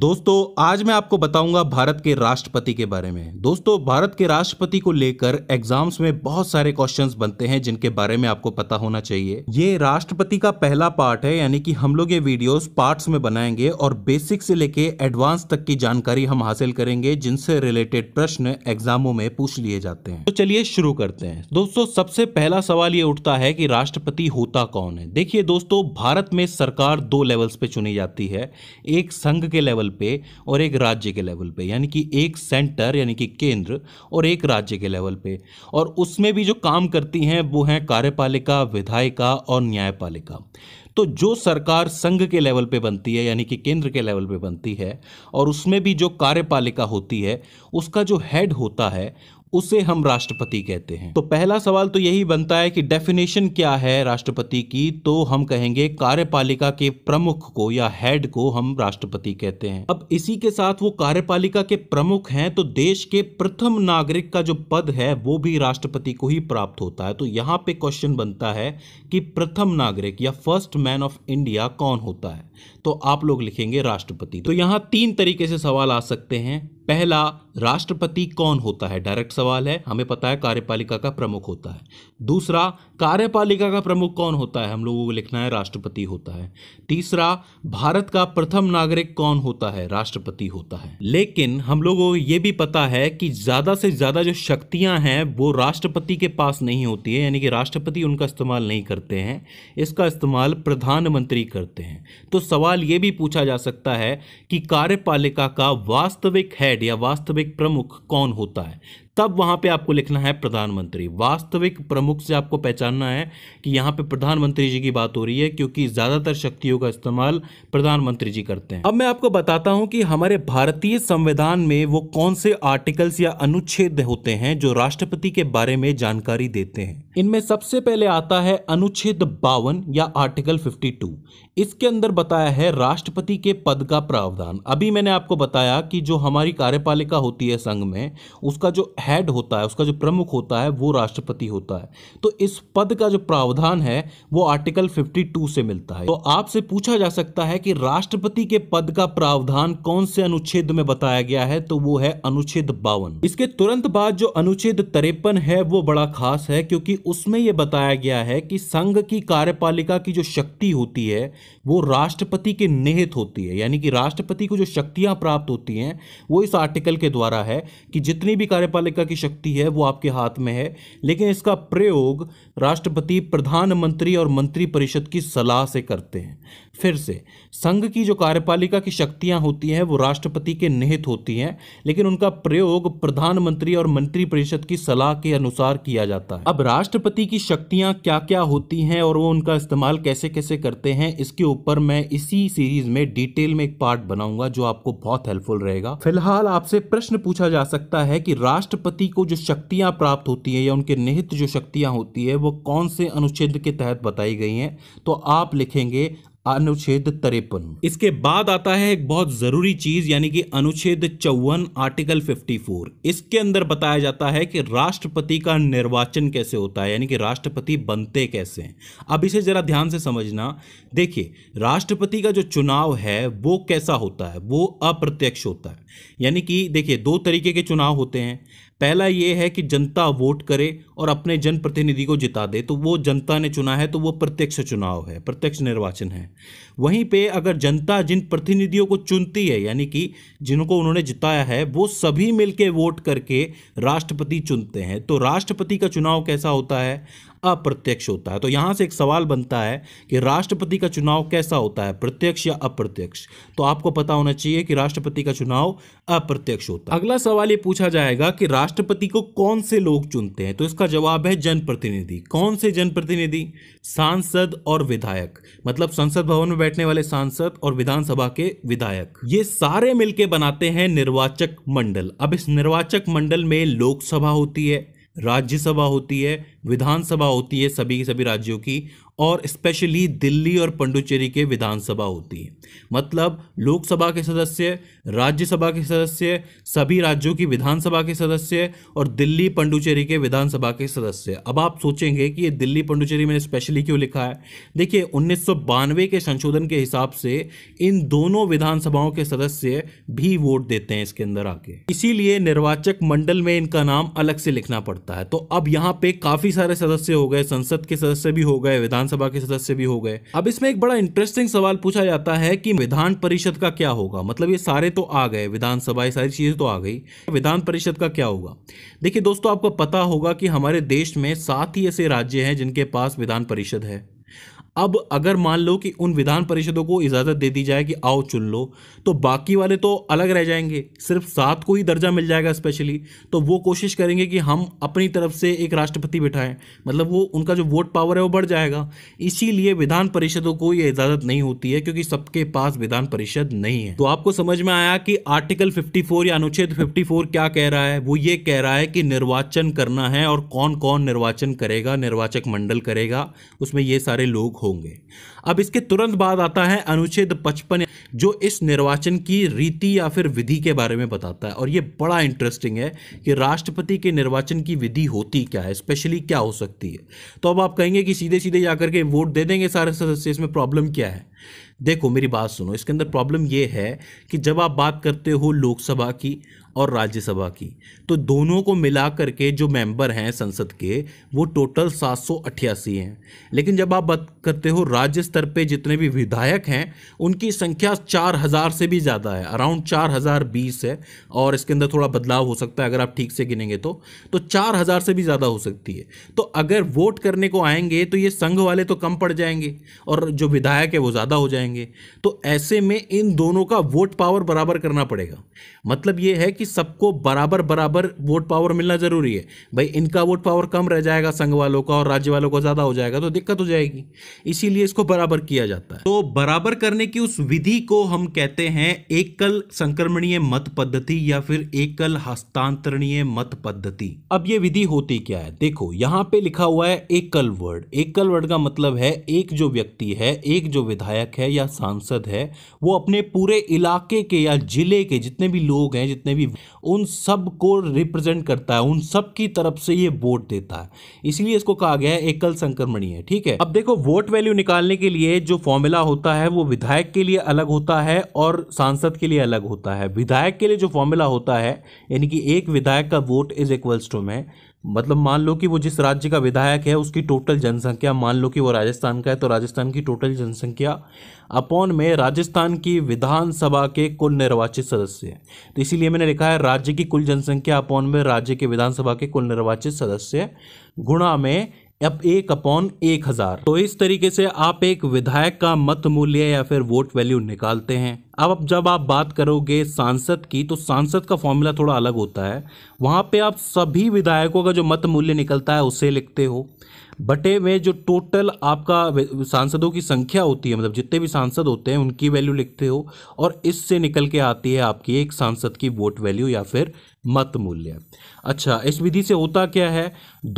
दोस्तों आज मैं आपको बताऊंगा भारत के राष्ट्रपति के बारे में दोस्तों भारत के राष्ट्रपति को लेकर एग्जाम्स में बहुत सारे क्वेश्चंस बनते हैं जिनके बारे में आपको पता होना चाहिए ये राष्ट्रपति का पहला पार्ट है यानी कि हम लोग ये वीडियोस पार्ट्स में बनाएंगे और बेसिक से लेके एडवांस तक की जानकारी हम हासिल करेंगे जिनसे रिलेटेड प्रश्न एग्जामों में पूछ लिए जाते हैं तो चलिए शुरू करते हैं दोस्तों सबसे पहला सवाल ये उठता है कि राष्ट्रपति होता कौन है देखिए दोस्तों भारत में सरकार दो लेवल्स पे चुनी जाती है एक संघ के लेवल लेवल पे और एक राज्य के लेवल पे यानी कि एक सेंटर यानी कि केंद्र और एक राज्य के लेवल पे और उसमें भी जो काम करती हैं वो हैं कार्यपालिका विधायिका और न्यायपालिका तो जो सरकार संघ के लेवल पे बनती है यानी कि केंद्र के लेवल पे बनती है और उसमें भी जो कार्यपालिका होती है उसका जो हेड होता है उसे हम राष्ट्रपति कहते हैं तो पहला सवाल तो यही बनता है कि डेफिनेशन क्या है राष्ट्रपति की तो हम कहेंगे कार्यपालिका के प्रमुख को या हेड को हम राष्ट्रपति कहते हैं अब इसी के साथ वो कार्यपालिका के प्रमुख हैं तो देश के प्रथम नागरिक का जो पद है वो भी राष्ट्रपति को ही प्राप्त होता है तो यहाँ पे क्वेश्चन बनता है कि प्रथम नागरिक या फर्स्ट मैन ऑफ इंडिया कौन होता है तो आप लोग लिखेंगे राष्ट्रपति तो यहाँ तीन तरीके से सवाल आ सकते हैं पहला राष्ट्रपति कौन होता है डायरेक्ट सवाल है हमें पता है कार्यपालिका का प्रमुख होता है दूसरा कार्यपालिका का प्रमुख कौन होता है हम लोगों को लिखना है राष्ट्रपति होता है तीसरा भारत का प्रथम नागरिक कौन होता है राष्ट्रपति होता है लेकिन हम लोगों को ये भी पता है कि ज़्यादा से ज़्यादा जो शक्तियाँ हैं वो राष्ट्रपति के पास नहीं होती है यानी कि राष्ट्रपति उनका इस्तेमाल नहीं करते हैं इसका इस्तेमाल प्रधानमंत्री करते हैं तो सवाल ये भी पूछा जा सकता है कि कार्यपालिका का वास्तविक हेड या वास्तविक प्रमुख कौन होता है तब वहाँ पे आपको लिखना है प्रधानमंत्री वास्तविक प्रमुख से आपको पहचानना है कि यहाँ पे प्रधानमंत्री जी की बात हो रही है क्योंकि ज़्यादातर शक्तियों का इस्तेमाल प्रधानमंत्री जी करते हैं अब मैं आपको बताता हूँ कि हमारे भारतीय संविधान में वो कौन से आर्टिकल्स या अनुच्छेद होते हैं जो राष्ट्रपति के बारे में जानकारी देते हैं इनमें सबसे पहले आता है अनुच्छेद बावन या आर्टिकल 52 इसके अंदर बताया है राष्ट्रपति के पद का प्रावधान अभी मैंने आपको बताया कि जो हमारी कार्यपालिका होती है संघ में उसका जो हेड होता है उसका जो प्रमुख होता है वो राष्ट्रपति होता है तो इस पद का जो प्रावधान है वो आर्टिकल 52 से मिलता है तो आपसे पूछा जा सकता है कि राष्ट्रपति के पद का प्रावधान कौन से अनुच्छेद में बताया गया है तो वो है अनुच्छेद बावन इसके तुरंत बाद जो अनुच्छेद तिरपन है वो बड़ा खास है क्योंकि उसमें यह बताया गया है कि संघ की कार्यपालिका की जो शक्ति होती है वो राष्ट्रपति के निहित होती है यानी कि राष्ट्रपति को जो शक्तियां प्राप्त होती हैं वो इस आर्टिकल के द्वारा है कि जितनी भी कार्यपालिका की शक्ति है वो आपके हाथ में है लेकिन इसका प्रयोग राष्ट्रपति प्रधानमंत्री और मंत्री परिषद की सलाह से करते हैं फिर से संघ की जो कार्यपालिका की शक्तियां होती हैं वो राष्ट्रपति के निहित होती हैं लेकिन उनका प्रयोग प्रधानमंत्री और मंत्री परिषद की सलाह के अनुसार किया जाता है अब राष्ट्रपति की शक्तियां क्या क्या होती हैं और वो उनका इस्तेमाल कैसे कैसे करते हैं इसके ऊपर मैं इसी सीरीज में डिटेल में एक पार्ट बनाऊंगा जो आपको बहुत हेल्पफुल रहेगा फिलहाल आपसे प्रश्न पूछा जा सकता है कि राष्ट्रपति को जो शक्तियां प्राप्त होती है या उनके निहित जो शक्तियां होती है वो वो कौन से अनुच्छेद के तहत बताई गई हैं तो आप लिखेंगे अनुच्छेद तिरपन इसके बाद आता है एक बहुत जरूरी चीज यानी कि अनुच्छेद चौवन आर्टिकल 54 इसके अंदर बताया जाता है कि राष्ट्रपति का निर्वाचन कैसे होता है यानी कि राष्ट्रपति बनते कैसे हैं अब इसे जरा ध्यान से समझना देखिए राष्ट्रपति का जो चुनाव है वो कैसा होता है वो अप्रत्यक्ष होता है यानी कि देखिए दो तरीके के चुनाव होते हैं पहला ये है कि जनता वोट करे और अपने जनप्रतिनिधि को जिता दे तो वो जनता ने चुना है तो वो प्रत्यक्ष चुनाव है प्रत्यक्ष निर्वाचन है वहीं पे अगर जनता जिन प्रतिनिधियों को चुनती है यानी कि जिनको उन्होंने जिताया है वो सभी मिलके वोट करके राष्ट्रपति चुनते हैं तो राष्ट्रपति का चुनाव कैसा होता है अप्रत्यक्ष होता है तो यहां से एक सवाल बनता है कि राष्ट्रपति का चुनाव कैसा होता है प्रत्यक्ष या अप्रत्यक्ष तो आपको पता होना चाहिए कि राष्ट्रपति का चुनाव अप्रत्यक्ष होता है अगला सवाल ये पूछा जाएगा कि राष्ट्रपति को कौन से लोग चुनते हैं तो इसका जवाब है जनप्रतिनिधि कौन से जनप्रतिनिधि सांसद और विधायक मतलब संसद भवन में बैठने वाले सांसद और विधानसभा के विधायक ये सारे मिलकर बनाते हैं निर्वाचक मंडल अब इस निर्वाचक मंडल में लोकसभा होती है राज्यसभा होती है विधानसभा होती है सभी सभी राज्यों की और स्पेशली दिल्ली और पंडुचेरी के विधानसभा होती है मतलब लोकसभा के सदस्य राज्यसभा के सदस्य सभी राज्यों की विधानसभा के सदस्य और दिल्ली पंडुचेरी के विधानसभा के सदस्य अब आप सोचेंगे कि ये दिल्ली पंडुचेरी मैंने स्पेशली क्यों लिखा है देखिए उन्नीस के संशोधन के हिसाब से इन दोनों विधानसभाओं के सदस्य भी वोट देते हैं इसके अंदर आके इसीलिए निर्वाचक मंडल में इनका नाम अलग से लिखना पड़ता है तो अब यहाँ पे काफी सारे सदस्य हो गए संसद के सदस्य भी हो गए विधान विधानसभा के सदस्य भी हो गए अब इसमें एक बड़ा इंटरेस्टिंग सवाल पूछा जाता है कि विधान परिषद का क्या होगा मतलब ये सारे तो आ गए विधानसभा ये सारी चीज़ें तो आ गई विधान परिषद का क्या होगा देखिए दोस्तों आपको पता होगा कि हमारे देश में सात ही ऐसे राज्य हैं जिनके पास विधान परिषद है अब अगर मान लो कि उन विधान परिषदों को इजाज़त दे दी जाए कि आओ चुन लो तो बाकी वाले तो अलग रह जाएंगे सिर्फ सात को ही दर्जा मिल जाएगा स्पेशली तो वो कोशिश करेंगे कि हम अपनी तरफ से एक राष्ट्रपति बिठाएं मतलब वो उनका जो वोट पावर है वो बढ़ जाएगा इसीलिए विधान परिषदों को ये इजाज़त नहीं होती है क्योंकि सबके पास विधान परिषद नहीं है तो आपको समझ में आया कि आर्टिकल फिफ्टी या अनुच्छेद फिफ्टी क्या कह रहा है वो ये कह रहा है कि निर्वाचन करना है और कौन कौन निर्वाचन करेगा निर्वाचक मंडल करेगा उसमें ये सारे लोग हो होंगे अब इसके तुरंत बाद आता है अनुच्छेद 55 जो इस निर्वाचन की रीति या फिर विधि के बारे में बताता है और ये बड़ा इंटरेस्टिंग है कि राष्ट्रपति के निर्वाचन की विधि होती क्या है स्पेशली क्या हो सकती है तो अब आप कहेंगे कि सीधे सीधे जाकर के वोट दे देंगे सारे सदस्य इसमें प्रॉब्लम क्या है देखो मेरी बात सुनो इसके अंदर प्रॉब्लम यह है कि जब आप बात करते हो लोकसभा की और राज्यसभा की तो दोनों को मिला करके जो मेंबर हैं संसद के वो टोटल सात हैं लेकिन जब आप बात करते हो राज्य स्तर पे जितने भी विधायक हैं उनकी संख्या चार हज़ार से भी ज़्यादा है अराउंड चार हज़ार बीस है और इसके अंदर थोड़ा बदलाव हो सकता है अगर आप ठीक से गिनेंगे तो तो चार हज़ार से भी ज़्यादा हो सकती है तो अगर वोट करने को आएंगे तो ये संघ वाले तो कम पड़ जाएंगे और जो विधायक है वो ज़्यादा हो जाएंगे तो ऐसे में इन दोनों का वोट पावर बराबर करना पड़ेगा मतलब ये है कि सबको बराबर बराबर वोट पावर मिलना जरूरी है भाई इनका वोट पावर कम रह जाएगा संघ वालों का और राज्य वालों का ज़्यादा हो जाएगा तो दिक्कत हो जाएगी इसीलिए इसको बराबर किया जाता है तो बराबर करने की उस विधि को हम कहते हैं एकल संक्रमणीय मत पद्धति या फिर एकल हस्तांतरणीय मत पद्धति अब ये विधि होती क्या है देखो यहाँ पे लिखा हुआ है एकल वर्ड एकल वर्ड का मतलब है एक जो व्यक्ति है एक जो विधायक है या सांसद है वो अपने पूरे इलाके के या जिले के जितने भी लोग हैं जितने भी उन सब को रिप्रेजेंट करता है उन सब की तरफ से ये वोट देता है इसलिए इसको कहा गया है एकल संक्रमणीय है ठीक है अब देखो वोट वैल्यू निकालने के लिए जो फॉर्मूला होता है वो विधायक के लिए अलग होता है और सांसद के लिए अलग होता है विधायक के लिए जो फॉर्मूला होता है यानी कि एक विधायक का वोट इज इक्वल्स टू में मतलब मान लो कि वो जिस राज्य का विधायक है उसकी टोटल जनसंख्या मान लो कि वो राजस्थान का है तो राजस्थान की टोटल जनसंख्या अपॉन में राजस्थान की विधानसभा के कुल निर्वाचित सदस्य हैं तो इसीलिए मैंने लिखा है राज्य की कुल जनसंख्या अपॉन में राज्य के विधानसभा के कुल निर्वाचित सदस्य गुणा में अब एक अपॉन एक हजार तो इस तरीके से आप एक विधायक का मत मूल्य या फिर वोट वैल्यू निकालते हैं अब जब आप बात करोगे सांसद की तो सांसद का फॉर्मूला थोड़ा अलग होता है वहां पे आप सभी विधायकों का जो मत मूल्य निकलता है उसे लिखते हो बटे में जो टोटल आपका सांसदों की संख्या होती है मतलब जितने भी सांसद होते हैं उनकी वैल्यू लिखते हो और इससे निकल के आती है आपकी एक सांसद की वोट वैल्यू या फिर मत मूल्य अच्छा इस विधि से होता क्या है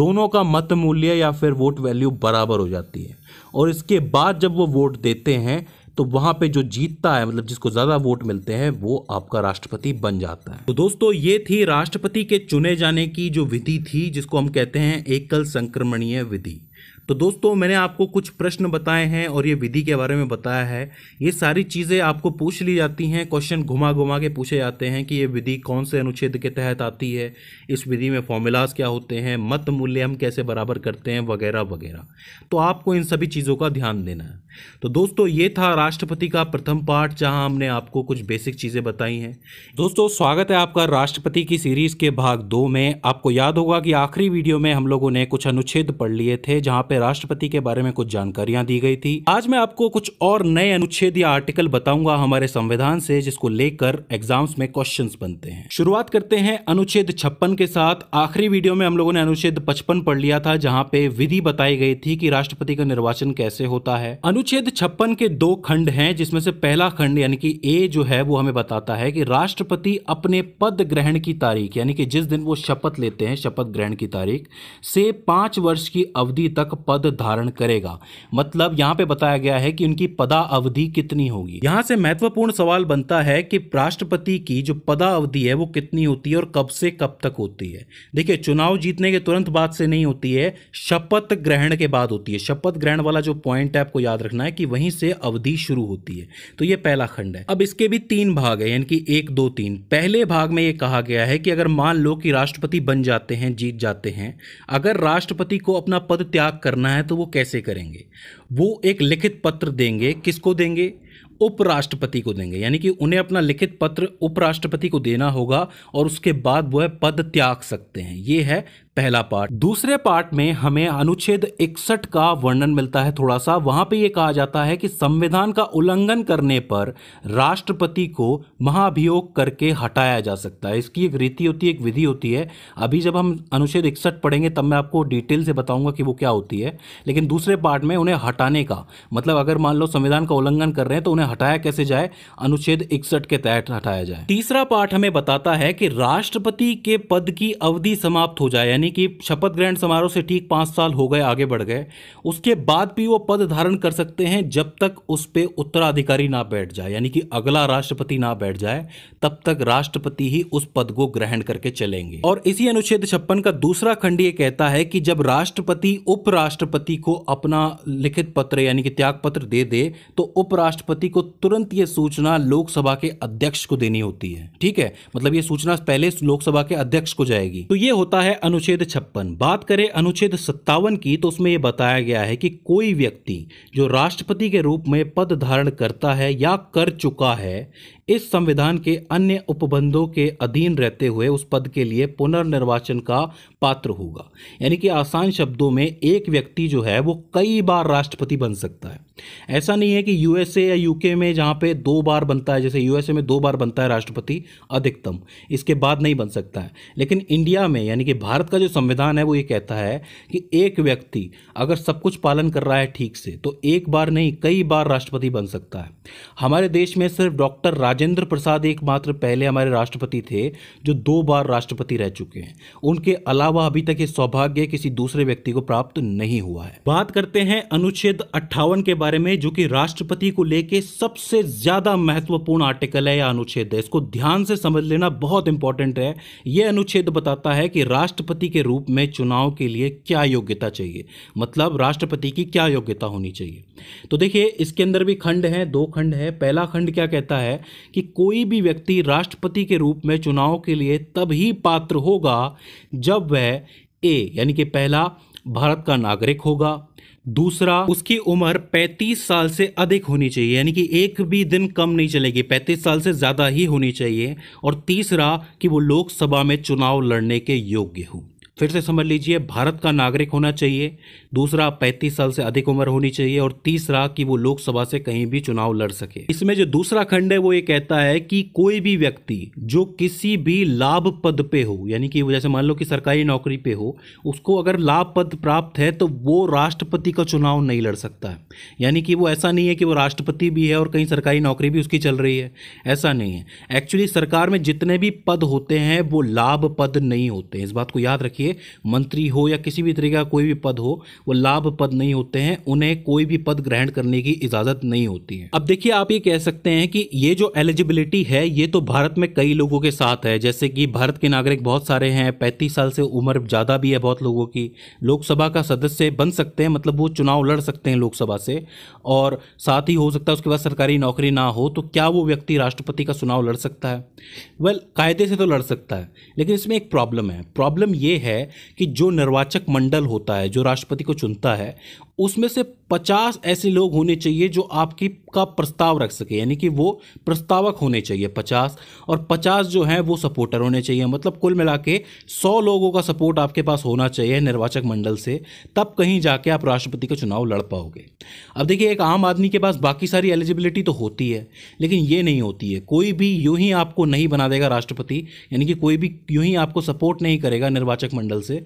दोनों का मत मूल्य या फिर वोट वैल्यू बराबर हो जाती है और इसके बाद जब वो वोट देते हैं तो वहाँ पे जो जीतता है मतलब जिसको ज़्यादा वोट मिलते हैं वो आपका राष्ट्रपति बन जाता है तो दोस्तों ये थी राष्ट्रपति के चुने जाने की जो विधि थी जिसको हम कहते हैं एकल संक्रमणीय विधि तो दोस्तों मैंने आपको कुछ प्रश्न बताए हैं और ये विधि के बारे में बताया है ये सारी चीज़ें आपको पूछ ली जाती हैं क्वेश्चन घुमा घुमा के पूछे जाते हैं कि ये विधि कौन से अनुच्छेद के तहत आती है इस विधि में फॉर्मूलाज क्या होते हैं मत मूल्य हम कैसे बराबर करते हैं वगैरह वगैरह तो आपको इन सभी चीज़ों का ध्यान देना है तो दोस्तों ये था राष्ट्रपति का प्रथम पाठ जहां हमने आपको कुछ बेसिक चीज़ें बताई हैं दोस्तों स्वागत है आपका राष्ट्रपति की सीरीज़ के भाग दो में आपको याद होगा कि आखिरी वीडियो में हम लोगों ने कुछ अनुच्छेद पढ़ लिए थे जहां पे राष्ट्रपति के बारे में कुछ जानकारियां दी गई थी आज मैं आपको कुछ और नए अनुच्छेद या आर्टिकल बताऊंगा हमारे संविधान से जिसको लेकर एग्जाम्स में क्वेश्चन बनते हैं शुरुआत करते हैं अनुच्छेद छप्पन के साथ आखिरी वीडियो में हम लोगों ने अनुच्छेद पचपन पढ़ लिया था जहाँ पे विधि बताई गई थी कि राष्ट्रपति का निर्वाचन कैसे होता है अनुच्छेद छप्पन के दो खंड हैं जिसमें से पहला खंड यानी कि ए जो है वो हमें बताता है कि राष्ट्रपति अपने पद ग्रहण की तारीख यानी कि जिस दिन वो शपथ लेते हैं शपथ ग्रहण की तारीख से पांच वर्ष की अवधि तक पद धारण करेगा मतलब यहाँ पे बताया गया है कि उनकी पदा अवधि कितनी होगी यहाँ से महत्वपूर्ण सवाल बनता है कि राष्ट्रपति की जो पदा अवधि है वो कितनी होती है और कब से कब तक होती है देखिए चुनाव जीतने के तुरंत बाद से नहीं होती है शपथ ग्रहण के बाद होती है शपथ ग्रहण वाला जो पॉइंट है आपको याद रख रखना है कि वहीं से अवधि शुरू होती है तो ये पहला खंड है अब इसके भी तीन भाग है यानी कि एक दो तीन पहले भाग में ये कहा गया है कि अगर मान लो कि राष्ट्रपति बन जाते हैं जीत जाते हैं अगर राष्ट्रपति को अपना पद त्याग करना है तो वो कैसे करेंगे वो एक लिखित पत्र देंगे किसको देंगे उपराष्ट्रपति को देंगे यानी कि उन्हें अपना लिखित पत्र उपराष्ट्रपति को देना होगा और उसके बाद वह पद त्याग सकते हैं ये है पहला पार्ट दूसरे पार्ट में हमें अनुच्छेद इकसठ का वर्णन मिलता है थोड़ा सा वहां पे ये कहा जाता है कि संविधान का उल्लंघन करने पर राष्ट्रपति को महाभियोग करके हटाया जा सकता है इसकी एक रीति होती है एक विधि होती है अभी जब हम अनुच्छेद इकसठ पढ़ेंगे तब मैं आपको डिटेल से बताऊंगा कि वो क्या होती है लेकिन दूसरे पार्ट में उन्हें हटाने का मतलब अगर मान लो संविधान का उल्लंघन कर रहे हैं तो उन्हें हटाया कैसे जाए अनुच्छेद इकसठ के तहत हटाया जाए तीसरा पार्ट हमें बताता है कि राष्ट्रपति के पद की अवधि समाप्त हो जाए यानी यानी कि शपथ ग्रहण समारोह से ठीक पाँच साल हो गए आगे बढ़ गए उसके बाद भी वो पद धारण कर सकते हैं जब तक उस पर उत्तराधिकारी ना बैठ जाए यानी कि अगला राष्ट्रपति ना बैठ जाए तब तक राष्ट्रपति ही उस पद को ग्रहण करके चलेंगे और इसी अनुच्छेद छप्पन का दूसरा खंड ये कहता है कि जब राष्ट्रपति उपराष्ट्रपति को अपना लिखित पत्र यानी कि त्याग पत्र दे दे तो उपराष्ट्रपति को तुरंत ये सूचना लोकसभा के अध्यक्ष को देनी होती है ठीक है मतलब ये सूचना पहले लोकसभा के अध्यक्ष को जाएगी तो ये होता है अनुच्छेद अनुच्छेद छप्पन बात करें अनुच्छेद सत्तावन की तो उसमें यह बताया गया है कि कोई व्यक्ति जो राष्ट्रपति के रूप में पद धारण करता है या कर चुका है इस संविधान के अन्य उपबंधों के अधीन रहते हुए उस पद के लिए पुनर्निर्वाचन का पात्र होगा यानी कि आसान शब्दों में एक व्यक्ति जो है वो कई बार राष्ट्रपति बन सकता है ऐसा नहीं है कि यूएसए या यूके में जहाँ पे दो बार बनता है जैसे यूएसए में दो बार बनता है राष्ट्रपति अधिकतम इसके बाद नहीं बन सकता है लेकिन इंडिया में यानी कि भारत का जो संविधान है वो ये कहता है कि एक व्यक्ति अगर सब कुछ पालन कर रहा है ठीक से तो एक बार नहीं कई बार राष्ट्रपति बन सकता है हमारे देश में सिर्फ डॉक्टर राज राजेंद्र प्रसाद एकमात्र पहले हमारे राष्ट्रपति थे जो दो बार राष्ट्रपति रह चुके हैं उनके अलावा अभी तक ये सौभाग्य किसी दूसरे व्यक्ति को प्राप्त नहीं हुआ है बात करते हैं अनुच्छेद अट्ठावन के बारे में जो कि राष्ट्रपति को लेके सबसे ज्यादा महत्वपूर्ण आर्टिकल है या अनुच्छेद है इसको ध्यान से समझ लेना बहुत इंपॉर्टेंट है यह अनुच्छेद बताता है कि राष्ट्रपति के रूप में चुनाव के लिए क्या योग्यता चाहिए मतलब राष्ट्रपति की क्या योग्यता होनी चाहिए तो देखिए इसके अंदर भी खंड है दो खंड है पहला खंड क्या कहता है कि कोई भी व्यक्ति राष्ट्रपति के रूप में चुनाव के लिए तभी पात्र होगा जब वह ए यानी कि पहला भारत का नागरिक होगा दूसरा उसकी उम्र 35 साल से अधिक होनी चाहिए यानी कि एक भी दिन कम नहीं चलेगी 35 साल से ज़्यादा ही होनी चाहिए और तीसरा कि वो लोकसभा में चुनाव लड़ने के योग्य हो फिर से समझ लीजिए भारत का नागरिक होना चाहिए दूसरा पैंतीस साल से अधिक उम्र होनी चाहिए और तीसरा कि वो लोकसभा से कहीं भी चुनाव लड़ सके इसमें जो दूसरा खंड है वो ये कहता है कि कोई भी व्यक्ति जो किसी भी लाभ पद पे हो यानी कि जैसे मान लो कि सरकारी नौकरी पे हो उसको अगर लाभ पद प्राप्त है तो वो राष्ट्रपति का चुनाव नहीं लड़ सकता है यानी कि वो ऐसा नहीं है कि वो राष्ट्रपति भी है और कहीं सरकारी नौकरी भी उसकी चल रही है ऐसा नहीं है एक्चुअली सरकार में जितने भी पद होते हैं वो लाभ पद नहीं होते इस बात को याद रखिए मंत्री हो या किसी भी तरीके का कोई भी पद हो वो लाभ पद नहीं होते हैं उन्हें कोई भी पद ग्रहण करने की इजाज़त नहीं होती है अब देखिए आप ये कह सकते हैं कि ये जो एलिजिबिलिटी है ये तो भारत में कई लोगों के साथ है जैसे कि भारत के नागरिक बहुत सारे हैं पैंतीस साल से उम्र ज़्यादा भी है बहुत लोगों की लोकसभा का सदस्य बन सकते हैं मतलब वो चुनाव लड़ सकते हैं लोकसभा से और साथ ही हो सकता है उसके बाद सरकारी नौकरी ना हो तो क्या वो व्यक्ति राष्ट्रपति का चुनाव लड़ सकता है वेल well, कायदे से तो लड़ सकता है लेकिन इसमें एक प्रॉब्लम है प्रॉब्लम यह है है कि जो निर्वाचक मंडल होता है जो राष्ट्रपति को चुनता है उसमें से 50 ऐसे लोग होने चाहिए जो आपकी का प्रस्ताव रख सके यानी कि वो प्रस्तावक होने चाहिए 50 और 50 जो हैं वो सपोर्टर होने चाहिए मतलब कुल मिला के सौ लोगों का सपोर्ट आपके पास होना चाहिए निर्वाचक मंडल से तब कहीं जाके आप राष्ट्रपति का चुनाव लड़ पाओगे अब देखिए एक आम आदमी के पास बाकी सारी एलिजिबिलिटी तो होती है लेकिन ये नहीं होती है कोई भी यूँ ही आपको नहीं बना देगा राष्ट्रपति यानी कि कोई भी यूँ ही आपको सपोर्ट नहीं करेगा निर्वाचक मंडल से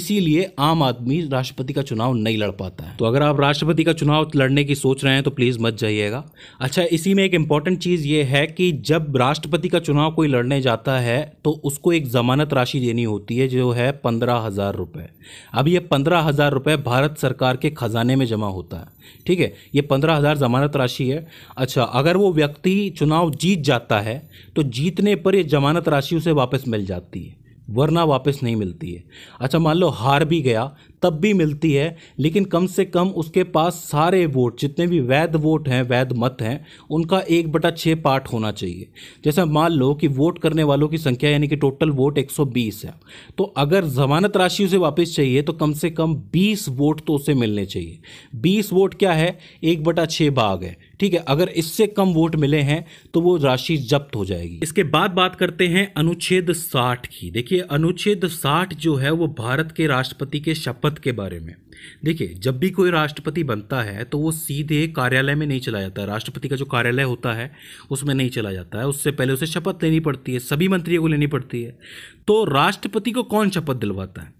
इसीलिए आम आदमी राष्ट्रपति का चुनाव नहीं लड़ पाता है तो अगर आप राष्ट्रपति का चुनाव लड़ने की सोच रहे हैं तो प्लीज़ मत जाइएगा अच्छा इसी में एक इम्पॉर्टेंट चीज़ ये है कि जब राष्ट्रपति का चुनाव कोई लड़ने जाता है तो उसको एक ज़मानत राशि देनी होती है जो है पंद्रह हज़ार रुपये अब ये पंद्रह हज़ार रुपये भारत सरकार के खजाने में जमा होता है ठीक है ये पंद्रह हज़ार ज़मानत राशि है अच्छा अगर वो व्यक्ति चुनाव जीत जाता है तो जीतने पर यह जमानत राशि उसे वापस मिल जाती है वरना वापस नहीं मिलती है अच्छा मान लो हार भी गया तब भी मिलती है लेकिन कम से कम उसके पास सारे वोट जितने भी वैध वोट हैं वैध मत हैं उनका एक बटा छः पार्ट होना चाहिए जैसे मान लो कि वोट करने वालों की संख्या यानी कि टोटल वोट 120 है तो अगर जमानत राशि उसे वापस चाहिए तो कम से कम 20 वोट तो उसे मिलने चाहिए 20 वोट क्या है एक बटा छः भाग है ठीक है अगर इससे कम वोट मिले हैं तो वो राशि जब्त हो जाएगी इसके बाद बात करते हैं अनुच्छेद साठ की देखिए अनुच्छेद साठ जो है वो भारत के राष्ट्रपति के शपथ पद के बारे में देखिए जब भी कोई राष्ट्रपति बनता है तो वो सीधे कार्यालय में नहीं चला जाता राष्ट्रपति का जो कार्यालय होता है उसमें नहीं चला जाता है उससे पहले उसे शपथ लेनी पड़ती है सभी मंत्रियों को लेनी पड़ती है तो राष्ट्रपति को कौन शपथ दिलवाता है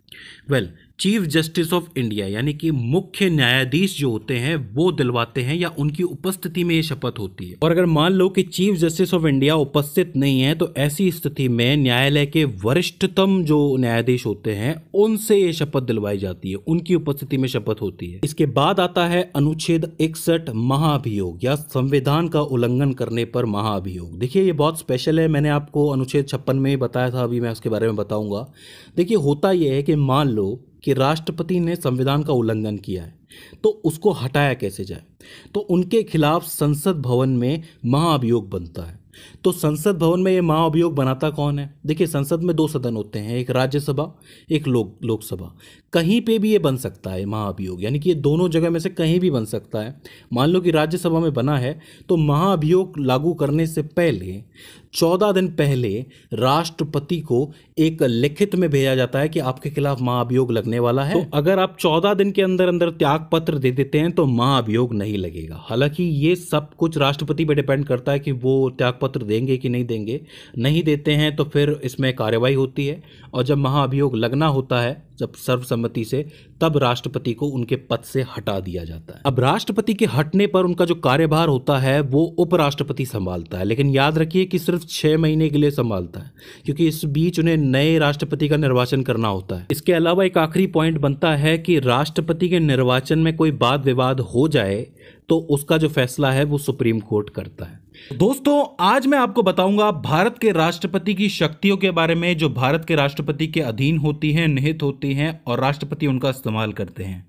well well, chief justice of India यानी कि मुख्य न्यायाधीश जो होते हैं वो दिलवाते हैं या उनकी उपस्थिति में ये शपथ होती है और अगर मान लो कि चीफ जस्टिस ऑफ इंडिया उपस्थित नहीं है तो ऐसी स्थिति में न्यायालय के वरिष्ठतम जो न्यायाधीश होते हैं उनसे ये शपथ दिलवाई जाती है उनकी उपस्थिति में शपथ होती है इसके बाद आता है अनुच्छेद इकसठ महाअभियोग या संविधान का उल्लंघन करने पर महाअभियोग देखिए ये बहुत स्पेशल है मैंने आपको अनुच्छेद छप्पन में बताया था अभी मैं उसके बारे में बताऊंगा देखिए होता यह है कि मान लो कि राष्ट्रपति ने संविधान का उल्लंघन किया है तो उसको हटाया कैसे जाए तो उनके खिलाफ संसद भवन में महाअभियोग बनता है तो संसद भवन में ये महाअभियोग बनाता कौन है देखिए संसद में दो सदन होते हैं एक राज्यसभा एक लोक लोकसभा कहीं पे भी ये बन सकता है महाअभियोग यानी कि ये दोनों जगह में से कहीं भी बन सकता है मान लो कि राज्यसभा में बना है तो महाअभियोग लागू करने से पहले चौदह दिन पहले राष्ट्रपति को एक लिखित में भेजा जाता है कि आपके खिलाफ महाअभियोग लगने वाला है तो अगर आप चौदह दिन के अंदर अंदर त्याग पत्र दे देते हैं तो महाअभियोग नहीं लगेगा हालांकि ये सब कुछ राष्ट्रपति पर डिपेंड करता है कि वो त्याग पत्र देंगे कि नहीं देंगे नहीं देते हैं तो फिर इसमें कार्यवाही होती है और जब महाअभियोग लगना होता है जब सर्वसम्मति से तब राष्ट्रपति को उनके पद से हटा दिया जाता है अब राष्ट्रपति के हटने पर उनका जो कार्यभार होता है वो उपराष्ट्रपति संभालता है लेकिन याद रखिए कि सिर्फ छह महीने के लिए संभालता है क्योंकि इस बीच उन्हें नए राष्ट्रपति का निर्वाचन करना होता है इसके अलावा एक आखिरी पॉइंट बनता है कि राष्ट्रपति के निर्वाचन में कोई वाद विवाद हो जाए तो उसका जो फैसला है वो सुप्रीम कोर्ट करता है दोस्तों आज मैं आपको बताऊंगा भारत के राष्ट्रपति की शक्तियों के बारे में जो भारत के राष्ट्रपति के अधीन होती हैं निहित होती हैं और राष्ट्रपति उनका इस्तेमाल करते हैं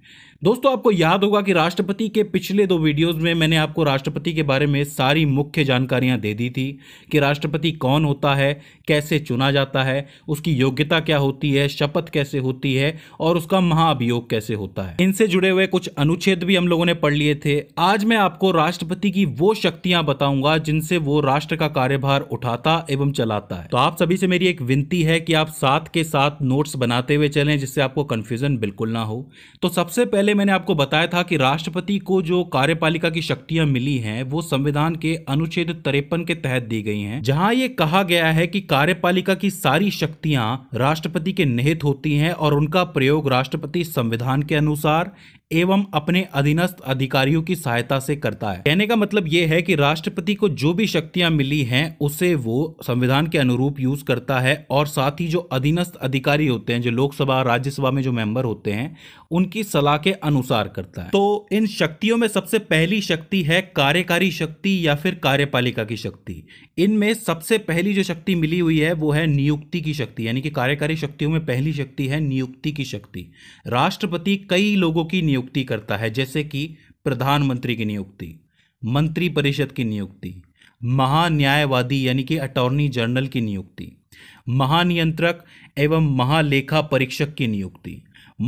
दोस्तों आपको याद होगा कि राष्ट्रपति के पिछले दो वीडियोस में मैंने आपको राष्ट्रपति के बारे में सारी मुख्य जानकारियां दे दी थी कि राष्ट्रपति कौन होता है कैसे चुना जाता है उसकी योग्यता क्या होती है शपथ कैसे होती है और उसका महाअभियोग कैसे होता है इनसे जुड़े हुए कुछ अनुच्छेद भी हम लोगों ने पढ़ लिए थे आज मैं आपको राष्ट्रपति की वो शक्तियां बताऊंगा जिनसे वो राष्ट्र का कार्यभार उठाता एवं चलाता है तो आप सभी से मेरी एक विनती है कि आप साथ के साथ नोट्स बनाते हुए चलें जिससे आपको कंफ्यूजन बिल्कुल ना हो तो सबसे पहले मैंने आपको बताया था कि राष्ट्रपति को जो कार्यपालिका की शक्तियां मिली हैं वो संविधान के अनुच्छेद तिरपन के तहत दी गई हैं जहां ये कहा गया है कि कार्यपालिका की सारी शक्तियां राष्ट्रपति के निहित होती हैं और उनका प्रयोग राष्ट्रपति संविधान के अनुसार एवं अपने अधीनस्थ अधिकारियों की सहायता से करता है कहने का मतलब यह है कि राष्ट्रपति को जो भी शक्तियां मिली हैं उसे वो संविधान के अनुरूप यूज करता है और साथ ही जो अधीनस्थ अधिकारी होते हैं जो लोकसभा राज्यसभा में जो मेंबर होते हैं उनकी सलाह के अनुसार करता है तो इन शक्तियों में सबसे पहली शक्ति है कार्यकारी शक्ति या फिर कार्यपालिका की शक्ति इनमें सबसे पहली जो शक्ति मिली हुई है वो है नियुक्ति की शक्ति यानी कि कार्यकारी शक्तियों में पहली शक्ति है नियुक्ति की शक्ति राष्ट्रपति कई लोगों की नियुक्ति करता है जैसे कि प्रधानमंत्री की नियुक्ति मंत्रिपरिषद की नियुक्ति महान्यायवादी यानी कि अटॉर्नी जनरल की नियुक्ति महानियंत्रक एवं महालेखा परीक्षक की नियुक्ति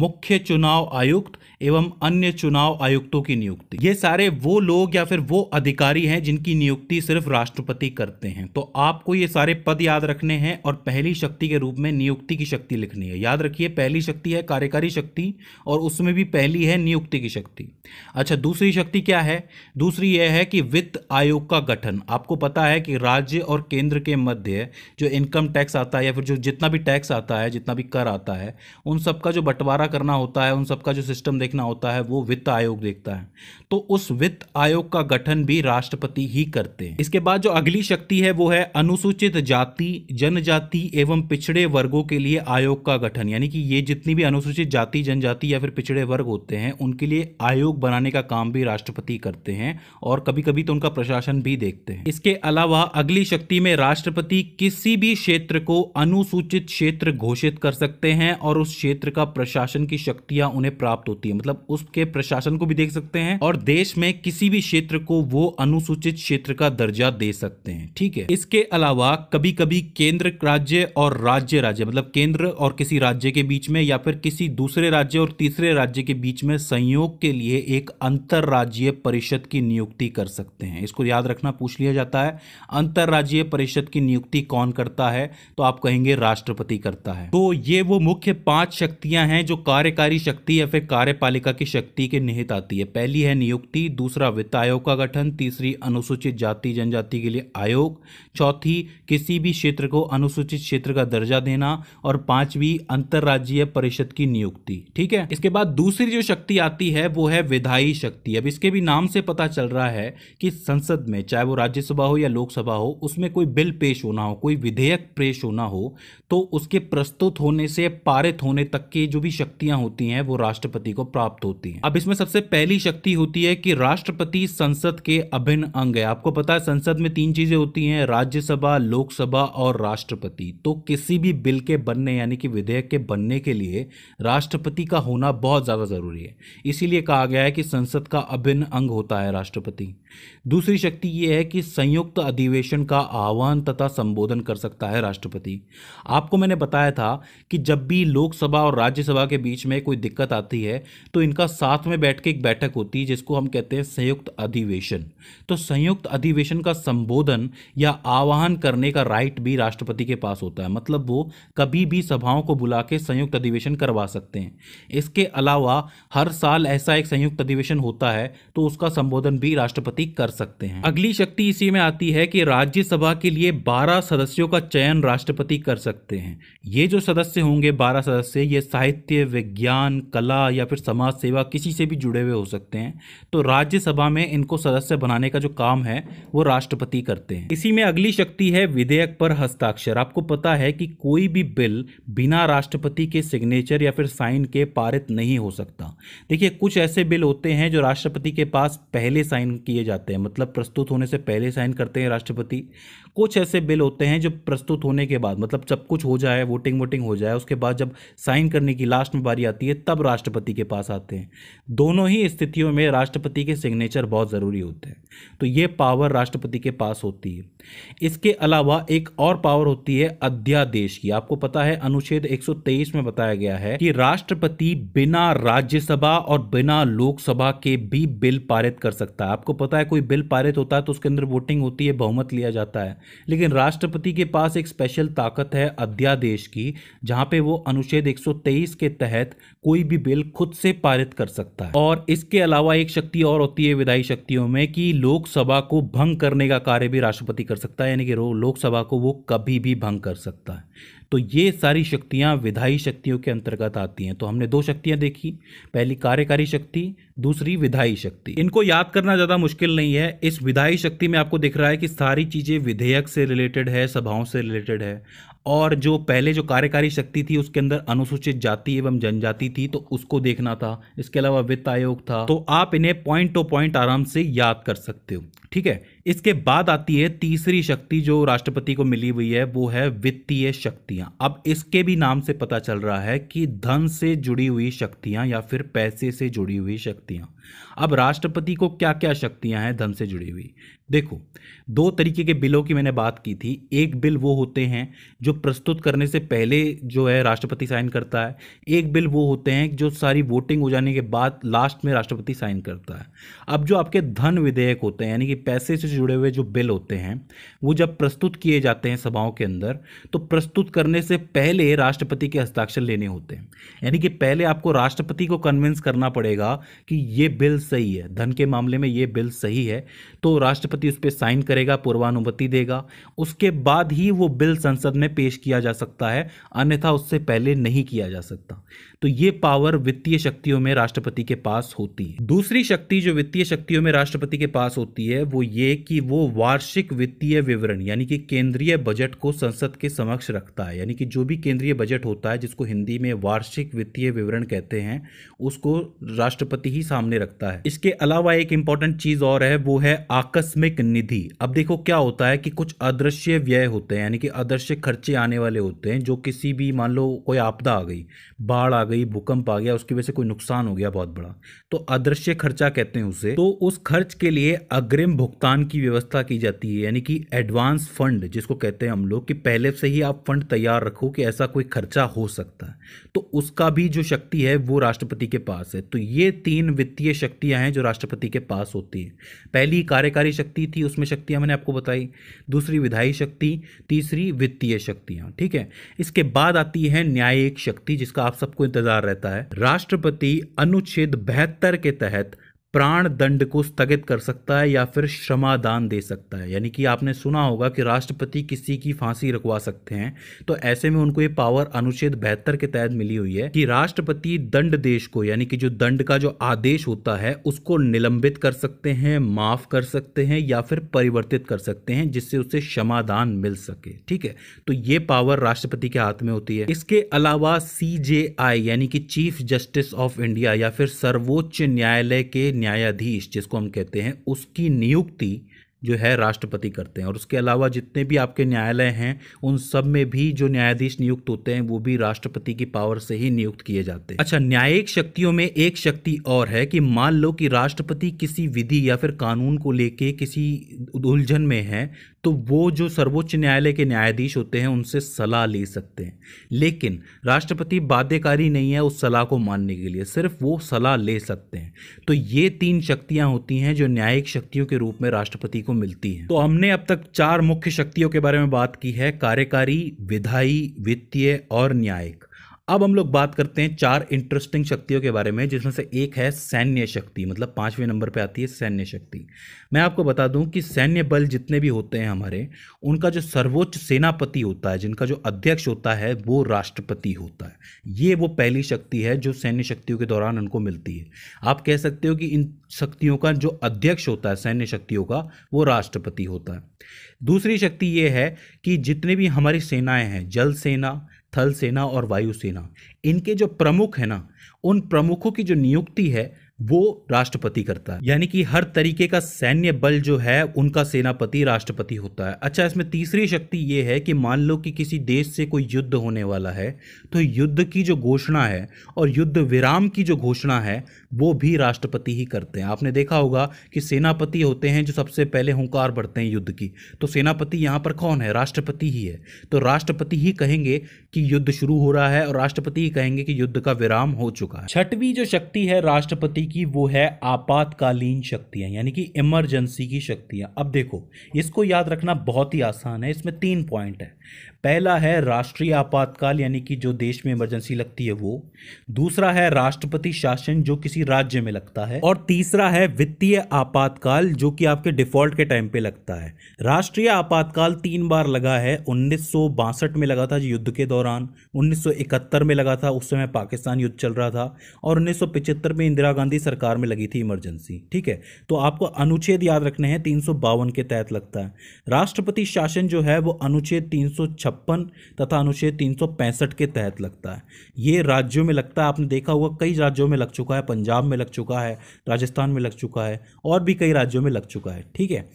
मुख्य चुनाव आयुक्त एवं अन्य चुनाव आयुक्तों की नियुक्ति ये सारे वो लोग या फिर वो अधिकारी हैं जिनकी नियुक्ति सिर्फ राष्ट्रपति करते हैं तो आपको ये सारे पद याद रखने हैं और पहली शक्ति के रूप में नियुक्ति की शक्ति लिखनी है याद रखिए पहली शक्ति है कार्यकारी शक्ति और उसमें भी पहली है नियुक्ति की शक्ति अच्छा दूसरी शक्ति क्या है दूसरी यह है कि वित्त आयोग का गठन आपको पता है कि राज्य और केंद्र के मध्य जो इनकम टैक्स आता है या फिर जो जितना भी टैक्स आता है जितना भी कर आता है उन सबका जो बंटवारा करना होता है उन सबका जो सिस्टम देखना होता है वो वित्त आयोग देखता है तो उस वित्त आयोग का गठन भी राष्ट्रपति ही करते हैं इसके बाद जो अगली शक्ति है वो है अनुसूचित जाति जनजाति एवं पिछड़े वर्गों के लिए आयोग का गठन यानी कि ये जितनी भी अनुसूचित जाति जनजाति या फिर पिछड़े वर्ग होते हैं उनके लिए आयोग बनाने का काम भी राष्ट्रपति करते हैं और कभी कभी तो उनका प्रशासन भी देखते हैं इसके अलावा अगली शक्ति में राष्ट्रपति किसी भी क्षेत्र को अनुसूचित क्षेत्र घोषित कर सकते हैं और उस क्षेत्र का प्रशासन की शक्तियां उन्हें प्राप्त होती है मतलब उसके प्रशासन को भी देख सकते हैं और देश में किसी भी क्षेत्र को वो अनुसूचित क्षेत्र का दर्जा दे सकते हैं ठीक है इसके अलावा कभी कभी केंद्र राज्य और राज्य राज्य मतलब केंद्र और किसी राज्य के बीच में या फिर किसी दूसरे राज्य और तीसरे राज्य के बीच में संयोग के लिए एक अंतर्राज्यीय परिषद की नियुक्ति कर सकते हैं इसको याद रखना पूछ लिया जाता है अंतर्राज्यीय परिषद की नियुक्ति कौन करता है तो आप कहेंगे राष्ट्रपति करता है तो ये वो मुख्य पांच शक्तियां हैं जो कार्यकारी शक्ति या फिर कार्यपालिका न्यायपालिका की शक्ति के निहित आती है पहली है नियुक्ति दूसरा वित्त आयोग का गठन तीसरी अनुसूचित जाति जनजाति के लिए आयोग चौथी किसी भी क्षेत्र को अनुसूचित क्षेत्र का दर्जा देना और पांचवी अंतर्राज्यीय परिषद की नियुक्ति ठीक है इसके बाद दूसरी जो शक्ति आती है वो है विधायी शक्ति अब इसके भी नाम से पता चल रहा है कि संसद में चाहे वो राज्यसभा हो या लोकसभा हो उसमें कोई बिल पेश होना हो कोई विधेयक पेश होना हो तो उसके प्रस्तुत होने से पारित होने तक की जो भी शक्तियां होती हैं वो राष्ट्रपति को प्राप्त होती है अब इसमें सबसे पहली शक्ति होती है कि राष्ट्रपति संसद के अभिन्न अंग है आपको पता है संसद में तीन चीजें होती हैं राज्यसभा लोकसभा और राष्ट्रपति तो किसी भी बिल के बनने यानी कि विधेयक के बनने के लिए राष्ट्रपति का होना बहुत ज्यादा जरूरी है इसीलिए कहा गया है कि संसद का अभिन्न अंग होता है राष्ट्रपति दूसरी शक्ति यह है कि संयुक्त अधिवेशन का आह्वान तथा संबोधन कर सकता है राष्ट्रपति आपको मैंने बताया था कि जब भी लोकसभा और राज्यसभा के बीच में कोई दिक्कत आती है तो इनका साथ में बैठ के एक बैठक होती है जिसको हम कहते हैं संयुक्त अधिवेशन तो संयुक्त अधिवेशन का संबोधन या आह्वान करने का राइट भी राष्ट्रपति के पास होता है मतलब वो कभी भी सभाओं को बुला के संयुक्त अधिवेशन करवा सकते हैं इसके अलावा हर साल ऐसा एक संयुक्त अधिवेशन होता है तो उसका संबोधन भी राष्ट्रपति कर सकते हैं अगली शक्ति इसी में आती है कि राज्यसभा के लिए बारह सदस्यों का चयन राष्ट्रपति कर सकते हैं ये जो सदस्य होंगे बारह सदस्य ये साहित्य विज्ञान कला या फिर समाज सेवा किसी से भी जुड़े हुए हो सकते हैं तो राज्यसभा में इनको सदस्य बनाने का जो काम है वो राष्ट्रपति करते हैं इसी में अगली शक्ति है विधेयक पर हस्ताक्षर आपको पता है कि कोई भी बिल बिना राष्ट्रपति के सिग्नेचर या फिर साइन के पारित नहीं हो सकता देखिए कुछ ऐसे बिल होते हैं जो राष्ट्रपति के पास पहले साइन किए जाते हैं मतलब प्रस्तुत होने से पहले साइन करते हैं राष्ट्रपति कुछ ऐसे बिल होते हैं जो प्रस्तुत होने के बाद मतलब जब कुछ हो जाए वोटिंग वोटिंग हो जाए उसके बाद जब साइन करने की लास्ट में बारी आती है तब राष्ट्रपति के पास पास आते हैं दोनों ही स्थितियों में राष्ट्रपति के सिग्नेचर बहुत ज़रूरी होते हैं तो ये पावर राष्ट्रपति के पास होती है इसके अलावा एक और पावर होती है अध्यादेश की आपको पता है अनुच्छेद 123 में बताया गया है कि राष्ट्रपति बिना राज्यसभा और बिना लोकसभा के भी बिल पारित कर सकता है आपको पता है कोई बिल पारित होता है तो उसके अंदर वोटिंग होती है बहुमत लिया जाता है लेकिन राष्ट्रपति के पास एक स्पेशल ताकत है अध्यादेश की जहां पे वो अनुच्छेद 123 के तहत कोई भी बिल खुद से से पारित कर सकता है और इसके अलावा एक शक्ति और होती है विधायी शक्तियों में कि लोकसभा को भंग करने का कार्य भी राष्ट्रपति कर सकता है यानी कि लोकसभा को वो कभी भी भंग कर सकता है तो ये सारी शक्तियाँ विधायी शक्तियों के अंतर्गत आती हैं तो हमने दो शक्तियाँ देखी पहली कार्यकारी शक्ति दूसरी विधायी शक्ति इनको याद करना ज़्यादा मुश्किल नहीं है इस विधायी शक्ति में आपको दिख रहा है कि सारी चीज़ें विधेयक से रिलेटेड है सभाओं से रिलेटेड है और जो पहले जो कार्यकारी शक्ति थी उसके अंदर अनुसूचित जाति एवं जनजाति थी तो उसको देखना था इसके अलावा वित्त आयोग था तो आप इन्हें पॉइंट टू पॉइंट आराम से याद कर सकते हो ठीक है इसके बाद आती है तीसरी शक्ति जो राष्ट्रपति को मिली हुई है वो है वित्तीय शक्तियां अब इसके भी नाम से पता चल रहा है कि धन से जुड़ी हुई शक्तियां या फिर पैसे से जुड़ी हुई शक्तियां अब राष्ट्रपति को क्या क्या शक्तियां हैं धन से जुड़ी हुई देखो दो तरीके के बिलों की मैंने बात की थी एक बिल वो होते हैं जो प्रस्तुत करने से पहले जो है राष्ट्रपति साइन करता है एक बिल वो होते हैं जो सारी वोटिंग हो जाने के बाद लास्ट में राष्ट्रपति साइन करता है अब जो आपके धन विधेयक होते हैं यानी कि पैसे से जुड़े हुए जो बिल होते हैं वो जब प्रस्तुत किए जाते हैं सभाओं के अंदर तो प्रस्तुत करने से पहले राष्ट्रपति के हस्ताक्षर लेने होते हैं यानी कि पहले आपको राष्ट्रपति को कन्विंस करना पड़ेगा कि ये बिल सही है धन के मामले में ये बिल सही है तो राष्ट्रपति उस पर साइन करेगा पूर्वानुमति देगा उसके बाद ही वो बिल संसद में पेश किया जा सकता है अन्यथा उससे पहले नहीं किया जा सकता तो ये पावर वित्तीय शक्तियों में राष्ट्रपति के पास होती है दूसरी शक्ति जो वित्तीय शक्तियों में राष्ट्रपति के पास होती है वो ये कि वो वार्षिक वित्तीय विवरण यानी कि केंद्रीय बजट को संसद के समक्ष रखता है यानी कि जो भी केंद्रीय बजट होता है जिसको हिंदी में वार्षिक वित्तीय विवरण कहते हैं उसको राष्ट्रपति ही सामने रखता है इसके अलावा एक इंपॉर्टेंट चीज और है वो है आकस्मिक निधि अब देखो क्या होता है कि कुछ अदृश्य व्यय होते हैं यानी कि अदृश्य खर्चे आने वाले होते हैं जो किसी भी मान लो कोई आपदा आ गई बाढ़ आ गई भूकंप आ गया उसकी वजह से कोई नुकसान हो गया बहुत बड़ा तो अदृश्य खर्चा कहते हैं उसे तो उस खर्च के लिए अग्रिम भुगतान की व्यवस्था की जाती है यानी कि एडवांस फंड जिसको कहते हैं हम लोग कि पहले से ही आप फंड तैयार रखो कि ऐसा कोई खर्चा हो सकता है तो उसका भी जो शक्ति है वो राष्ट्रपति के पास है तो ये तीन वित्तीय शक्तियां हैं जो राष्ट्रपति के पास होती है पहली कार्यकारी शक्ति थी उसमें शक्तियां मैंने आपको बताई दूसरी विधायी शक्ति तीसरी वित्तीय शक्तियां ठीक है इसके बाद आती है न्यायिक शक्ति जिसका आप सबको इंतजार रहता है राष्ट्रपति अनुच्छेद बहत्तर के तहत प्राण दंड को स्थगित कर सकता है या फिर क्षमादान दे सकता है यानी कि आपने सुना होगा कि राष्ट्रपति किसी की फांसी रखवा सकते हैं तो ऐसे में उनको ये पावर अनुच्छेद बहत्तर के तहत मिली हुई है कि राष्ट्रपति दंड देश को यानी कि जो दंड का जो आदेश होता है उसको निलंबित कर सकते हैं माफ कर सकते हैं या फिर परिवर्तित कर सकते हैं जिससे उसे क्षमादान मिल सके ठीक है तो ये पावर राष्ट्रपति के हाथ में होती है इसके अलावा सी यानी कि चीफ जस्टिस ऑफ इंडिया या फिर सर्वोच्च न्यायालय के न्यायाधीश जिसको हम कहते हैं उसकी नियुक्ति जो है राष्ट्रपति करते हैं और उसके अलावा जितने भी आपके न्यायालय हैं उन सब में भी जो न्यायाधीश नियुक्त होते हैं वो भी राष्ट्रपति की पावर से ही नियुक्त किए जाते हैं अच्छा न्यायिक शक्तियों में एक शक्ति और है कि मान लो कि राष्ट्रपति किसी विधि या फिर कानून को लेके किसी उलझन में है तो वो जो सर्वोच्च न्यायालय के न्यायाधीश होते हैं उनसे सलाह ले सकते हैं लेकिन राष्ट्रपति बाध्यकारी नहीं है उस सलाह को मानने के लिए सिर्फ वो सलाह ले सकते हैं तो ये तीन शक्तियां होती हैं जो न्यायिक शक्तियों के रूप में राष्ट्रपति को मिलती हैं तो हमने अब तक चार मुख्य शक्तियों के बारे में बात की है कार्यकारी विधायी वित्तीय और न्यायिक अब हम लोग बात करते हैं चार इंटरेस्टिंग शक्तियों के बारे में जिसमें से एक है सैन्य शक्ति मतलब पाँचवें नंबर पे आती है सैन्य शक्ति मैं आपको बता दूं कि सैन्य बल जितने भी होते हैं हमारे उनका जो सर्वोच्च सेनापति होता है जिनका जो अध्यक्ष होता है वो राष्ट्रपति होता है ये वो पहली शक्ति है जो सैन्य शक्तियों के दौरान उनको मिलती है आप कह सकते हो कि इन शक्तियों का जो अध्यक्ष होता है सैन्य शक्तियों का वो राष्ट्रपति होता है दूसरी शक्ति ये है कि जितने भी हमारी सेनाएँ हैं जल सेना थल सेना और वायु सेना इनके जो प्रमुख है ना उन प्रमुखों की जो नियुक्ति है वो राष्ट्रपति करता है यानी कि हर तरीके का सैन्य बल जो है उनका सेनापति राष्ट्रपति होता है अच्छा इसमें तीसरी शक्ति ये है कि मान लो कि किसी देश से कोई युद्ध होने वाला है तो युद्ध की जो घोषणा है और युद्ध विराम की जो घोषणा है वो भी राष्ट्रपति ही करते हैं आपने देखा होगा कि सेनापति होते हैं जो सबसे पहले हुंकार बढ़ते हैं युद्ध की तो सेनापति यहाँ पर कौन है राष्ट्रपति ही है तो राष्ट्रपति ही कहेंगे कि युद्ध शुरू हो रहा है और राष्ट्रपति ही कहेंगे कि युद्ध का विराम हो चुका है छठवीं जो शक्ति है राष्ट्रपति की वो है आपातकालीन शक्तियाँ यानी कि इमरजेंसी की शक्तियाँ अब देखो इसको याद रखना बहुत ही आसान है इसमें तीन पॉइंट है पहला है राष्ट्रीय आपातकाल यानी कि जो देश में इमरजेंसी लगती है वो दूसरा है राष्ट्रपति शासन जो किसी राज्य में लगता है और तीसरा है वित्तीय आपातकाल जो कि आपके डिफॉल्ट के टाइम पे लगता है राष्ट्रीय आपातकाल तीन बार लगा है उन्नीस में लगा था युद्ध के दौरान उन्नीस में लगा था उस समय पाकिस्तान युद्ध चल रहा था और उन्नीस में इंदिरा गांधी सरकार में लगी थी इमरजेंसी ठीक है तो आपको अनुच्छेद याद रखने हैं तीन के तहत लगता है राष्ट्रपति शासन जो है वो अनुच्छेद तीन छप्पन तथा अनुच्छेद तीन सौ पैंसठ के तहत लगता है ये राज्यों में लगता है आपने देखा होगा कई राज्यों में लग चुका है पंजाब में लग चुका है राजस्थान में लग चुका है और भी कई राज्यों में लग चुका है ठीक है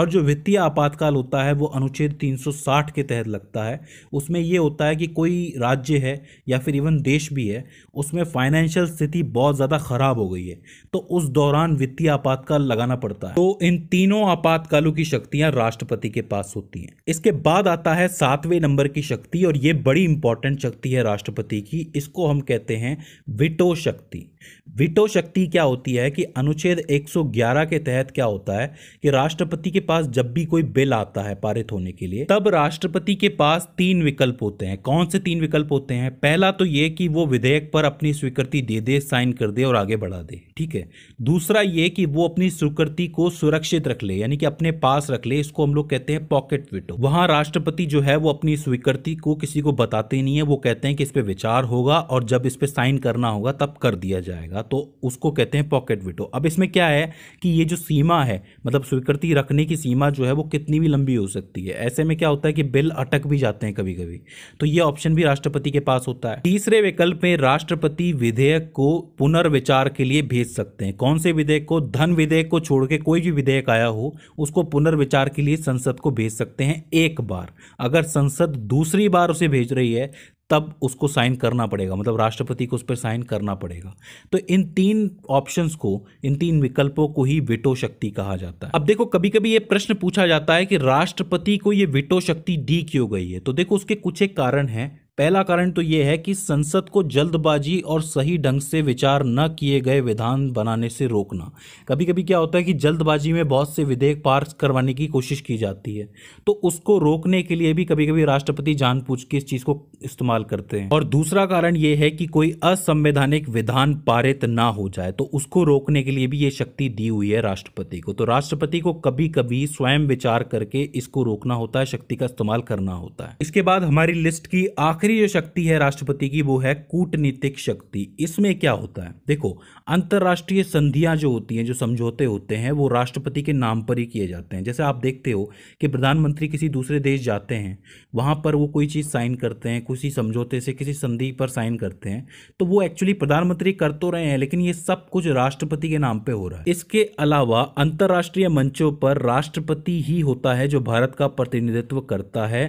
और जो वित्तीय आपातकाल होता है वो अनुच्छेद 360 के तहत लगता है उसमें ये होता है कि कोई राज्य है या फिर इवन देश भी है उसमें फाइनेंशियल स्थिति बहुत ज़्यादा ख़राब हो गई है तो उस दौरान वित्तीय आपातकाल लगाना पड़ता है तो इन तीनों आपातकालों की शक्तियाँ राष्ट्रपति के पास होती हैं इसके बाद आता है सातवें नंबर की शक्ति और ये बड़ी इंपॉर्टेंट शक्ति है राष्ट्रपति की इसको हम कहते हैं विटो शक्ति वीटो शक्ति क्या होती है कि अनुच्छेद 111 के तहत क्या होता है कि राष्ट्रपति के पास जब भी कोई बिल आता है पारित होने के लिए तब राष्ट्रपति के पास तीन विकल्प होते हैं कौन से तीन विकल्प होते हैं पहला तो ये कि वो विधेयक पर अपनी स्वीकृति दे दे साइन कर दे और आगे बढ़ा दे ठीक है दूसरा ये कि वो अपनी स्वीकृति को सुरक्षित रख ले यानी कि अपने पास रख ले इसको हम लोग कहते हैं पॉकेट वीटो वहां राष्ट्रपति जो है वो अपनी स्वीकृति को किसी को बताते नहीं है वो कहते हैं कि इस पर विचार होगा और जब इस पर साइन करना होगा तब कर दिया जाएगा जाएगा तो उसको कहते हैं पॉकेट वीटो अब इसमें क्या है कि ये जो सीमा है मतलब स्वीकृति रखने की सीमा जो है वो कितनी भी लंबी हो सकती है ऐसे में क्या होता है कि बिल अटक भी जाते हैं कभी कभी तो ये ऑप्शन भी राष्ट्रपति के पास होता है तीसरे विकल्प में राष्ट्रपति विधेयक को पुनर्विचार के लिए भेज सकते हैं कौन से विधेयक को धन विधेयक को छोड़ के कोई भी विधेयक आया हो उसको पुनर्विचार के लिए संसद को भेज सकते हैं एक बार अगर संसद दूसरी बार उसे भेज रही है तब उसको साइन करना पड़ेगा मतलब राष्ट्रपति को उस पर साइन करना पड़ेगा तो इन तीन ऑप्शंस को इन तीन विकल्पों को ही विटो शक्ति कहा जाता है अब देखो कभी कभी ये प्रश्न पूछा जाता है कि राष्ट्रपति को ये विटो शक्ति दी क्यों गई है तो देखो उसके कुछ एक कारण हैं पहला कारण तो ये है कि संसद को जल्दबाजी और सही ढंग से विचार न किए गए विधान बनाने से रोकना कभी कभी क्या होता है कि जल्दबाजी में बहुत से विधेयक पास करवाने की कोशिश की जाती है तो उसको रोकने के लिए भी कभी कभी राष्ट्रपति जानबूझ के इस चीज़ को इस्तेमाल करते हैं और दूसरा कारण ये है कि कोई असंवैधानिक विधान पारित ना हो जाए तो उसको रोकने के लिए भी ये शक्ति दी हुई है राष्ट्रपति को तो राष्ट्रपति को कभी कभी स्वयं विचार करके इसको रोकना होता है शक्ति का इस्तेमाल करना होता है इसके बाद हमारी लिस्ट की आखिरी तीसरी जो शक्ति है राष्ट्रपति की वो है कूटनीतिक शक्ति इसमें क्या होता है देखो अंतर्राष्ट्रीय संधियां जो होती हैं जो समझौते होते हैं वो राष्ट्रपति के नाम पर ही किए जाते हैं जैसे आप देखते हो कि प्रधानमंत्री किसी दूसरे देश जाते हैं वहाँ पर वो कोई चीज़ साइन करते हैं किसी समझौते से किसी संधि पर साइन करते हैं तो वो एक्चुअली प्रधानमंत्री कर तो रहे हैं लेकिन ये सब कुछ राष्ट्रपति के नाम पर हो रहा है इसके अलावा अंतर्राष्ट्रीय मंचों पर राष्ट्रपति ही होता है जो भारत का प्रतिनिधित्व करता है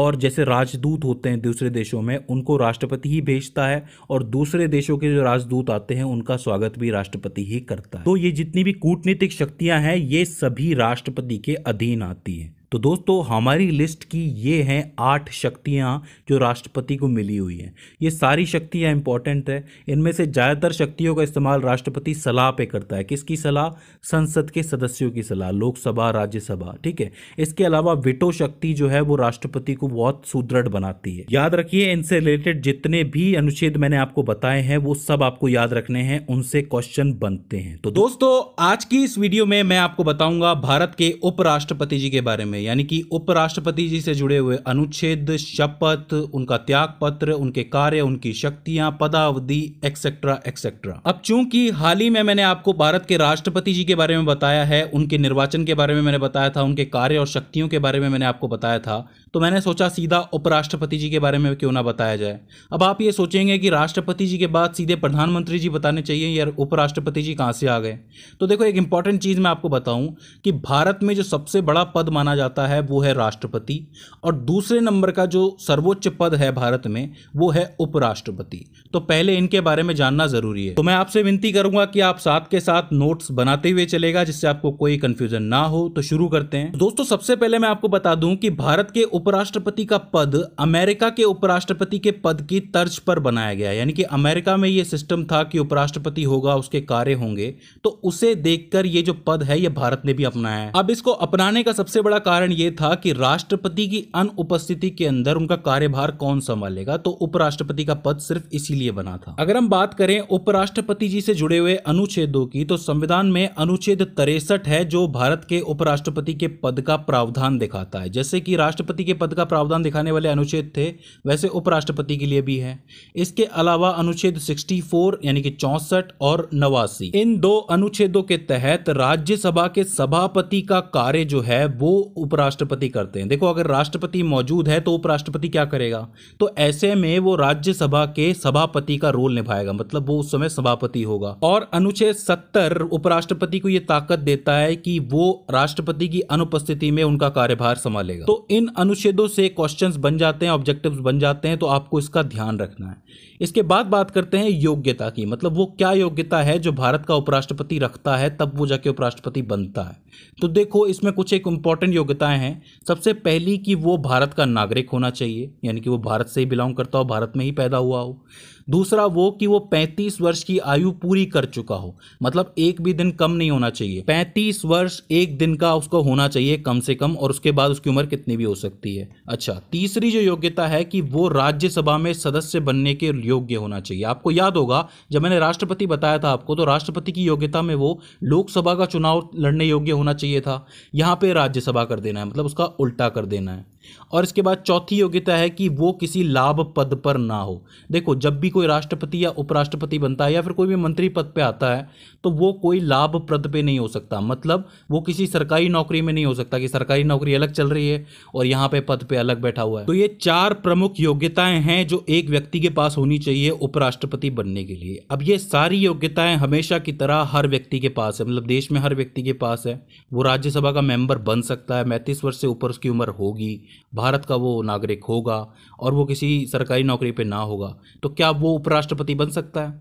और जैसे राजदूत होते हैं दूसरे देशों में उनको राष्ट्रपति ही भेजता है और दूसरे देशों के जो राजदूत आते हैं उनका स्वागत स्वागत भी राष्ट्रपति ही करता है तो ये जितनी भी कूटनीतिक शक्तियां हैं ये सभी राष्ट्रपति के अधीन आती हैं तो दोस्तों हमारी लिस्ट की ये हैं आठ शक्तियाँ जो राष्ट्रपति को मिली हुई हैं ये सारी शक्तियाँ इंपॉर्टेंट है इनमें से ज़्यादातर शक्तियों का इस्तेमाल राष्ट्रपति सलाह पे करता है किसकी सलाह संसद के सदस्यों की सलाह लोकसभा राज्यसभा ठीक है इसके अलावा विटो शक्ति जो है वो राष्ट्रपति को बहुत सुदृढ़ बनाती है याद रखिए इनसे रिलेटेड जितने भी अनुच्छेद मैंने आपको बताए हैं वो सब आपको याद रखने हैं उनसे क्वेश्चन बनते हैं तो दोस्तों आज की इस वीडियो में मैं आपको बताऊंगा भारत के उपराष्ट्रपति जी के बारे में यानी कि उपराष्ट्रपति जी से जुड़े हुए अनुच्छेद शपथ उनका त्याग पत्र उनके कार्य उनकी शक्तियां पदावधि एक्सेट्रा एक्सेट्रा अब चूंकि हाल ही में मैंने आपको भारत के राष्ट्रपति जी के बारे में बताया है उनके निर्वाचन के बारे में मैंने बताया था उनके कार्य और शक्तियों के बारे में मैंने आपको बताया था तो मैंने सोचा सीधा उपराष्ट्रपति जी के बारे में क्यों ना बताया जाए अब आप ये सोचेंगे कि राष्ट्रपति जी के बाद सीधे प्रधानमंत्री जी बताने चाहिए यार उपराष्ट्रपति जी कहाँ से आ गए तो देखो एक इंपॉर्टेंट चीज़ मैं आपको बताऊँ कि भारत में जो सबसे बड़ा पद माना जाता है वो है राष्ट्रपति और दूसरे नंबर का जो सर्वोच्च पद है भारत में वो है उपराष्ट्रपति तो पहले इनके बारे में जानना ज़रूरी है तो मैं आपसे विनती करूंगा कि आप साथ के साथ नोट्स बनाते हुए चलेगा जिससे आपको कोई कन्फ्यूजन ना हो तो शुरू करते हैं दोस्तों सबसे पहले मैं आपको बता दूं कि भारत के उपराष्ट्रपति का पद अमेरिका के उपराष्ट्रपति के पद की तर्ज पर बनाया गया यानी कि अमेरिका में ये सिस्टम था कि उपराष्ट्रपति होगा उसके कार्य होंगे तो उसे देखकर ये जो पद है ये भारत ने भी अपनाया है अब इसको अपनाने का सबसे बड़ा कारण ये था कि राष्ट्रपति की अनुपस्थिति के अंदर उनका कार्यभार कौन संभालेगा तो उपराष्ट्रपति का पद सिर्फ इसीलिए बना था अगर हम बात करें उपराष्ट्रपति जी से जुड़े हुए अनुच्छेदों की तो संविधान में अनुच्छेद तिरसठ है जो भारत के उपराष्ट्रपति के पद का प्रावधान दिखाता है जैसे कि राष्ट्रपति के पद का प्रावधान दिखाने वाले अनुच्छेद थे वैसे उपराष्ट्रपति के लिए भी है इसके अलावा अनुच्छेद 64 यानी कि चौंसठ और नवासी इन दो अनुच्छेदों के तहत राज्यसभा के सभापति का कार्य जो है वो उपराष्ट्रपति करते हैं देखो अगर राष्ट्रपति मौजूद है तो उपराष्ट्रपति क्या करेगा तो ऐसे में वो राज्यसभा के सभापति का रोल निभाएगा मतलब वो उस समय सभापति होगा और अनुच्छेद सत्तर उपराष्ट्रपति को यह ताकत देता है कि वो राष्ट्रपति की अनुपस्थिति में उनका कार्यभार संभालेगा तो इन अनुच्छेद अनुच्छेदों से क्वेश्चंस बन जाते हैं ऑब्जेक्टिव्स बन जाते हैं तो आपको इसका ध्यान रखना है इसके बाद बात करते हैं योग्यता की मतलब वो क्या योग्यता है जो भारत का उपराष्ट्रपति रखता है तब वो जाके उपराष्ट्रपति बनता है तो देखो इसमें कुछ एक इंपॉर्टेंट योग्यताएं हैं सबसे पहली कि वो भारत का नागरिक होना चाहिए यानी कि वो भारत से ही बिलोंग करता हो भारत में ही पैदा हुआ हो दूसरा वो कि वो 35 वर्ष की आयु पूरी कर चुका हो मतलब एक भी दिन कम नहीं होना चाहिए 35 वर्ष एक दिन का उसको होना चाहिए कम से कम और उसके बाद उसकी उम्र कितनी भी हो सकती है अच्छा तीसरी जो योग्यता है कि वो राज्यसभा में सदस्य बनने के योग्य होना चाहिए आपको याद होगा जब मैंने राष्ट्रपति बताया था आपको तो राष्ट्रपति की योग्यता में वो लोकसभा का चुनाव लड़ने योग्य होना चाहिए था यहाँ पे राज्यसभा कर देना है मतलब उसका उल्टा कर देना है और इसके बाद चौथी योग्यता है कि वो किसी लाभ पद पर ना हो देखो जब भी कोई राष्ट्रपति या उपराष्ट्रपति बनता है या फिर कोई भी मंत्री पद पे आता है तो वो कोई लाभ पद पे नहीं हो सकता मतलब वो किसी सरकारी नौकरी में नहीं हो सकता कि सरकारी नौकरी अलग चल रही है और यहाँ पे पद पे अलग बैठा हुआ है तो ये चार प्रमुख योग्यताएं हैं जो एक व्यक्ति के पास होनी चाहिए उपराष्ट्रपति बनने के लिए अब ये सारी योग्यताएं हमेशा की तरह हर व्यक्ति के पास है मतलब देश में हर व्यक्ति के पास है वो राज्यसभा का मेंबर बन सकता है मैंतीस वर्ष से ऊपर उसकी उम्र होगी भारत का वो नागरिक होगा और वो किसी सरकारी नौकरी पर ना होगा तो क्या वो उपराष्ट्रपति बन सकता है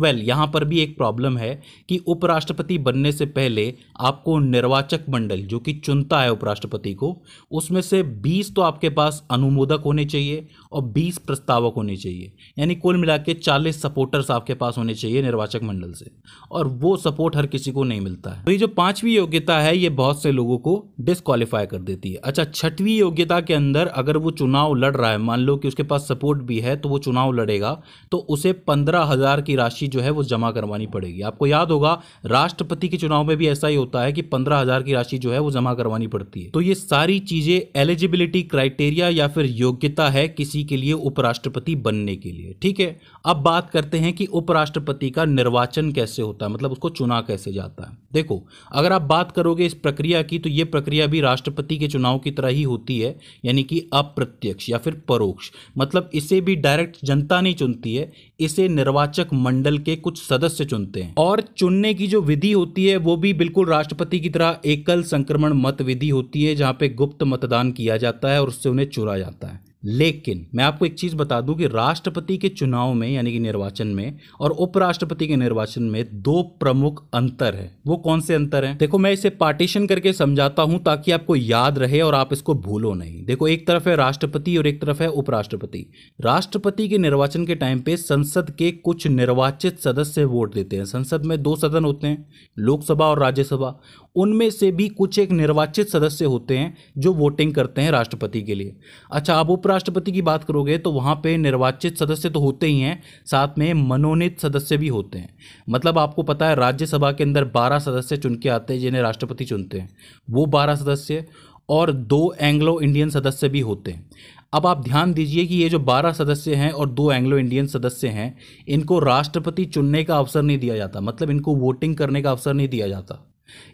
वेल well, यहाँ पर भी एक प्रॉब्लम है कि उपराष्ट्रपति बनने से पहले आपको निर्वाचक मंडल जो कि चुनता है उपराष्ट्रपति को उसमें से 20 तो आपके पास अनुमोदक होने चाहिए और 20 प्रस्तावक होने चाहिए यानी कुल मिला के चालीस सपोर्टर्स आपके पास होने चाहिए निर्वाचक मंडल से और वो सपोर्ट हर किसी को नहीं मिलता है तो ये जो पाँचवीं योग्यता है ये बहुत से लोगों को डिस्कालीफाई कर देती है अच्छा छठवीं योग्यता के अंदर अगर वो चुनाव लड़ रहा है मान लो कि उसके पास सपोर्ट भी है तो वो चुनाव लड़ेगा तो उसे पंद्रह की राशि जो है वो जमा करवानी पड़ेगी आपको याद होगा राष्ट्रपति के चुनाव में भी ऐसा ही होता है कि पंद्रह हजार की राशि जो है वो जमा करवानी पड़ती है तो ये सारी चीजें एलिजिबिलिटी क्राइटेरिया या फिर योग्यता है किसी के लिए उपराष्ट्रपति बनने के लिए ठीक है अब बात करते हैं कि उपराष्ट्रपति का निर्वाचन कैसे होता है मतलब उसको चुना कैसे जाता है देखो अगर आप बात करोगे इस प्रक्रिया की तो ये प्रक्रिया भी राष्ट्रपति के चुनाव की तरह ही होती है यानी कि अप्रत्यक्ष या फिर परोक्ष मतलब इसे भी डायरेक्ट जनता नहीं चुनती है इसे निर्वाचक मंडल के कुछ सदस्य चुनते हैं और चुनने की जो विधि होती है वो भी बिल्कुल राष्ट्रपति की तरह एकल संक्रमण मत विधि होती है जहाँ पे गुप्त मतदान किया जाता है और उससे उन्हें चुना जाता है लेकिन मैं आपको एक चीज़ बता दूं कि राष्ट्रपति के चुनाव में यानी कि निर्वाचन में और उपराष्ट्रपति के निर्वाचन में दो प्रमुख अंतर है वो कौन से अंतर हैं देखो मैं इसे पार्टीशन करके समझाता हूं ताकि आपको याद रहे और आप इसको भूलो नहीं देखो एक तरफ है राष्ट्रपति और एक तरफ है उपराष्ट्रपति राष्ट्रपति के निर्वाचन के टाइम पे संसद के कुछ निर्वाचित सदस्य वोट देते हैं संसद में दो सदन होते हैं लोकसभा और राज्यसभा उनमें से भी कुछ एक निर्वाचित सदस्य होते हैं जो वोटिंग करते हैं राष्ट्रपति के लिए अच्छा आप उपराष्ट्रपति की बात करोगे तो वहाँ पे निर्वाचित सदस्य तो होते ही हैं साथ में मनोनीत सदस्य भी होते हैं मतलब आपको पता है राज्यसभा के अंदर बारह सदस्य चुन के आते हैं जिन्हें राष्ट्रपति चुनते हैं वो बारह सदस्य और दो एंग्लो इंडियन सदस्य भी होते हैं अब आप ध्यान दीजिए कि ये जो 12 सदस्य हैं और दो एंग्लो इंडियन सदस्य हैं इनको राष्ट्रपति चुनने का अवसर नहीं दिया जाता मतलब इनको वोटिंग करने का अवसर नहीं दिया जाता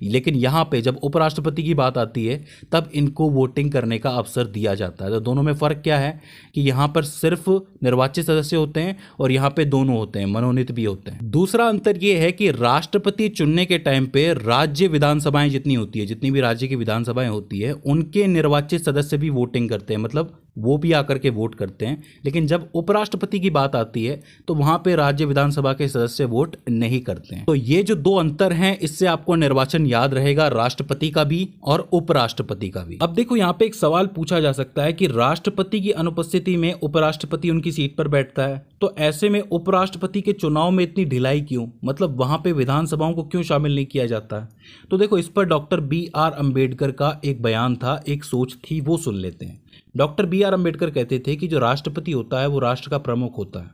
लेकिन यहाँ पे जब उपराष्ट्रपति की बात आती है तब इनको वोटिंग करने का अवसर दिया जाता है तो दोनों में फ़र्क क्या है कि यहाँ पर सिर्फ निर्वाचित सदस्य होते हैं और यहाँ पे दोनों होते हैं मनोनीत भी होते हैं दूसरा अंतर ये है कि राष्ट्रपति चुनने के टाइम पे राज्य विधानसभाएं जितनी होती है जितनी भी राज्य की विधानसभाएं होती है उनके निर्वाचित सदस्य भी वोटिंग करते हैं मतलब वो भी आकर के वोट करते हैं लेकिन जब उपराष्ट्रपति की बात आती है तो वहाँ पे राज्य विधानसभा के सदस्य वोट नहीं करते हैं तो ये जो दो अंतर हैं इससे आपको निर्वाचन याद रहेगा राष्ट्रपति का भी और उपराष्ट्रपति का भी अब देखो यहाँ पे एक सवाल पूछा जा सकता है कि राष्ट्रपति की अनुपस्थिति में उपराष्ट्रपति उनकी सीट पर बैठता है तो ऐसे में उपराष्ट्रपति के चुनाव में इतनी ढिलाई क्यों मतलब वहाँ पे विधानसभाओं को क्यों शामिल नहीं किया जाता है तो देखो इस पर डॉक्टर बी आर अम्बेडकर का एक बयान था एक सोच थी वो सुन लेते हैं डॉक्टर बी आर अम्बेडकर कहते थे कि जो राष्ट्रपति होता है वो राष्ट्र का प्रमुख होता है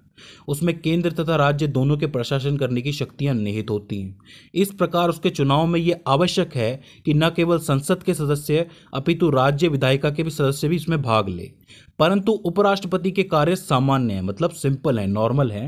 उसमें केंद्र तथा राज्य दोनों के प्रशासन करने की शक्तियां निहित होती हैं इस प्रकार उसके चुनाव में ये आवश्यक है कि न केवल संसद के सदस्य अपितु राज्य विधायिका के भी सदस्य भी इसमें भाग ले परंतु उपराष्ट्रपति के कार्य सामान्य है मतलब सिंपल है नॉर्मल है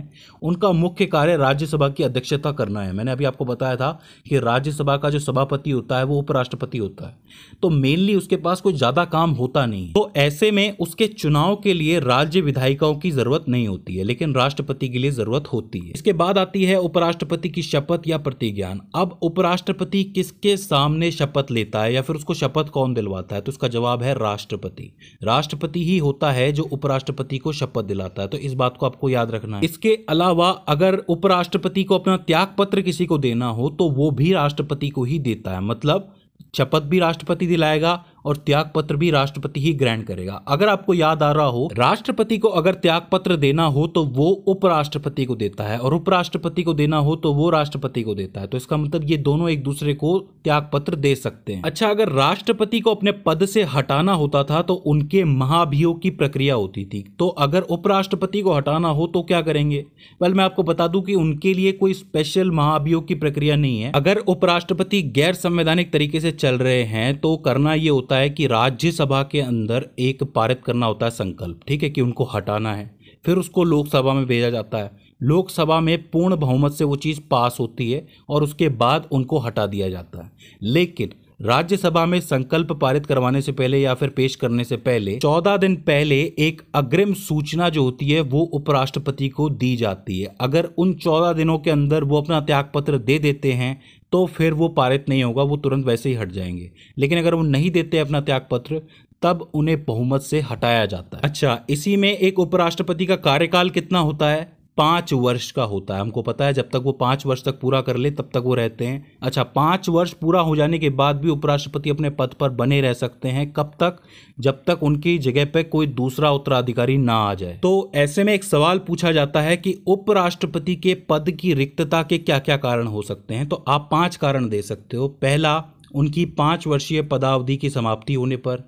उनका मुख्य कार्य राज्यसभा की अध्यक्षता करना है मैंने अभी आपको बताया था कि राज्यसभा का जो सभापति होता है वो उपराष्ट्रपति होता है तो मेनली उसके पास कोई ज़्यादा काम होता नहीं तो ऐसे में उसके चुनाव के लिए राज्य विधायिकाओं की ज़रूरत नहीं होती है लेकिन राष्ट्रपति के लिए जरूरत होती है इसके बाद आती है उपराष्ट्रपति की शपथ या प्रतिज्ञान अब उपराष्ट्रपति किसके सामने शपथ लेता है या फिर उसको शपथ कौन दिलवाता है तो उसका जवाब है राष्ट्रपति राष्ट्रपति ही होता है जो उपराष्ट्रपति को शपथ दिलाता है तो इस बात को आपको याद रखना है इसके अलावा अगर उपराष्ट्रपति को अपना त्याग पत्र किसी को देना हो तो वो भी राष्ट्रपति को ही देता है मतलब शपथ भी राष्ट्रपति दिलाएगा और त्याग पत्र भी राष्ट्रपति ही ग्रहण करेगा अगर आपको याद आ रहा हो राष्ट्रपति को अगर त्याग पत्र देना हो तो वो उपराष्ट्रपति को देता है और उपराष्ट्रपति को देना हो तो वो राष्ट्रपति को देता है तो इसका मतलब ये दोनों एक दूसरे को त्याग पत्र दे सकते हैं अच्छा अगर राष्ट्रपति को अपने पद से हटाना होता था तो उनके महाभियोग की प्रक्रिया होती थी तो अगर उपराष्ट्रपति को हटाना हो तो क्या करेंगे वेल मैं आपको बता दूं कि उनके लिए कोई स्पेशल महाभियोग की प्रक्रिया नहीं है अगर उपराष्ट्रपति गैर संवैधानिक तरीके से चल रहे हैं तो करना ये होता होता है कि राज्यसभा के अंदर एक पारित करना होता है संकल्प ठीक है कि उनको हटाना है फिर उसको लोकसभा में भेजा जाता है लोकसभा में पूर्ण बहुमत से वो चीज़ पास होती है और उसके बाद उनको हटा दिया जाता है लेकिन राज्यसभा में संकल्प पारित करवाने से पहले या फिर पेश करने से पहले चौदह दिन पहले एक अग्रिम सूचना जो होती है वो उपराष्ट्रपति को दी जाती है अगर उन चौदह दिनों के अंदर वो अपना त्यागपत्र दे देते हैं तो फिर वो पारित नहीं होगा वो तुरंत वैसे ही हट जाएंगे लेकिन अगर वो नहीं देते अपना त्यागपत्र तब उन्हें बहुमत से हटाया जाता है अच्छा इसी में एक उपराष्ट्रपति का कार्यकाल कितना होता है पाँच वर्ष का होता है हमको पता है जब तक वो पाँच वर्ष तक पूरा कर ले तब तक वो रहते हैं अच्छा पाँच वर्ष पूरा हो जाने के बाद भी उपराष्ट्रपति अपने पद पर बने रह सकते हैं कब तक जब तक उनकी जगह पर कोई दूसरा उत्तराधिकारी ना आ जाए तो ऐसे में एक सवाल पूछा जाता है कि उपराष्ट्रपति के पद की रिक्तता के क्या क्या कारण हो सकते हैं तो आप पाँच कारण दे सकते हो पहला उनकी पाँच वर्षीय पदावधि की समाप्ति होने पर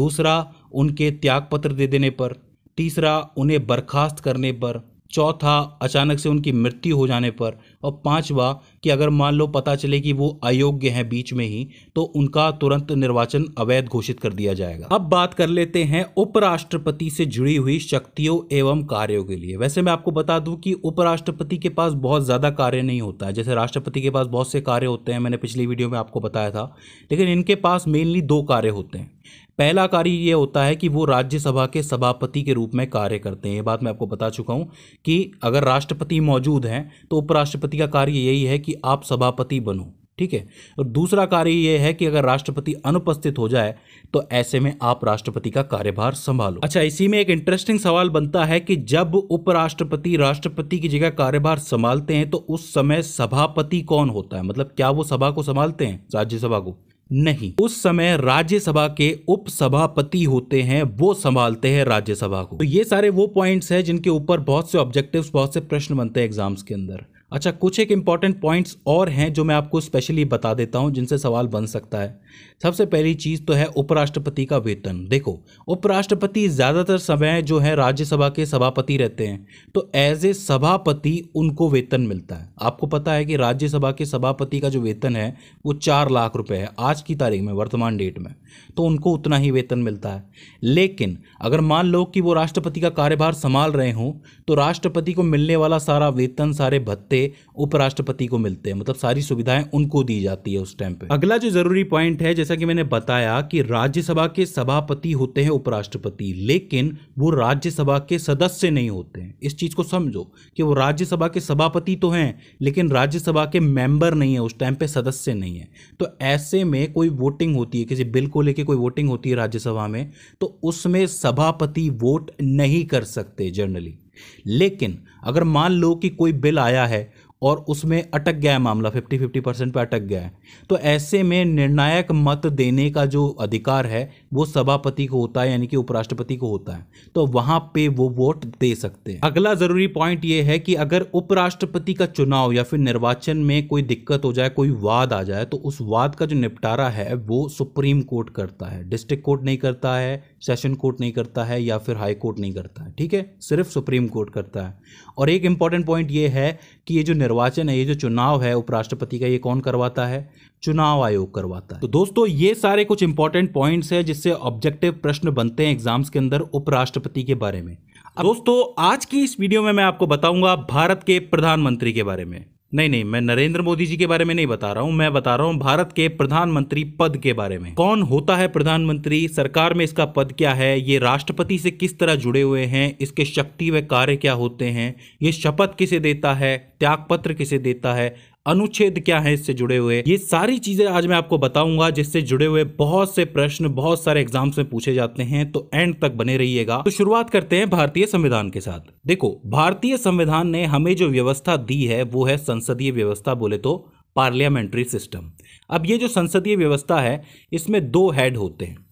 दूसरा उनके त्यागपत्र दे देने पर तीसरा उन्हें बर्खास्त करने पर चौथा अचानक से उनकी मृत्यु हो जाने पर और पांचवा कि अगर मान लो पता चले कि वो अयोग्य हैं बीच में ही तो उनका तुरंत निर्वाचन अवैध घोषित कर दिया जाएगा अब बात कर लेते हैं उपराष्ट्रपति से जुड़ी हुई शक्तियों एवं कार्यों के लिए वैसे मैं आपको बता दूं कि उपराष्ट्रपति के पास बहुत ज़्यादा कार्य नहीं होता है जैसे राष्ट्रपति के पास बहुत से कार्य होते हैं मैंने पिछली वीडियो में आपको बताया था लेकिन इनके पास मेनली दो कार्य होते हैं पहला कार्य ये होता है कि वो राज्यसभा के सभापति के रूप में कार्य करते हैं ये बात मैं आपको बता चुका हूँ कि अगर राष्ट्रपति मौजूद हैं तो उपराष्ट्रपति का कार्य यही है कि आप सभापति बनो ठीक है और दूसरा कार्य ये है कि अगर राष्ट्रपति अनुपस्थित हो जाए तो ऐसे में आप राष्ट्रपति का कार्यभार संभालो अच्छा इसी में एक इंटरेस्टिंग सवाल बनता है कि जब उपराष्ट्रपति राष्ट्रपति की जगह कार्यभार संभालते हैं तो उस समय सभापति कौन होता है मतलब क्या वो सभा को संभालते हैं राज्यसभा को नहीं उस समय राज्यसभा के उपसभापति होते हैं वो संभालते हैं राज्यसभा को तो ये सारे वो पॉइंट्स हैं जिनके ऊपर बहुत से ऑब्जेक्टिव्स बहुत से प्रश्न बनते हैं एग्जाम्स के अंदर अच्छा कुछ एक इम्पॉर्टेंट पॉइंट्स और हैं जो मैं आपको स्पेशली बता देता हूं जिनसे सवाल बन सकता है सबसे पहली चीज़ तो है उपराष्ट्रपति का वेतन देखो उपराष्ट्रपति ज़्यादातर समय जो है राज्यसभा के सभापति रहते हैं तो एज ए सभापति उनको वेतन मिलता है आपको पता है कि राज्यसभा के सभापति का जो वेतन है वो चार लाख रुपये है आज की तारीख में वर्तमान डेट में तो उनको उतना ही वेतन मिलता है लेकिन अगर मान लो कि वो राष्ट्रपति का कार्यभार संभाल रहे हों तो राष्ट्रपति को मिलने वाला सारा वेतन सारे भत्ते उपराष्ट्रपति को मिलते हैं मतलब सारी सुविधाएं उनको दी जाती है उस टाइम पे अगला जो जरूरी पॉइंट है जैसा कि मैंने बताया कि राज्यसभा के सभापति होते हैं उपराष्ट्रपति लेकिन वो राज्यसभा के सदस्य नहीं होते हैं इस चीज को समझो कि वो राज्यसभा के सभापति तो हैं लेकिन राज्यसभा के मेंबर नहीं है उस टाइम पे सदस्य नहीं है तो ऐसे में कोई वोटिंग होती है किसी बिल को लेके कोई वोटिंग होती है राज्यसभा में तो उसमें सभापति वोट नहीं कर सकते जनरली लेकिन अगर मान लो कि कोई बिल आया है और उसमें अटक गया है मामला 50 50 परसेंट पर अटक गया है तो ऐसे में निर्णायक मत देने का जो अधिकार है वो सभापति को होता है यानी कि उपराष्ट्रपति को होता है तो वहां पे वो वोट दे सकते हैं अगला जरूरी पॉइंट ये है कि अगर उपराष्ट्रपति का चुनाव या फिर निर्वाचन में कोई दिक्कत हो जाए कोई वाद आ जाए तो उस वाद का जो निपटारा है वो सुप्रीम कोर्ट करता है डिस्ट्रिक्ट कोर्ट नहीं करता है सेशन कोर्ट नहीं करता है या फिर हाई कोर्ट नहीं करता है ठीक है सिर्फ सुप्रीम कोर्ट करता है और एक इंपॉर्टेंट पॉइंट ये है कि ये जो निर्वाचन है ये जो चुनाव है उपराष्ट्रपति का ये कौन करवाता है चुनाव आयोग करवाता है तो दोस्तों ये सारे कुछ इंपॉर्टेंट पॉइंट्स हैं जिससे ऑब्जेक्टिव प्रश्न बनते हैं एग्जाम्स के अंदर उपराष्ट्रपति के बारे में दोस्तों आज की इस वीडियो में मैं आपको बताऊंगा भारत के प्रधानमंत्री के बारे में नहीं नहीं मैं नरेंद्र मोदी जी के बारे में नहीं बता रहा हूँ मैं बता रहा हूँ भारत के प्रधानमंत्री पद के बारे में कौन होता है प्रधानमंत्री सरकार में इसका पद क्या है ये राष्ट्रपति से किस तरह जुड़े हुए हैं इसके शक्ति व कार्य क्या होते हैं ये शपथ किसे देता है त्यागपत्र किसे देता है अनुच्छेद क्या है इससे जुड़े हुए ये सारी चीजें आज मैं आपको बताऊंगा जिससे जुड़े हुए बहुत से प्रश्न बहुत सारे एग्जाम्स में पूछे जाते हैं तो एंड तक बने रहिएगा तो शुरुआत करते हैं भारतीय संविधान के साथ देखो भारतीय संविधान ने हमें जो व्यवस्था दी है वो है संसदीय व्यवस्था बोले तो पार्लियामेंट्री सिस्टम अब ये जो संसदीय व्यवस्था है इसमें दो हेड होते हैं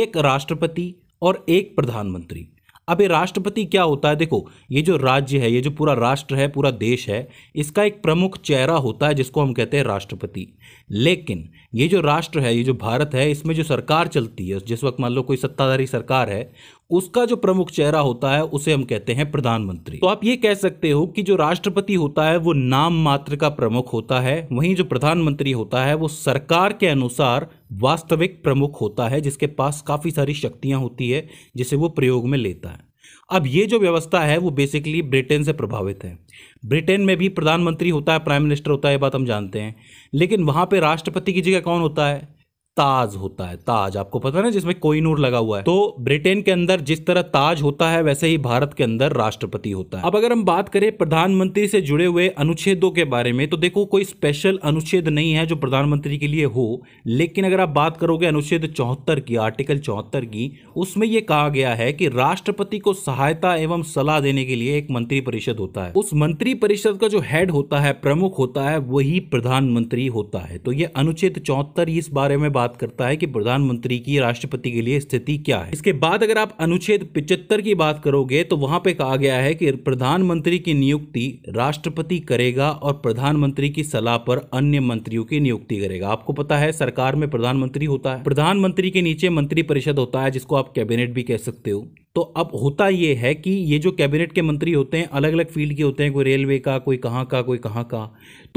एक राष्ट्रपति और एक प्रधानमंत्री अब ये राष्ट्रपति क्या होता है देखो ये जो राज्य है ये जो पूरा राष्ट्र है पूरा देश है इसका एक प्रमुख चेहरा होता है जिसको हम कहते हैं राष्ट्रपति लेकिन ये जो राष्ट्र है ये जो भारत है इसमें जो सरकार चलती है जिस वक्त मान लो कोई सत्ताधारी सरकार है उसका जो प्रमुख चेहरा होता है उसे हम कहते हैं प्रधानमंत्री तो आप ये कह सकते हो कि जो राष्ट्रपति होता है वो नाम मात्र का प्रमुख होता है वहीं जो प्रधानमंत्री होता है वो सरकार के अनुसार वास्तविक प्रमुख होता है जिसके पास काफ़ी सारी शक्तियाँ होती है जिसे वो प्रयोग में लेता है अब ये जो व्यवस्था है वो बेसिकली ब्रिटेन से प्रभावित है ब्रिटेन में भी प्रधानमंत्री होता है प्राइम मिनिस्टर होता है ये बात हम जानते हैं लेकिन वहाँ पे राष्ट्रपति की जगह कौन होता है ताज होता है ताज आपको पता ना जिसमें कोई नूर लगा हुआ है तो ब्रिटेन के अंदर जिस तरह ताज होता है वैसे ही भारत के अंदर राष्ट्रपति होता है अब अगर हम बात करें प्रधानमंत्री से जुड़े हुए अनुच्छेदों के बारे में तो देखो कोई स्पेशल अनुच्छेद नहीं है जो प्रधानमंत्री के लिए हो लेकिन अगर आप बात करोगे अनुच्छेद चौहत्तर की आर्टिकल चौहत्तर की उसमें यह कहा गया है कि राष्ट्रपति को सहायता एवं सलाह देने के लिए एक मंत्री परिषद होता है उस मंत्री परिषद का जो हेड होता है प्रमुख होता है वही प्रधानमंत्री होता है तो ये अनुच्छेद चौहत्तर इस बारे में बात बात करता है कि प्रधानमंत्री की राष्ट्रपति के लिए स्थिति क्या है इसके बाद अगर आप अनुच्छेद पिचहत्तर की बात करोगे तो वहां पे कहा गया है कि प्रधानमंत्री की नियुक्ति राष्ट्रपति करेगा और प्रधानमंत्री की सलाह पर अन्य मंत्रियों की नियुक्ति करेगा आपको पता है सरकार में प्रधानमंत्री होता है प्रधानमंत्री के नीचे मंत्री परिषद होता है जिसको आप कैबिनेट भी कह सकते हो तो अब होता ये है कि ये जो कैबिनेट के मंत्री होते हैं अलग अलग फील्ड के होते हैं कोई रेलवे का कोई कहाँ का कोई कहाँ का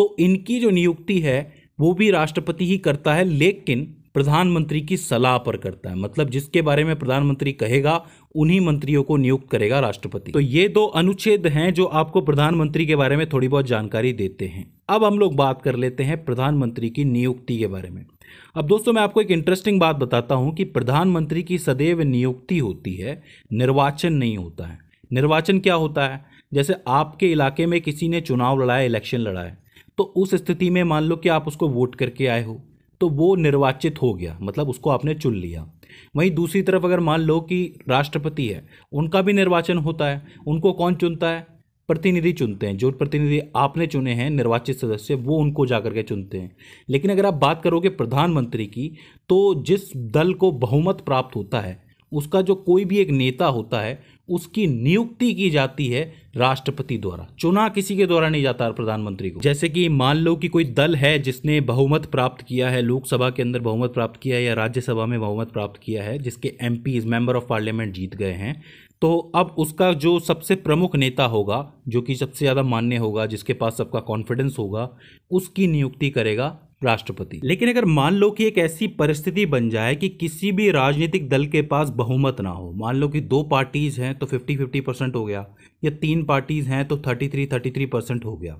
तो इनकी जो नियुक्ति है वो भी राष्ट्रपति ही करता है लेकिन प्रधानमंत्री की सलाह पर करता है मतलब जिसके बारे में प्रधानमंत्री कहेगा उन्हीं मंत्रियों को नियुक्त करेगा राष्ट्रपति तो ये दो अनुच्छेद हैं जो आपको प्रधानमंत्री के बारे में थोड़ी बहुत जानकारी देते हैं अब हम लोग बात कर लेते हैं प्रधानमंत्री की नियुक्ति के बारे में अब दोस्तों मैं आपको एक इंटरेस्टिंग बात बताता हूं कि प्रधानमंत्री की सदैव नियुक्ति होती है निर्वाचन नहीं होता है निर्वाचन क्या होता है जैसे आपके इलाके में किसी ने चुनाव लड़ाया इलेक्शन लड़ाया तो उस स्थिति में मान लो कि आप उसको वोट करके आए हो तो वो निर्वाचित हो गया मतलब उसको आपने चुन लिया वहीं दूसरी तरफ अगर मान लो कि राष्ट्रपति है उनका भी निर्वाचन होता है उनको कौन चुनता है प्रतिनिधि चुनते हैं जो प्रतिनिधि आपने चुने हैं निर्वाचित सदस्य वो उनको जा करके चुनते हैं लेकिन अगर आप बात करोगे प्रधानमंत्री की तो जिस दल को बहुमत प्राप्त होता है उसका जो कोई भी एक नेता होता है उसकी नियुक्ति की जाती है राष्ट्रपति द्वारा चुना किसी के द्वारा नहीं जाता प्रधानमंत्री को जैसे कि मान लो कि कोई दल है जिसने बहुमत प्राप्त किया है लोकसभा के अंदर बहुमत प्राप्त किया है या राज्यसभा में बहुमत प्राप्त किया है जिसके एम मेंबर ऑफ पार्लियामेंट जीत गए हैं तो अब उसका जो सबसे प्रमुख नेता होगा जो कि सबसे ज़्यादा मान्य होगा जिसके पास सबका कॉन्फिडेंस होगा उसकी नियुक्ति करेगा राष्ट्रपति लेकिन अगर मान लो कि एक ऐसी परिस्थिति बन जाए कि किसी भी राजनीतिक दल के पास बहुमत ना हो मान लो कि दो पार्टीज हैं तो 50 50 परसेंट हो गया या तीन पार्टीज हैं तो 33 33 परसेंट हो गया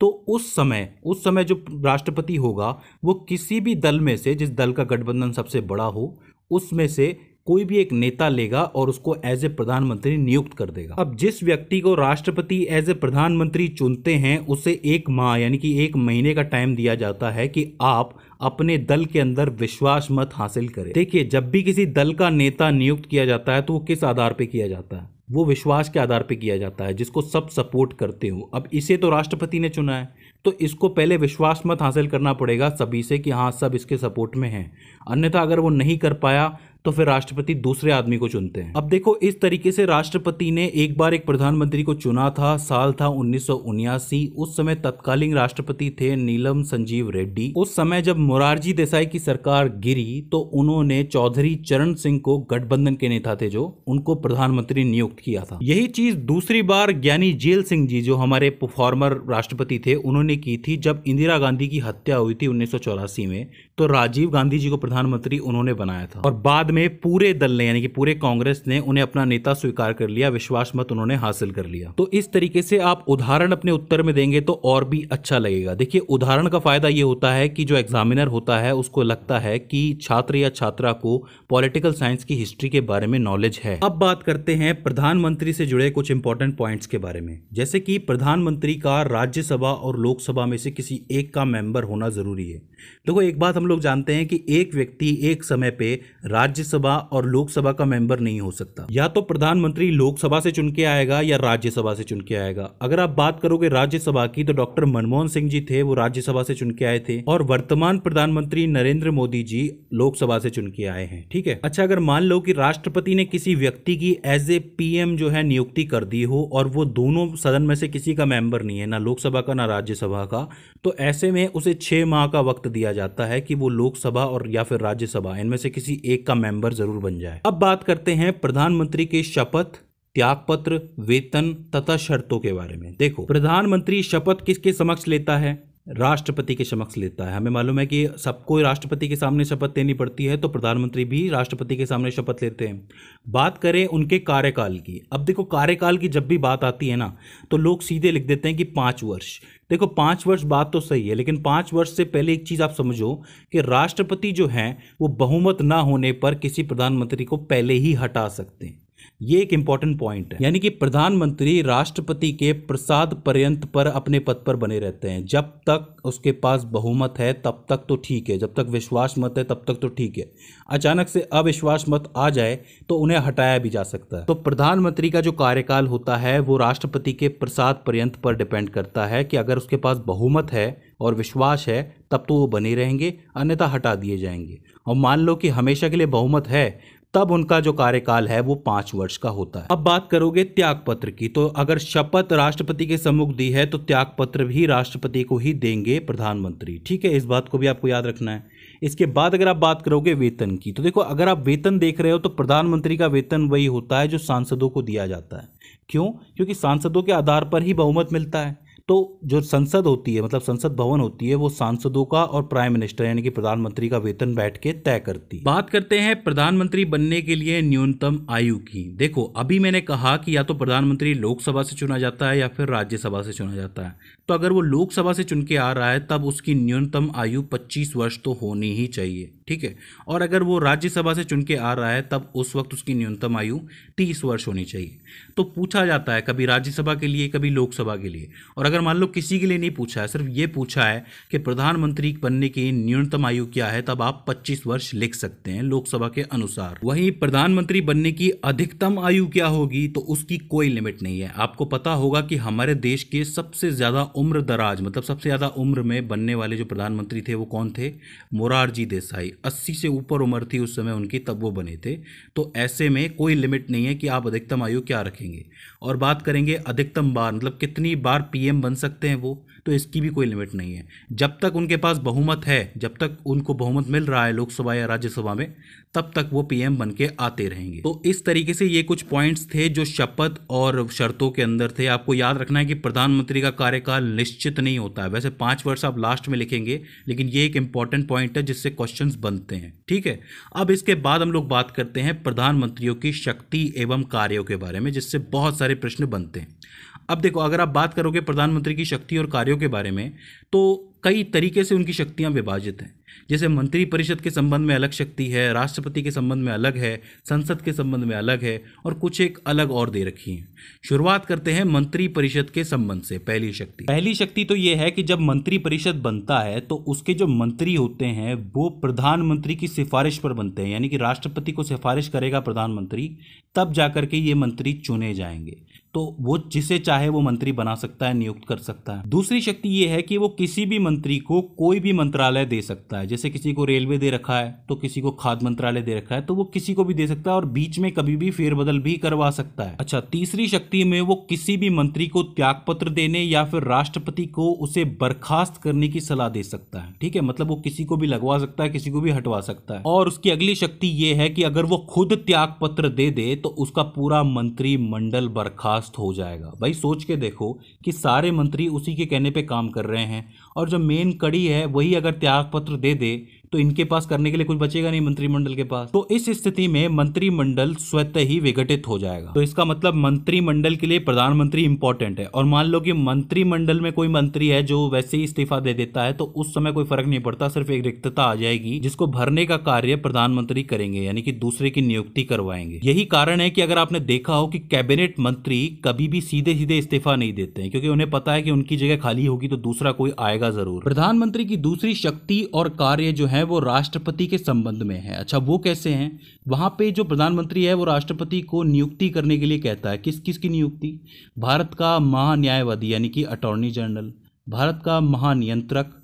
तो उस समय उस समय जो राष्ट्रपति होगा वो किसी भी दल में से जिस दल का गठबंधन सबसे बड़ा हो उसमें से कोई भी एक नेता लेगा और उसको एज ए प्रधानमंत्री नियुक्त कर देगा अब जिस व्यक्ति को राष्ट्रपति एज ए प्रधानमंत्री चुनते हैं उसे एक माह यानी कि एक महीने का टाइम दिया जाता है कि आप अपने दल के अंदर विश्वास मत हासिल करें देखिए जब भी किसी दल का नेता नियुक्त किया जाता है तो वो किस आधार पर किया जाता है वो विश्वास के आधार पर किया जाता है जिसको सब सपोर्ट करते हो अब इसे तो राष्ट्रपति ने चुना है तो इसको पहले विश्वास मत हासिल करना पड़ेगा सभी से कि हाँ सब इसके सपोर्ट में हैं अन्यथा अगर वो नहीं कर पाया तो फिर राष्ट्रपति दूसरे आदमी को चुनते हैं अब देखो इस तरीके से राष्ट्रपति ने एक बार एक प्रधानमंत्री को चुना था साल था उन्नीस उस समय तत्कालीन राष्ट्रपति थे नीलम संजीव रेड्डी उस समय जब मोरारजी देसाई की सरकार गिरी तो उन्होंने चौधरी चरण सिंह को गठबंधन के नेता थे जो उनको प्रधानमंत्री नियुक्त किया था यही चीज दूसरी बार ज्ञानी जेल सिंह जी जो हमारे फॉर्मर राष्ट्रपति थे उन्होंने की थी जब इंदिरा गांधी की हत्या हुई थी उन्नीस में तो राजीव गांधी जी को प्रधानमंत्री उन्होंने बनाया था और बाद में पूरे दल ने यानी कि पूरे कांग्रेस ने उन्हें अपना नेता स्वीकार कर लिया विश्वास मत उन्होंने हासिल कर लिया तो इस तरीके से आप उदाहरण अपने उत्तर में देंगे तो और भी अच्छा लगेगा देखिए उदाहरण का फायदा यह होता है कि जो एग्जामिनर होता है उसको लगता है कि छात्र या छात्रा को पॉलिटिकल साइंस की हिस्ट्री के बारे में नॉलेज है अब बात करते हैं प्रधानमंत्री से जुड़े कुछ इंपॉर्टेंट पॉइंट्स के बारे में जैसे कि प्रधानमंत्री का राज्यसभा और लोकसभा में से किसी एक का मेंबर होना जरूरी है देखो तो एक बात हम लोग जानते हैं कि एक व्यक्ति एक समय पे राज्य राज्यसभा और लोकसभा का मेंबर नहीं हो सकता या तो प्रधानमंत्री लोकसभा से चुन के आएगा या राज्यसभा से चुन के आएगा अगर आप बात करोगे राज्यसभा की तो डॉक्टर मनमोहन सिंह जी थे वो राज्यसभा से चुन के आए थे और वर्तमान प्रधानमंत्री नरेंद्र मोदी जी लोकसभा से चुन के आए हैं ठीक है अच्छा अगर मान लो कि राष्ट्रपति ने किसी व्यक्ति की एज ए पीएम जो है नियुक्ति कर दी हो और वो दोनों सदन में से किसी का मेंबर नहीं है ना लोकसभा का ना राज्यसभा का तो ऐसे में उसे छह माह का वक्त दिया जाता है कि वो लोकसभा और या फिर राज्यसभा इनमें से किसी एक का मेंबर मेंबर जरूर बन जाए अब बात करते हैं प्रधानमंत्री के शपथ त्यागपत्र वेतन तथा शर्तों के बारे में देखो प्रधानमंत्री शपथ किसके समक्ष लेता है राष्ट्रपति के समक्ष लेता है हमें मालूम है कि सबको राष्ट्रपति के सामने शपथ लेनी पड़ती है तो प्रधानमंत्री भी राष्ट्रपति के सामने शपथ लेते हैं बात करें उनके कार्यकाल की अब देखो कार्यकाल की जब भी बात आती है ना तो लोग सीधे लिख देते हैं कि पाँच वर्ष देखो पाँच वर्ष बात तो सही है लेकिन पाँच वर्ष से पहले एक चीज़ आप समझो कि राष्ट्रपति जो हैं वो बहुमत ना होने पर किसी प्रधानमंत्री को पहले ही हटा सकते हैं ये एक इंपॉर्टेंट पॉइंट है यानी कि प्रधानमंत्री राष्ट्रपति के प्रसाद पर्यंत पर अपने पद पर बने रहते हैं जब तक उसके पास बहुमत है तब तक तो ठीक है जब तक विश्वास मत है तब तक तो ठीक है अचानक से अविश्वास मत आ जाए तो उन्हें हटाया भी जा सकता है तो प्रधानमंत्री का जो कार्यकाल होता है वो राष्ट्रपति के प्रसाद पर्यंत पर डिपेंड करता है कि अगर उसके पास बहुमत है और विश्वास है तब तो वो बने रहेंगे अन्यथा हटा दिए जाएंगे और मान लो कि हमेशा के लिए बहुमत है तब उनका जो कार्यकाल है वो पांच वर्ष का होता है अब बात करोगे त्याग पत्र की तो अगर शपथ राष्ट्रपति के सम्मुख दी है तो त्याग पत्र भी राष्ट्रपति को ही देंगे प्रधानमंत्री ठीक है इस बात को भी आपको याद रखना है इसके बाद अगर आप बात करोगे वेतन की तो देखो अगर आप वेतन देख रहे हो तो प्रधानमंत्री का वेतन वही होता है जो सांसदों को दिया जाता है क्यों क्योंकि सांसदों के आधार पर ही बहुमत मिलता है तो जो संसद होती है मतलब संसद भवन होती है वो सांसदों का और प्राइम मिनिस्टर यानी कि प्रधानमंत्री का वेतन बैठ के तय करती बात करते हैं प्रधानमंत्री बनने के लिए न्यूनतम आयु की देखो अभी मैंने कहा कि या तो प्रधानमंत्री लोकसभा से चुना जाता है या फिर राज्यसभा से चुना जाता है तो अगर वो लोकसभा से चुन के आ रहा है तब उसकी न्यूनतम आयु 25 वर्ष तो होनी ही चाहिए ठीक है और अगर वो राज्यसभा से चुन के आ रहा है तब उस वक्त उसकी न्यूनतम आयु 30 वर्ष होनी चाहिए तो पूछा जाता है कभी राज्यसभा के लिए कभी लोकसभा के लिए और अगर मान लो किसी के लिए नहीं पूछा है सिर्फ ये पूछा है कि प्रधानमंत्री बनने की न्यूनतम आयु क्या है तब आप पच्चीस वर्ष लिख सकते हैं लोकसभा के अनुसार वहीं प्रधानमंत्री बनने की अधिकतम आयु क्या होगी तो उसकी कोई लिमिट नहीं है आपको पता होगा कि हमारे देश के सबसे ज्यादा उम्र दराज मतलब सबसे ज़्यादा उम्र में बनने वाले जो प्रधानमंत्री थे वो कौन थे मोरारजी देसाई अस्सी से ऊपर उम्र थी उस समय उनकी तब वो बने थे तो ऐसे में कोई लिमिट नहीं है कि आप अधिकतम आयु क्या रखेंगे और बात करेंगे अधिकतम बार मतलब कितनी बार पीएम बन सकते हैं वो तो इसकी भी कोई लिमिट नहीं है जब तक उनके पास बहुमत है जब तक उनको बहुमत मिल रहा है लोकसभा या राज्यसभा में तब तक वो पीएम बन के आते रहेंगे तो इस तरीके से ये कुछ पॉइंट्स थे जो शपथ और शर्तों के अंदर थे आपको याद रखना है कि प्रधानमंत्री का कार्यकाल निश्चित नहीं होता है वैसे पांच वर्ड्स आप लास्ट में लिखेंगे लेकिन ये एक इंपॉर्टेंट पॉइंट है जिससे क्वेश्चन बनते हैं ठीक है अब इसके बाद हम लोग बात करते हैं प्रधानमंत्रियों की शक्ति एवं कार्यों के बारे में जिससे बहुत सारे प्रश्न बनते हैं अब देखो अगर आप बात करोगे प्रधानमंत्री की शक्ति और कार्यों के बारे में तो कई तरीके से उनकी शक्तियाँ विभाजित हैं जैसे मंत्री परिषद के संबंध में अलग शक्ति है राष्ट्रपति के संबंध में अलग है संसद के संबंध में अलग है और कुछ एक अलग और दे रखी है शुरुआत करते हैं मंत्री परिषद के संबंध से पहली शक्ति पहली शक्ति तो ये है कि जब मंत्री परिषद बनता है तो उसके जो मंत्री होते हैं वो प्रधानमंत्री की सिफारिश पर बनते हैं यानी कि राष्ट्रपति को सिफारिश करेगा प्रधानमंत्री तब जाकर के ये मंत्री चुने जाएंगे तो वो जिसे चाहे वो मंत्री बना सकता है नियुक्त कर सकता है दूसरी शक्ति ये है कि वो किसी भी मंत्री को कोई भी मंत्रालय दे सकता है जैसे किसी को रेलवे दे रखा है तो किसी को खाद्य मंत्रालय दे रखा है तो वो किसी को भी दे सकता है और बीच में कभी भी फेरबदल भी करवा सकता है अच्छा तीसरी शक्ति में वो किसी भी मंत्री को त्याग पत्र देने या फिर राष्ट्रपति को उसे बर्खास्त करने की सलाह दे सकता है ठीक है मतलब वो किसी को भी लगवा सकता है किसी को भी हटवा सकता है और उसकी अगली शक्ति ये है कि अगर वो खुद त्याग पत्र दे दे तो उसका पूरा मंत्रिमंडल बर्खास्त बर्दाश्त हो जाएगा भाई सोच के देखो कि सारे मंत्री उसी के कहने पे काम कर रहे हैं और जो मेन कड़ी है वही अगर त्यागपत्र दे दे तो इनके पास करने के लिए कुछ बचेगा नहीं मंत्रिमंडल के पास तो इस स्थिति में मंत्रिमंडल स्वतः ही विघटित हो जाएगा तो इसका मतलब मंत्रिमंडल के लिए प्रधानमंत्री इंपॉर्टेंट है और मान लो कि मंत्रिमंडल में कोई मंत्री है जो वैसे ही इस्तीफा दे देता है तो उस समय कोई फर्क नहीं पड़ता सिर्फ एक रिक्तता आ जाएगी जिसको भरने का कार्य प्रधानमंत्री करेंगे यानी कि दूसरे की नियुक्ति करवाएंगे यही कारण है कि अगर आपने देखा हो कि कैबिनेट मंत्री कभी भी सीधे सीधे इस्तीफा नहीं देते हैं क्योंकि उन्हें पता है कि उनकी जगह खाली होगी तो दूसरा कोई आएगा जरूर प्रधानमंत्री की दूसरी शक्ति और कार्य जो है हैं वो राष्ट्रपति के संबंध में है अच्छा वो कैसे हैं वहाँ पे जो प्रधानमंत्री है वो राष्ट्रपति को नियुक्ति करने के लिए कहता है किस किस की नियुक्ति भारत का महान्यायवादी यानी कि अटॉर्नी जनरल भारत का महानियंत्रक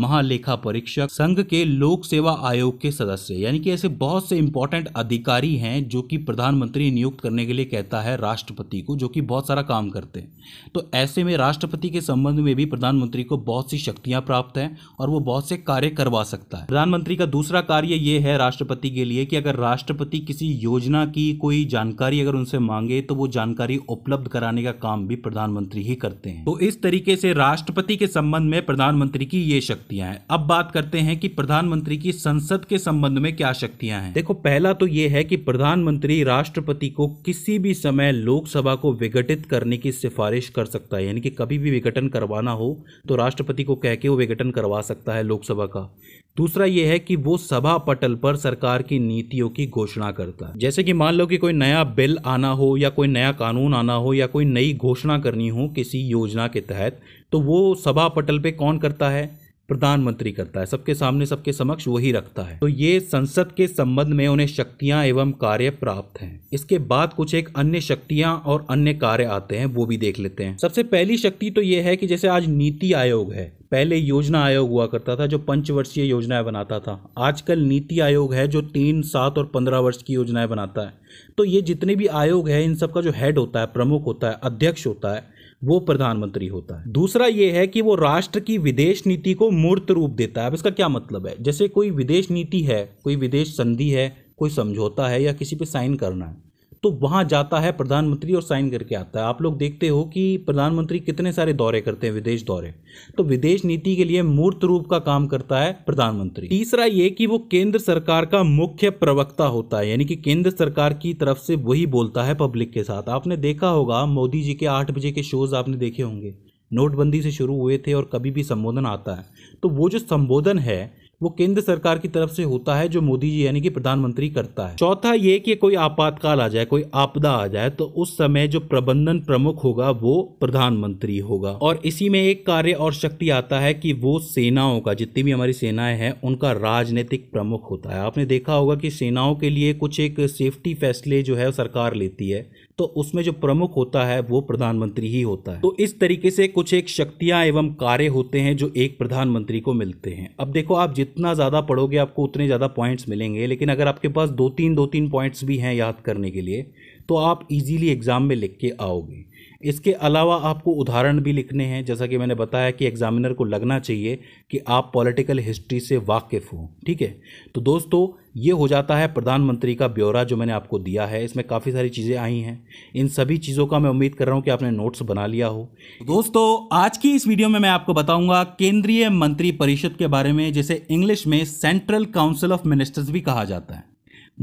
महालेखा परीक्षक संघ के लोक सेवा आयोग के सदस्य यानी कि ऐसे बहुत से इंपॉर्टेंट अधिकारी हैं जो कि प्रधानमंत्री नियुक्त करने के लिए कहता है राष्ट्रपति को जो कि बहुत सारा काम करते हैं तो ऐसे में राष्ट्रपति के संबंध में भी प्रधानमंत्री को बहुत सी शक्तियां प्राप्त हैं और वो बहुत से कार्य करवा सकता है प्रधानमंत्री का दूसरा कार्य ये है राष्ट्रपति के लिए कि अगर राष्ट्रपति किसी योजना की कोई जानकारी अगर उनसे मांगे तो वो जानकारी उपलब्ध कराने का काम भी प्रधानमंत्री ही करते हैं तो इस तरीके से राष्ट्रपति के संबंध में प्रधानमंत्री की ये शक्ति शक्तियां हैं अब बात करते हैं कि प्रधानमंत्री की संसद के संबंध में क्या शक्तियां हैं देखो पहला तो ये है कि प्रधानमंत्री राष्ट्रपति को किसी भी समय लोकसभा को विघटित करने की सिफारिश कर सकता है यानी कि कभी भी विघटन करवाना हो तो राष्ट्रपति को कह के वो विघटन करवा सकता है लोकसभा का दूसरा यह है कि वो सभा पटल पर सरकार की नीतियों की घोषणा करता है जैसे कि मान लो कि कोई नया बिल आना हो या कोई नया कानून आना हो या कोई नई घोषणा करनी हो किसी योजना के तहत तो वो सभा पटल पे कौन करता है प्रधानमंत्री करता है सबके सामने सबके समक्ष वही रखता है तो ये संसद के संबंध में उन्हें शक्तियां एवं कार्य प्राप्त हैं इसके बाद कुछ एक अन्य शक्तियां और अन्य कार्य आते हैं वो भी देख लेते हैं सबसे पहली शक्ति तो ये है कि जैसे आज नीति आयोग है पहले योजना आयोग हुआ करता था जो पंचवर्षीय योजनाएं बनाता था आजकल नीति आयोग है जो तीन सात और पंद्रह वर्ष की योजनाएं बनाता है तो ये जितने भी आयोग है इन सब का जो हेड होता है प्रमुख होता है अध्यक्ष होता है वो प्रधानमंत्री होता है दूसरा ये है कि वो राष्ट्र की विदेश नीति को मूर्त रूप देता है अब इसका क्या मतलब है जैसे कोई विदेश नीति है कोई विदेश संधि है कोई समझौता है या किसी पे साइन करना है तो वहाँ जाता है प्रधानमंत्री और साइन करके आता है आप लोग देखते हो कि प्रधानमंत्री कितने सारे दौरे करते हैं विदेश दौरे तो विदेश नीति के लिए मूर्त रूप का काम करता है प्रधानमंत्री तीसरा ये कि वो केंद्र सरकार का मुख्य प्रवक्ता होता है यानी कि केंद्र सरकार की तरफ से वही बोलता है पब्लिक के साथ आपने देखा होगा मोदी जी के आठ बजे के शोज आपने देखे होंगे नोटबंदी से शुरू हुए थे और कभी भी संबोधन आता है तो वो जो संबोधन है वो केंद्र सरकार की तरफ से होता है जो मोदी जी यानी कि प्रधानमंत्री करता है चौथा ये कि कोई आपातकाल आ जाए कोई आपदा आ जाए तो उस समय जो प्रबंधन प्रमुख होगा वो प्रधानमंत्री होगा और इसी में एक कार्य और शक्ति आता है कि वो सेनाओं का जितनी भी हमारी सेनाएं हैं उनका राजनीतिक प्रमुख होता है आपने देखा होगा कि सेनाओं के लिए कुछ एक सेफ्टी फैसले जो है सरकार लेती है तो उसमें जो प्रमुख होता है वो प्रधानमंत्री ही होता है तो इस तरीके से कुछ एक शक्तियां एवं कार्य होते हैं जो एक प्रधानमंत्री को मिलते हैं अब देखो आप जितना ज़्यादा पढ़ोगे आपको उतने ज़्यादा पॉइंट्स मिलेंगे लेकिन अगर आपके पास दो तीन दो तीन पॉइंट्स भी हैं याद करने के लिए तो आप इजीली एग्ज़ाम में लिख के आओगे इसके अलावा आपको उदाहरण भी लिखने हैं जैसा कि मैंने बताया कि एग्ज़ामिनर को लगना चाहिए कि आप पॉलिटिकल हिस्ट्री से वाकिफ़ हो ठीक है तो दोस्तों ये हो जाता है प्रधानमंत्री का ब्यौरा जो मैंने आपको दिया है इसमें काफ़ी सारी चीज़ें आई हैं इन सभी चीज़ों का मैं उम्मीद कर रहा हूँ कि आपने नोट्स बना लिया हो दोस्तों आज की इस वीडियो में मैं आपको बताऊंगा केंद्रीय मंत्री परिषद के बारे में जिसे इंग्लिश में सेंट्रल काउंसिल ऑफ मिनिस्टर्स भी कहा जाता है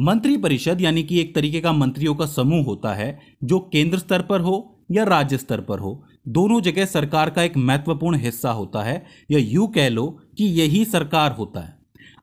मंत्री परिषद यानी कि एक तरीके का मंत्रियों का समूह होता है जो केंद्र स्तर पर हो या राज्य स्तर पर हो दोनों जगह सरकार का एक महत्वपूर्ण हिस्सा होता है या यू कह लो कि यही सरकार होता है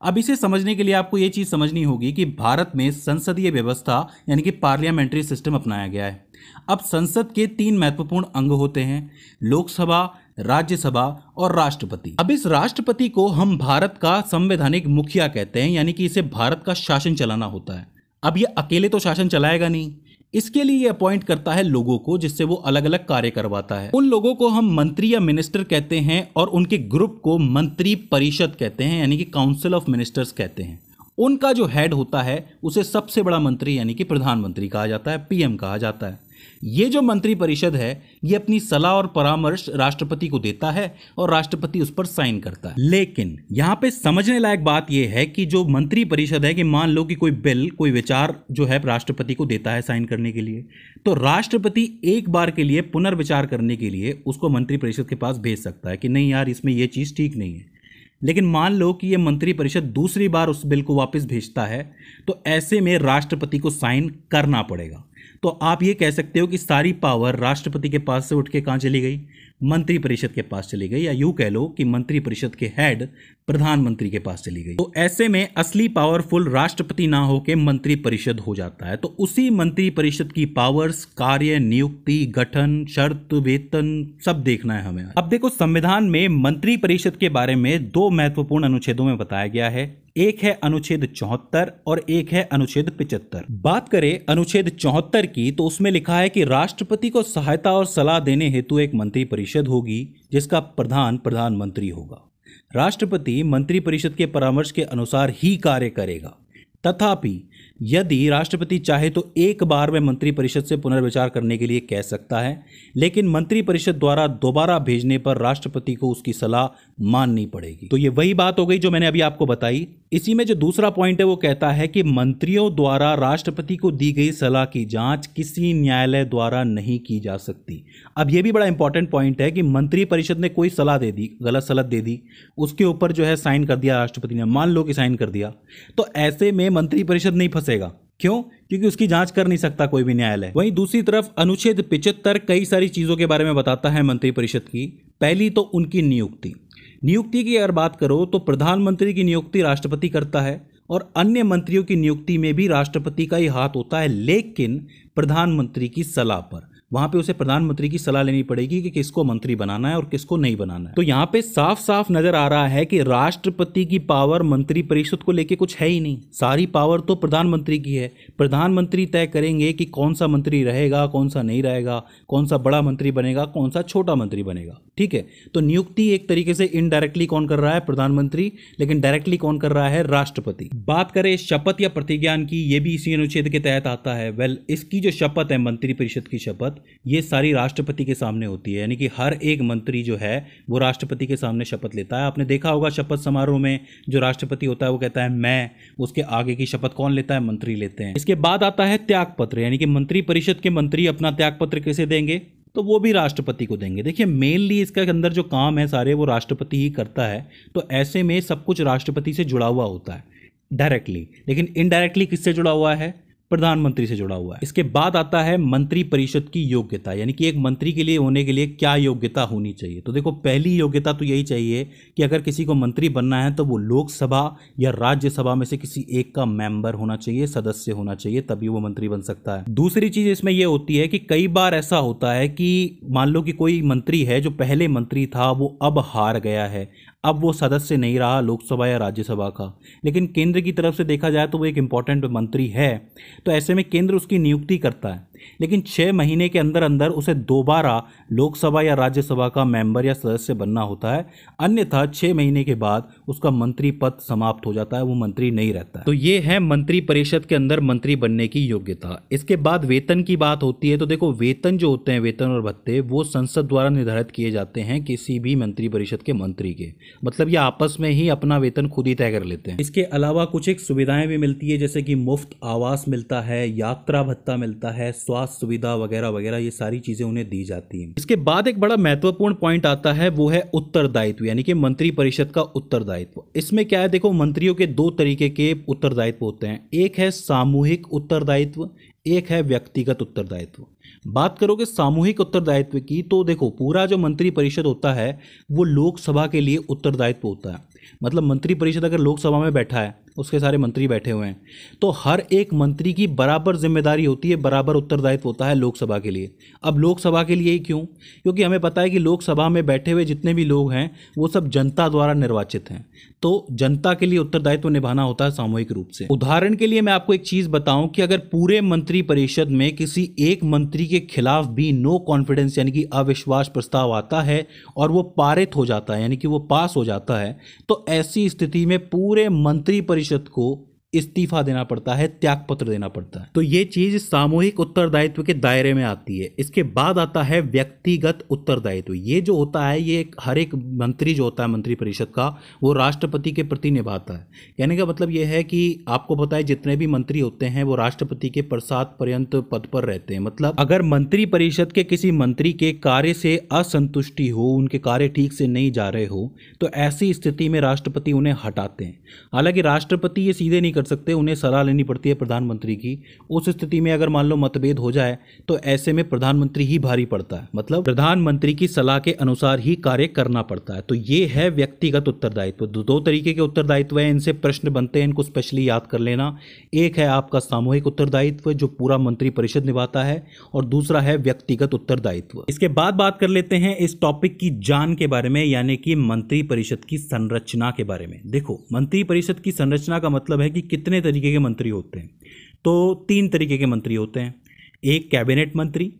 अब इसे समझने के लिए आपको ये चीज़ समझनी होगी कि भारत में संसदीय व्यवस्था यानी कि पार्लियामेंट्री सिस्टम अपनाया गया है अब संसद के तीन महत्वपूर्ण अंग होते हैं लोकसभा राज्यसभा और राष्ट्रपति अब इस राष्ट्रपति को हम भारत का संवैधानिक मुखिया कहते हैं यानी कि इसे भारत का शासन चलाना होता है अब ये अकेले तो शासन चलाएगा नहीं इसके लिए ये अपॉइंट करता है लोगों को जिससे वो अलग अलग कार्य करवाता है उन लोगों को हम मंत्री या मिनिस्टर कहते हैं और उनके ग्रुप को मंत्री परिषद कहते हैं यानी कि काउंसिल ऑफ मिनिस्टर्स कहते हैं उनका जो हेड होता है उसे सबसे बड़ा मंत्री यानी कि प्रधानमंत्री कहा जाता है पीएम कहा जाता है ये जो मंत्रिपरिषद है ये अपनी सलाह और परामर्श राष्ट्रपति को देता है और राष्ट्रपति उस पर साइन करता है लेकिन यहाँ पे समझने लायक बात यह है कि जो मंत्रिपरिषद है कि मान लो कि कोई बिल कोई विचार जो है राष्ट्रपति को देता है साइन करने के लिए तो राष्ट्रपति एक बार के लिए पुनर्विचार करने के लिए उसको मंत्रिपरिषद के पास भेज सकता है कि नहीं यार इसमें यह चीज़ ठीक नहीं है लेकिन मान लो कि यह मंत्रिपरिषद दूसरी बार उस बिल को वापस भेजता है तो ऐसे में राष्ट्रपति को साइन करना पड़ेगा तो आप ये कह सकते हो कि सारी पावर राष्ट्रपति के पास से उठ के कहाँ चली गई मंत्रिपरिषद के पास चली गई या यूँ कह लो कि मंत्रिपरिषद के हेड प्रधानमंत्री के पास चली गई तो ऐसे में असली पावरफुल राष्ट्रपति ना होके मंत्रिपरिषद हो जाता है तो उसी मंत्रिपरिषद की पावर्स कार्य नियुक्ति गठन शर्त वेतन सब देखना है हमें अब देखो संविधान में मंत्रिपरिषद के बारे में दो महत्वपूर्ण अनुच्छेदों में बताया गया है एक है अनुच्छेद चौहत्तर और एक है अनुच्छेद पिचहत्तर बात करें अनुच्छेद चौहत्तर की तो उसमें लिखा है कि राष्ट्रपति को सहायता और सलाह देने हेतु एक मंत्री परिषद होगी जिसका प्रधान प्रधानमंत्री होगा राष्ट्रपति मंत्री परिषद के परामर्श के अनुसार ही कार्य करेगा तथापि यदि राष्ट्रपति चाहे तो एक बार में मंत्री परिषद से पुनर्विचार करने के लिए कह सकता है लेकिन मंत्री परिषद द्वारा दोबारा भेजने पर राष्ट्रपति को उसकी सलाह माननी पड़ेगी तो ये वही बात हो गई जो मैंने अभी आपको बताई इसी में जो दूसरा पॉइंट है वो कहता है कि मंत्रियों द्वारा राष्ट्रपति को दी गई सलाह की जांच किसी न्यायालय द्वारा नहीं की जा सकती अब ये भी बड़ा इंपॉर्टेंट पॉइंट है कि मंत्री परिषद ने कोई सलाह दे दी गलत सलाह दे दी उसके ऊपर जो है साइन कर दिया राष्ट्रपति ने मान लो कि साइन कर दिया तो ऐसे में मंत्रिपरिषद नहीं फंसेगा क्यों क्योंकि उसकी जांच कर नहीं सकता कोई भी न्यायालय वहीं दूसरी तरफ अनुच्छेद पिचहत्तर कई सारी चीजों के बारे में बताता है मंत्रिपरिषद की पहली तो उनकी नियुक्ति नियुक्ति की अगर बात करो तो प्रधानमंत्री की नियुक्ति राष्ट्रपति करता है और अन्य मंत्रियों की नियुक्ति में भी राष्ट्रपति का ही हाथ होता है लेकिन प्रधानमंत्री की सलाह पर वहां पे उसे प्रधानमंत्री की सलाह लेनी पड़ेगी कि किसको मंत्री बनाना है और किसको नहीं बनाना है तो यहाँ पे साफ साफ नजर आ रहा है कि राष्ट्रपति की पावर मंत्री परिषद को लेके कुछ है ही नहीं सारी पावर तो प्रधानमंत्री की है प्रधानमंत्री तय करेंगे कि कौन सा मंत्री रहेगा कौन सा नहीं रहेगा कौन सा बड़ा मंत्री बनेगा कौन सा छोटा मंत्री बनेगा ठीक है तो नियुक्ति एक तरीके से इनडायरेक्टली कौन कर रहा है प्रधानमंत्री लेकिन डायरेक्टली कौन कर रहा है राष्ट्रपति बात करें शपथ या प्रतिज्ञान की यह भी इसी अनुच्छेद के तहत आता है वेल इसकी जो शपथ है मंत्री परिषद की शपथ शपथ ये सारी राष्ट्रपति के सामने होती है यानी कि हर एक मंत्री जो है वो राष्ट्रपति के सामने शपथ लेता है आपने देखा होगा शपथ समारोह में जो राष्ट्रपति होता है वो कहता है मैं उसके आगे की शपथ कौन लेता है मंत्री लेते हैं इसके बाद आता है त्यागपत्र यानी कि मंत्री परिषद के मंत्री अपना त्यागपत्र कैसे देंगे तो वो भी राष्ट्रपति को देंगे देखिए मेनली इसके अंदर जो काम है सारे वो राष्ट्रपति ही करता है तो ऐसे में सब कुछ राष्ट्रपति से जुड़ा हुआ होता है डायरेक्टली लेकिन इनडायरेक्टली किससे जुड़ा हुआ है प्रधानमंत्री से जुड़ा हुआ है इसके बाद आता है मंत्री परिषद की योग्यता यानी कि एक मंत्री के लिए होने के लिए क्या योग्यता होनी चाहिए तो देखो पहली योग्यता तो यही चाहिए कि अगर किसी को मंत्री बनना है तो वो लोकसभा या राज्यसभा में से किसी एक का मेंबर होना चाहिए सदस्य होना चाहिए तभी वो मंत्री बन सकता है दूसरी चीज इसमें यह होती है कि कई बार ऐसा होता है कि मान लो कि कोई मंत्री है जो पहले मंत्री था वो अब हार गया है अब वो सदस्य नहीं रहा लोकसभा या राज्यसभा का लेकिन केंद्र की तरफ से देखा जाए तो वो एक इम्पॉर्टेंट मंत्री है तो ऐसे में केंद्र उसकी नियुक्ति करता है लेकिन छः महीने के अंदर अंदर उसे दोबारा लोकसभा या राज्यसभा का मेंबर या सदस्य बनना होता है अन्यथा छः महीने के बाद उसका मंत्री पद समाप्त हो जाता है वो मंत्री नहीं रहता है। तो ये है मंत्री परिषद के अंदर मंत्री बनने की योग्यता इसके बाद वेतन की बात होती है तो देखो वेतन जो होते हैं वेतन और भत्ते वो संसद द्वारा निर्धारित किए जाते हैं किसी भी मंत्री परिषद के मंत्री के मतलब ये आपस में ही अपना वेतन खुद ही तय कर लेते हैं इसके अलावा कुछ एक सुविधाएं भी मिलती है जैसे कि मुफ्त आवास मिलता है यात्रा भत्ता मिलता है स्वास्थ्य सुविधा वगैरह वगैरह ये सारी चीज़ें उन्हें दी जाती हैं इसके बाद एक बड़ा महत्वपूर्ण पॉइंट आता है वो है उत्तरदायित्व यानी कि मंत्री परिषद का उत्तरदायित्व इसमें क्या है देखो मंत्रियों के दो तरीके के उत्तरदायित्व होते हैं एक है सामूहिक उत्तरदायित्व एक है व्यक्तिगत उत्तरदायित्व बात करोगे सामूहिक उत्तरदायित्व की तो देखो पूरा जो मंत्री परिषद होता है वो लोकसभा के लिए उत्तरदायित्व होता है मतलब मंत्री परिषद अगर लोकसभा में बैठा है उसके सारे मंत्री बैठे हुए हैं तो हर एक मंत्री की बराबर जिम्मेदारी होती है बराबर उत्तरदायित्व होता है लोकसभा के लिए अब लोकसभा के लिए ही क्यों क्योंकि हमें पता है कि लोकसभा में बैठे हुए जितने भी लोग हैं वो सब जनता द्वारा निर्वाचित हैं तो जनता के लिए उत्तरदायित्व निभाना होता है सामूहिक रूप से उदाहरण के लिए मैं आपको एक चीज़ बताऊं कि अगर पूरे मंत्री परिषद में किसी एक मंत्री के खिलाफ भी नो कॉन्फिडेंस यानी कि अविश्वास प्रस्ताव आता है और वो पारित हो जाता है यानी कि वो पास हो जाता है तो ऐसी स्थिति में पूरे मंत्रिपरिषद को इस्तीफा देना पड़ता है त्यागपत्र देना पड़ता है तो ये चीज सामूहिक उत्तरदायित्व के दायरे में आती है इसके बाद आता है व्यक्तिगत उत्तरदायित्व ये जो होता है ये हर एक मंत्री जो होता है मंत्री परिषद का वो राष्ट्रपति के प्रति निभाता है कहने का मतलब ये है कि आपको पता है जितने भी मंत्री होते हैं वो राष्ट्रपति के प्रसाद पर्यंत पद पर रहते हैं मतलब अगर मंत्री परिषद के किसी मंत्री के कार्य से असंतुष्टि हो उनके कार्य ठीक से नहीं जा रहे हो तो ऐसी स्थिति में राष्ट्रपति उन्हें हटाते हैं हालांकि राष्ट्रपति ये सीधे नहीं कर सकते उन्हें सलाह लेनी पड़ती है प्रधानमंत्री की उस स्थिति में अगर मान लो मतभेद हो जाए तो ऐसे में प्रधानमंत्री ही भारी पड़ता है मतलब प्रधानमंत्री की सलाह के अनुसार ही कार्य करना पड़ता है तो ये है व्यक्तिगत उत्तरदायित्व दो तरीके के उत्तरदायित्व है इनसे प्रश्न बनते हैं इनको स्पेशली याद कर लेना एक है आपका सामूहिक उत्तरदायित्व जो पूरा मंत्री परिषद निभाता है और दूसरा है व्यक्तिगत उत्तरदायित्व इसके बाद बात कर लेते हैं इस टॉपिक की जान के बारे में यानी कि मंत्री परिषद की संरचना के बारे में देखो मंत्री परिषद की संरचना का मतलब है कि कितने तरीके के मंत्री होते हैं तो तीन तरीके के मंत्री होते हैं एक कैबिनेट मंत्री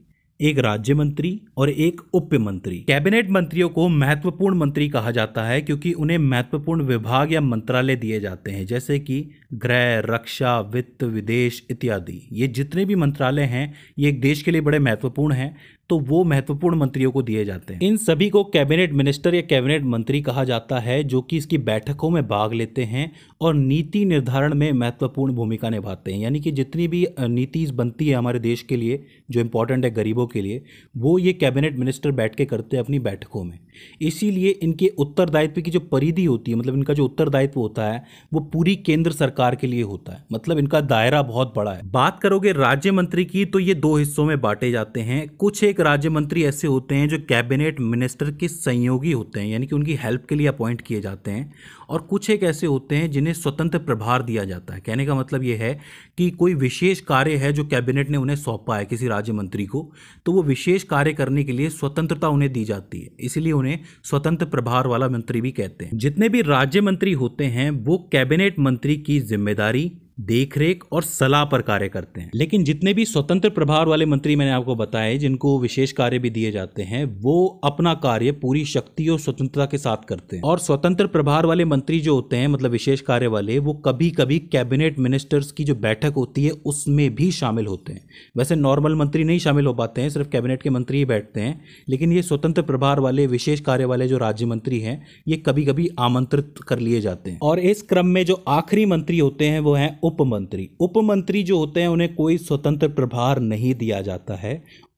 एक राज्य मंत्री और एक उप मंत्री कैबिनेट मंत्रियों को महत्वपूर्ण मंत्री कहा जाता है क्योंकि उन्हें महत्वपूर्ण विभाग या मंत्रालय दिए जाते हैं जैसे कि गृह रक्षा वित्त विदेश इत्यादि ये जितने भी मंत्रालय हैं ये एक देश के लिए बड़े महत्वपूर्ण हैं तो वो महत्वपूर्ण मंत्रियों को दिए जाते हैं इन सभी को कैबिनेट मिनिस्टर या कैबिनेट मंत्री कहा जाता है जो कि इसकी बैठकों में भाग लेते हैं और नीति निर्धारण में महत्वपूर्ण भूमिका निभाते हैं यानी कि जितनी भी नीतिज बनती है हमारे देश के लिए जो इंपॉर्टेंट है गरीबों के लिए वो ये कैबिनेट मिनिस्टर बैठ के करते हैं अपनी बैठकों में इसीलिए इनके उत्तरदायित्व की जो परिधि होती है मतलब इनका जो उत्तरदायित्व होता है वो पूरी केंद्र सरकार के लिए होता है मतलब इनका दायरा बहुत बड़ा है बात करोगे राज्य मंत्री की तो ये दो हिस्सों में बांटे जाते हैं कुछ एक एक राज्य मंत्री ऐसे होते हैं जो कैबिनेट मिनिस्टर के सहयोगी होते हैं यानी कि उनकी हेल्प के लिए अपॉइंट किए जाते हैं और कुछ एक ऐसे होते हैं जिन्हें स्वतंत्र प्रभार दिया जाता है कहने का मतलब यह है कि कोई विशेष कार्य है जो कैबिनेट ने उन्हें सौंपा है किसी राज्य मंत्री को तो वो विशेष कार्य करने के लिए स्वतंत्रता उन्हें दी जाती है इसीलिए उन्हें स्वतंत्र प्रभार वाला मंत्री भी कहते हैं जितने भी राज्य मंत्री होते हैं वो कैबिनेट मंत्री की जिम्मेदारी देखरेख और सलाह पर कार्य करते हैं लेकिन जितने भी स्वतंत्र प्रभार वाले मंत्री मैंने आपको बताए जिनको विशेष कार्य भी दिए जाते हैं वो अपना कार्य पूरी शक्ति और स्वतंत्रता के साथ करते हैं और स्वतंत्र प्रभार वाले मंत्री जो होते हैं मतलब विशेष कार्य वाले वो कभी कभी कैबिनेट मिनिस्टर्स की जो बैठक होती है उसमें भी शामिल होते हैं वैसे नॉर्मल मंत्री नहीं शामिल हो पाते हैं सिर्फ कैबिनेट के मंत्री ही बैठते हैं लेकिन ये स्वतंत्र प्रभार वाले विशेष कार्य वाले जो राज्य मंत्री हैं ये कभी कभी आमंत्रित कर लिए जाते हैं और इस क्रम में जो आखिरी मंत्री होते हैं वो हैं उपमंत्री उपमंत्री जो होते हैं उन्हें कोई स्वतंत्र प्रभार नहीं दिया जाता है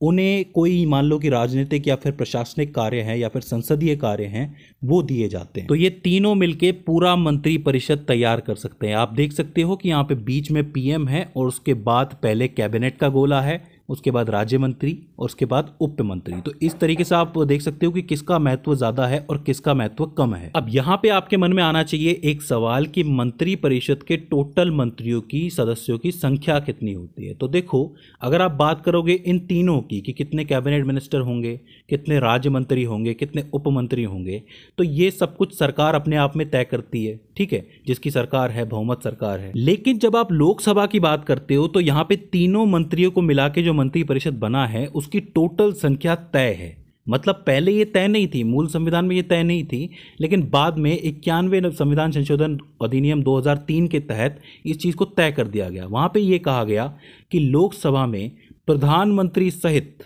उन्हें कोई मान लो कि राजनीतिक या फिर प्रशासनिक कार्य हैं या फिर संसदीय कार्य हैं वो दिए जाते हैं तो ये तीनों मिलके पूरा मंत्री परिषद तैयार कर सकते हैं आप देख सकते हो कि यहाँ पे बीच में पीएम है और उसके बाद पहले कैबिनेट का गोला है उसके बाद राज्य मंत्री और उसके बाद उप मंत्री तो इस तरीके से आप देख सकते हो कि किसका महत्व ज़्यादा है और किसका महत्व कम है अब यहाँ पे आपके मन में आना चाहिए एक सवाल कि मंत्री परिषद के टोटल मंत्रियों की सदस्यों की संख्या कितनी होती है तो देखो अगर आप बात करोगे इन तीनों की कि कितने कैबिनेट मिनिस्टर होंगे कितने राज्य मंत्री होंगे कितने उप मंत्री होंगे तो ये सब कुछ सरकार अपने आप में तय करती है ठीक है जिसकी सरकार है बहुमत सरकार है लेकिन जब आप लोकसभा की बात करते हो तो यहाँ पे तीनों मंत्रियों को मिला के जो मंत्री परिषद बना है उसकी टोटल संख्या तय है मतलब पहले ये तय नहीं थी मूल संविधान में ये तय नहीं थी लेकिन बाद में इक्यानवे संविधान संशोधन अधिनियम 2003 के तहत इस चीज़ को तय कर दिया गया वहाँ पे ये कहा गया कि लोकसभा में प्रधानमंत्री सहित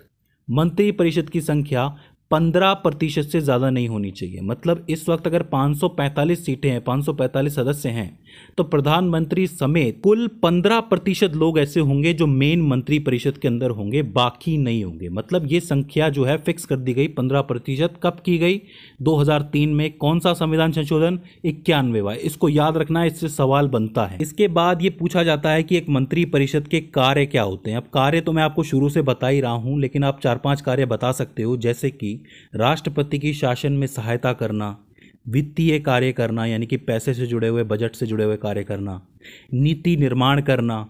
मंत्रिपरिषद की संख्या पंद्रह प्रतिशत से ज़्यादा नहीं होनी चाहिए मतलब इस वक्त अगर 545 सीटें हैं 545 सदस्य हैं तो प्रधानमंत्री समेत कुल पंद्रह प्रतिशत लोग ऐसे होंगे जो मेन मंत्री परिषद के अंदर होंगे बाकी नहीं होंगे मतलब ये संख्या जो है फिक्स कर दी गई पंद्रह प्रतिशत कब की गई 2003 में कौन सा संविधान संशोधन इक्यानवेवा इसको याद रखना इससे सवाल बनता है इसके बाद ये पूछा जाता है कि एक मंत्री परिषद के कार्य क्या होते हैं अब कार्य तो मैं आपको शुरू से बता ही रहा हूँ लेकिन आप चार पाँच कार्य बता सकते हो जैसे कि राष्ट्रपति की शासन में सहायता करना वित्तीय कार्य करना यानी कि पैसे से जुड़े हुए बजट से जुड़े हुए कार्य करना नीति निर्माण करना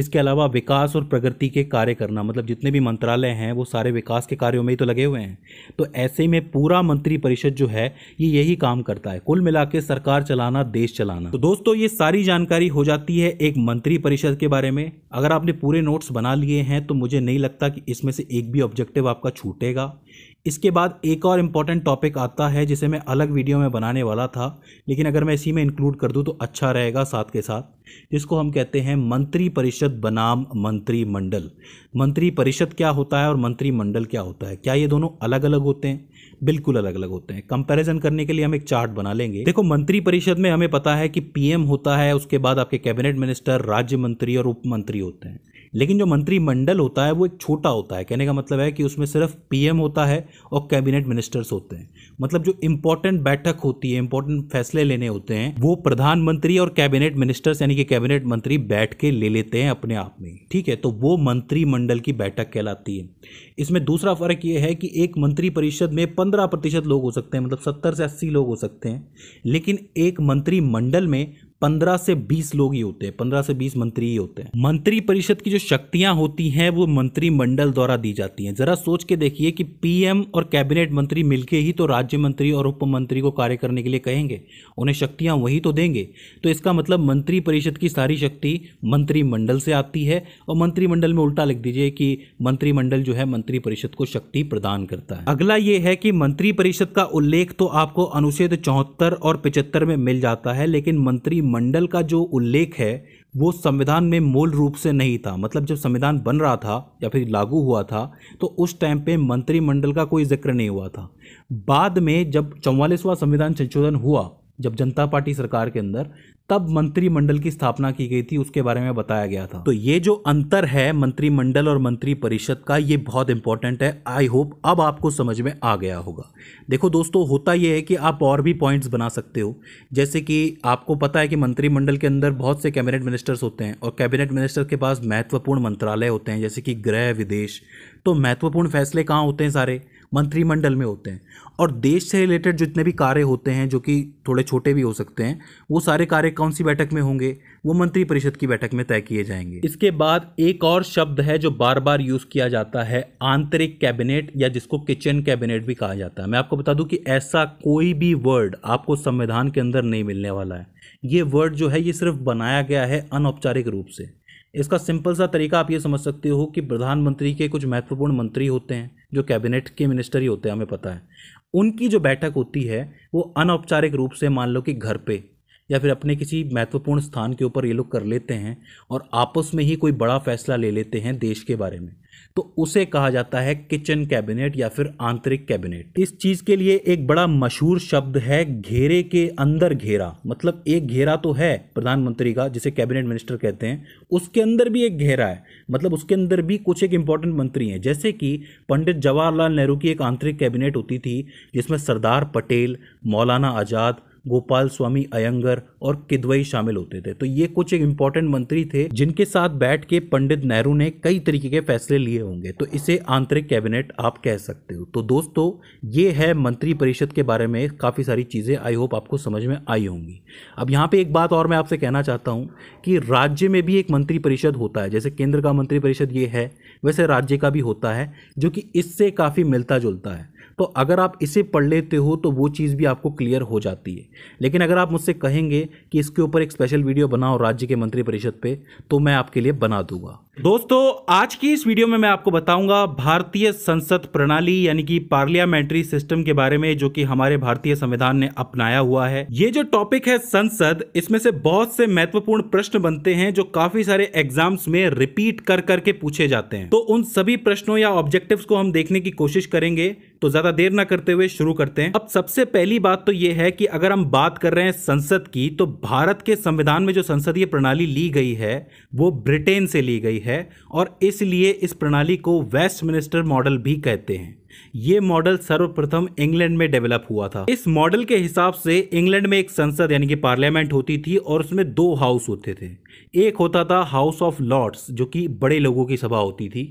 इसके अलावा विकास और प्रगति के कार्य करना मतलब जितने भी मंत्रालय हैं वो सारे विकास के कार्यों में ही तो लगे हुए हैं तो ऐसे में पूरा मंत्रिपरिषद जो है ये यही काम करता है कुल मिला के सरकार चलाना देश चलाना तो दोस्तों ये सारी जानकारी हो जाती है एक मंत्रिपरिषद के बारे में अगर आपने पूरे नोट्स बना लिए हैं तो मुझे नहीं लगता कि इसमें से एक भी ऑब्जेक्टिव आपका छूटेगा इसके बाद एक और इम्पॉर्टेंट टॉपिक आता है जिसे मैं अलग वीडियो में बनाने वाला था लेकिन अगर मैं इसी में इंक्लूड कर दूँ तो अच्छा रहेगा साथ के साथ जिसको हम कहते हैं मंत्री परिषद बनाम मंत्रिमंडल मंत्री परिषद क्या होता है और मंत्रिमंडल क्या होता है क्या ये दोनों अलग अलग होते हैं बिल्कुल अलग अलग होते हैं कंपैरिजन करने के लिए हम एक चार्ट बना लेंगे देखो मंत्री परिषद में हमें पता है कि पीएम होता है उसके बाद आपके कैबिनेट मिनिस्टर राज्य मंत्री और उप मंत्री होते हैं लेकिन जो मंत्रिमंडल होता है वो एक छोटा होता है कहने का मतलब है कि उसमें सिर्फ पीएम होता है और कैबिनेट मिनिस्टर्स होते हैं मतलब जो इंपॉर्टेंट बैठक होती है इंपॉर्टेंट फैसले लेने होते हैं वो प्रधानमंत्री और कैबिनेट मिनिस्टर्स यानी कि कैबिनेट मंत्री बैठ के ले लेते हैं अपने आप में ठीक है तो वो मंत्रिमंडल की बैठक कहलाती है इसमें दूसरा फर्क ये है कि एक मंत्रिपरिषद में पंद्रह प्रतिशत लोग हो सकते हैं मतलब सत्तर से अस्सी लोग हो सकते हैं लेकिन एक मंत्रिमंडल में पंद्रह से बीस लोग ही होते हैं पंद्रह से बीस मंत्री ही होते हैं मंत्री परिषद की जो शक्तियां होती हैं वो मंत्रिमंडल द्वारा दी जाती हैं जरा सोच के देखिए कि पीएम और कैबिनेट मंत्री मिलके ही तो राज्य मंत्री और उप मंत्री को कार्य करने के लिए कहेंगे उन्हें शक्तियां वही तो देंगे तो इसका मतलब मंत्री परिषद की सारी शक्ति मंत्रिमंडल से आती है और मंत्रिमंडल में उल्टा लिख दीजिए कि मंत्रिमंडल जो है मंत्री परिषद को शक्ति प्रदान करता है अगला ये है कि मंत्री परिषद का उल्लेख तो आपको अनुच्छेद चौहत्तर और पिचहत्तर में मिल जाता है लेकिन मंत्री मंडल का जो उल्लेख है वो संविधान में मूल रूप से नहीं था मतलब जब संविधान बन रहा था या फिर लागू हुआ था तो उस टाइम पे मंत्रिमंडल का कोई जिक्र नहीं हुआ था बाद में जब चौवालीसवां संविधान संशोधन हुआ जब जनता पार्टी सरकार के अंदर तब मंत्रिमंडल की स्थापना की गई थी उसके बारे में बताया गया था तो ये जो अंतर है मंत्रिमंडल और मंत्री परिषद का ये बहुत इंपॉर्टेंट है आई होप अब आपको समझ में आ गया होगा देखो दोस्तों होता ये है कि आप और भी पॉइंट्स बना सकते हो जैसे कि आपको पता है कि मंत्रिमंडल के अंदर बहुत से कैबिनेट मिनिस्टर्स होते हैं और कैबिनेट मिनिस्टर के पास महत्वपूर्ण मंत्रालय होते हैं जैसे कि गृह विदेश तो महत्वपूर्ण फैसले कहाँ होते हैं सारे मंत्रिमंडल में होते हैं और देश से रिलेटेड जितने भी कार्य होते हैं जो कि थोड़े छोटे भी हो सकते हैं वो सारे कार्य कौन सी बैठक में होंगे वो मंत्रिपरिषद की बैठक में तय किए जाएंगे इसके बाद एक और शब्द है जो बार बार यूज़ किया जाता है आंतरिक कैबिनेट या जिसको किचन कैबिनेट भी कहा जाता है मैं आपको बता दूं कि ऐसा कोई भी वर्ड आपको संविधान के अंदर नहीं मिलने वाला है ये वर्ड जो है ये सिर्फ बनाया गया है अनौपचारिक रूप से इसका सिंपल सा तरीका आप ये समझ सकते हो कि प्रधानमंत्री के कुछ महत्वपूर्ण मंत्री होते हैं जो कैबिनेट के मिनिस्टर ही होते हैं हमें पता है उनकी जो बैठक होती है वो अनौपचारिक रूप से मान लो कि घर पे या फिर अपने किसी महत्वपूर्ण स्थान के ऊपर ये लोग कर लेते हैं और आपस में ही कोई बड़ा फैसला ले लेते हैं देश के बारे में तो उसे कहा जाता है किचन कैबिनेट या फिर आंतरिक कैबिनेट इस चीज के लिए एक बड़ा मशहूर शब्द है घेरे के अंदर घेरा मतलब एक घेरा तो है प्रधानमंत्री का जिसे कैबिनेट मिनिस्टर कहते हैं उसके अंदर भी एक घेरा है मतलब उसके अंदर भी कुछ एक इंपॉर्टेंट मंत्री हैं जैसे कि पंडित जवाहरलाल नेहरू की एक आंतरिक कैबिनेट होती थी जिसमें सरदार पटेल मौलाना आज़ाद गोपाल स्वामी अयंगर और किदवई शामिल होते थे तो ये कुछ एक इंपॉर्टेंट मंत्री थे जिनके साथ बैठ के पंडित नेहरू ने कई तरीके के फैसले लिए होंगे तो इसे आंतरिक कैबिनेट आप कह सकते हो तो दोस्तों ये है मंत्री परिषद के बारे में काफ़ी सारी चीज़ें आई होप आपको समझ में आई होंगी अब यहाँ पे एक बात और मैं आपसे कहना चाहता हूँ कि राज्य में भी एक मंत्री परिषद होता है जैसे केंद्र का मंत्री परिषद ये है वैसे राज्य का भी होता है जो कि इससे काफ़ी मिलता जुलता है तो अगर आप इसे पढ़ लेते हो तो वो चीज़ भी आपको क्लियर हो जाती है लेकिन अगर आप मुझसे कहेंगे कि इसके ऊपर एक स्पेशल वीडियो बनाओ राज्य के मंत्रिपरिषद पर तो मैं आपके लिए बना दूंगा दोस्तों आज की इस वीडियो में मैं आपको बताऊंगा भारतीय संसद प्रणाली यानी कि पार्लियामेंट्री सिस्टम के बारे में जो कि हमारे भारतीय संविधान ने अपनाया हुआ है ये जो टॉपिक है संसद इसमें से बहुत से महत्वपूर्ण प्रश्न बनते हैं जो काफी सारे एग्जाम्स में रिपीट कर करके पूछे जाते हैं तो उन सभी प्रश्नों या ऑब्जेक्टिव को हम देखने की कोशिश करेंगे तो ज्यादा देर ना करते हुए शुरू करते हैं अब सबसे पहली बात तो ये है कि अगर हम बात कर रहे हैं संसद की तो भारत के संविधान में जो संसदीय प्रणाली ली गई है वो ब्रिटेन से ली गई है है और इसलिए इस प्रणाली को वेस्टमिनिस्टर मॉडल भी कहते हैं ये मॉडल सर्वप्रथम इंग्लैंड में डेवलप हुआ था इस मॉडल के हिसाब से इंग्लैंड में एक संसद यानी कि पार्लियामेंट होती थी और उसमें दो हाउस होते थे एक होता था हाउस ऑफ लॉर्ड्स जो कि बड़े लोगों की सभा होती थी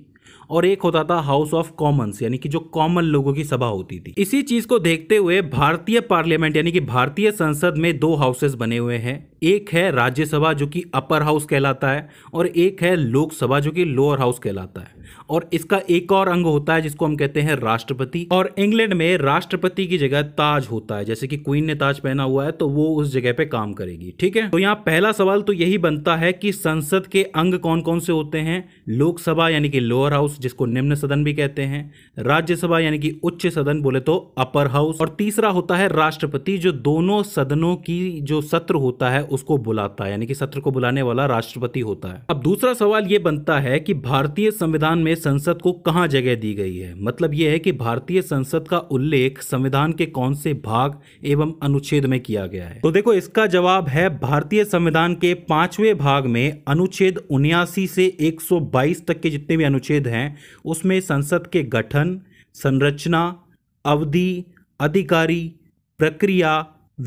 और एक होता था हाउस ऑफ कॉमन्स यानी कि जो कॉमन लोगों की सभा होती थी इसी चीज को देखते हुए भारतीय पार्लियामेंट यानी कि भारतीय संसद में दो हाउसेस बने हुए हैं एक है राज्यसभा जो कि अपर हाउस कहलाता है और एक है लोकसभा जो कि लोअर हाउस कहलाता है और इसका एक और अंग होता है जिसको हम कहते हैं राष्ट्रपति और इंग्लैंड में राष्ट्रपति की जगह ताज होता है जैसे कि क्वीन ने ताज पहना हुआ है तो वो उस जगह पे काम करेगी ठीक है तो यहाँ पहला सवाल तो यही बनता है कि संसद के अंग कौन कौन से होते हैं लोकसभा यानी कि लोअर हाउस जिसको निम्न सदन भी कहते हैं राज्यसभा यानी कि उच्च सदन बोले तो अपर हाउस और तीसरा होता है राष्ट्रपति जो दोनों सदनों की जो सत्र होता है उसको बुलाता है यानी कि सत्र को बुलाने वाला राष्ट्रपति होता है अब दूसरा सवाल ये बनता है कि भारतीय संविधान में संसद को कहाँ जगह दी गई है मतलब यह है कि भारतीय संसद का उल्लेख संविधान के कौन से भाग एवं अनुच्छेद में किया गया है तो देखो इसका जवाब है भारतीय संविधान के पांचवें भाग में अनुच्छेद उन्यासी से 122 तक के जितने भी अनुच्छेद हैं हैं उसमें संसद के गठन संरचना अवधि अधिकारी प्रक्रिया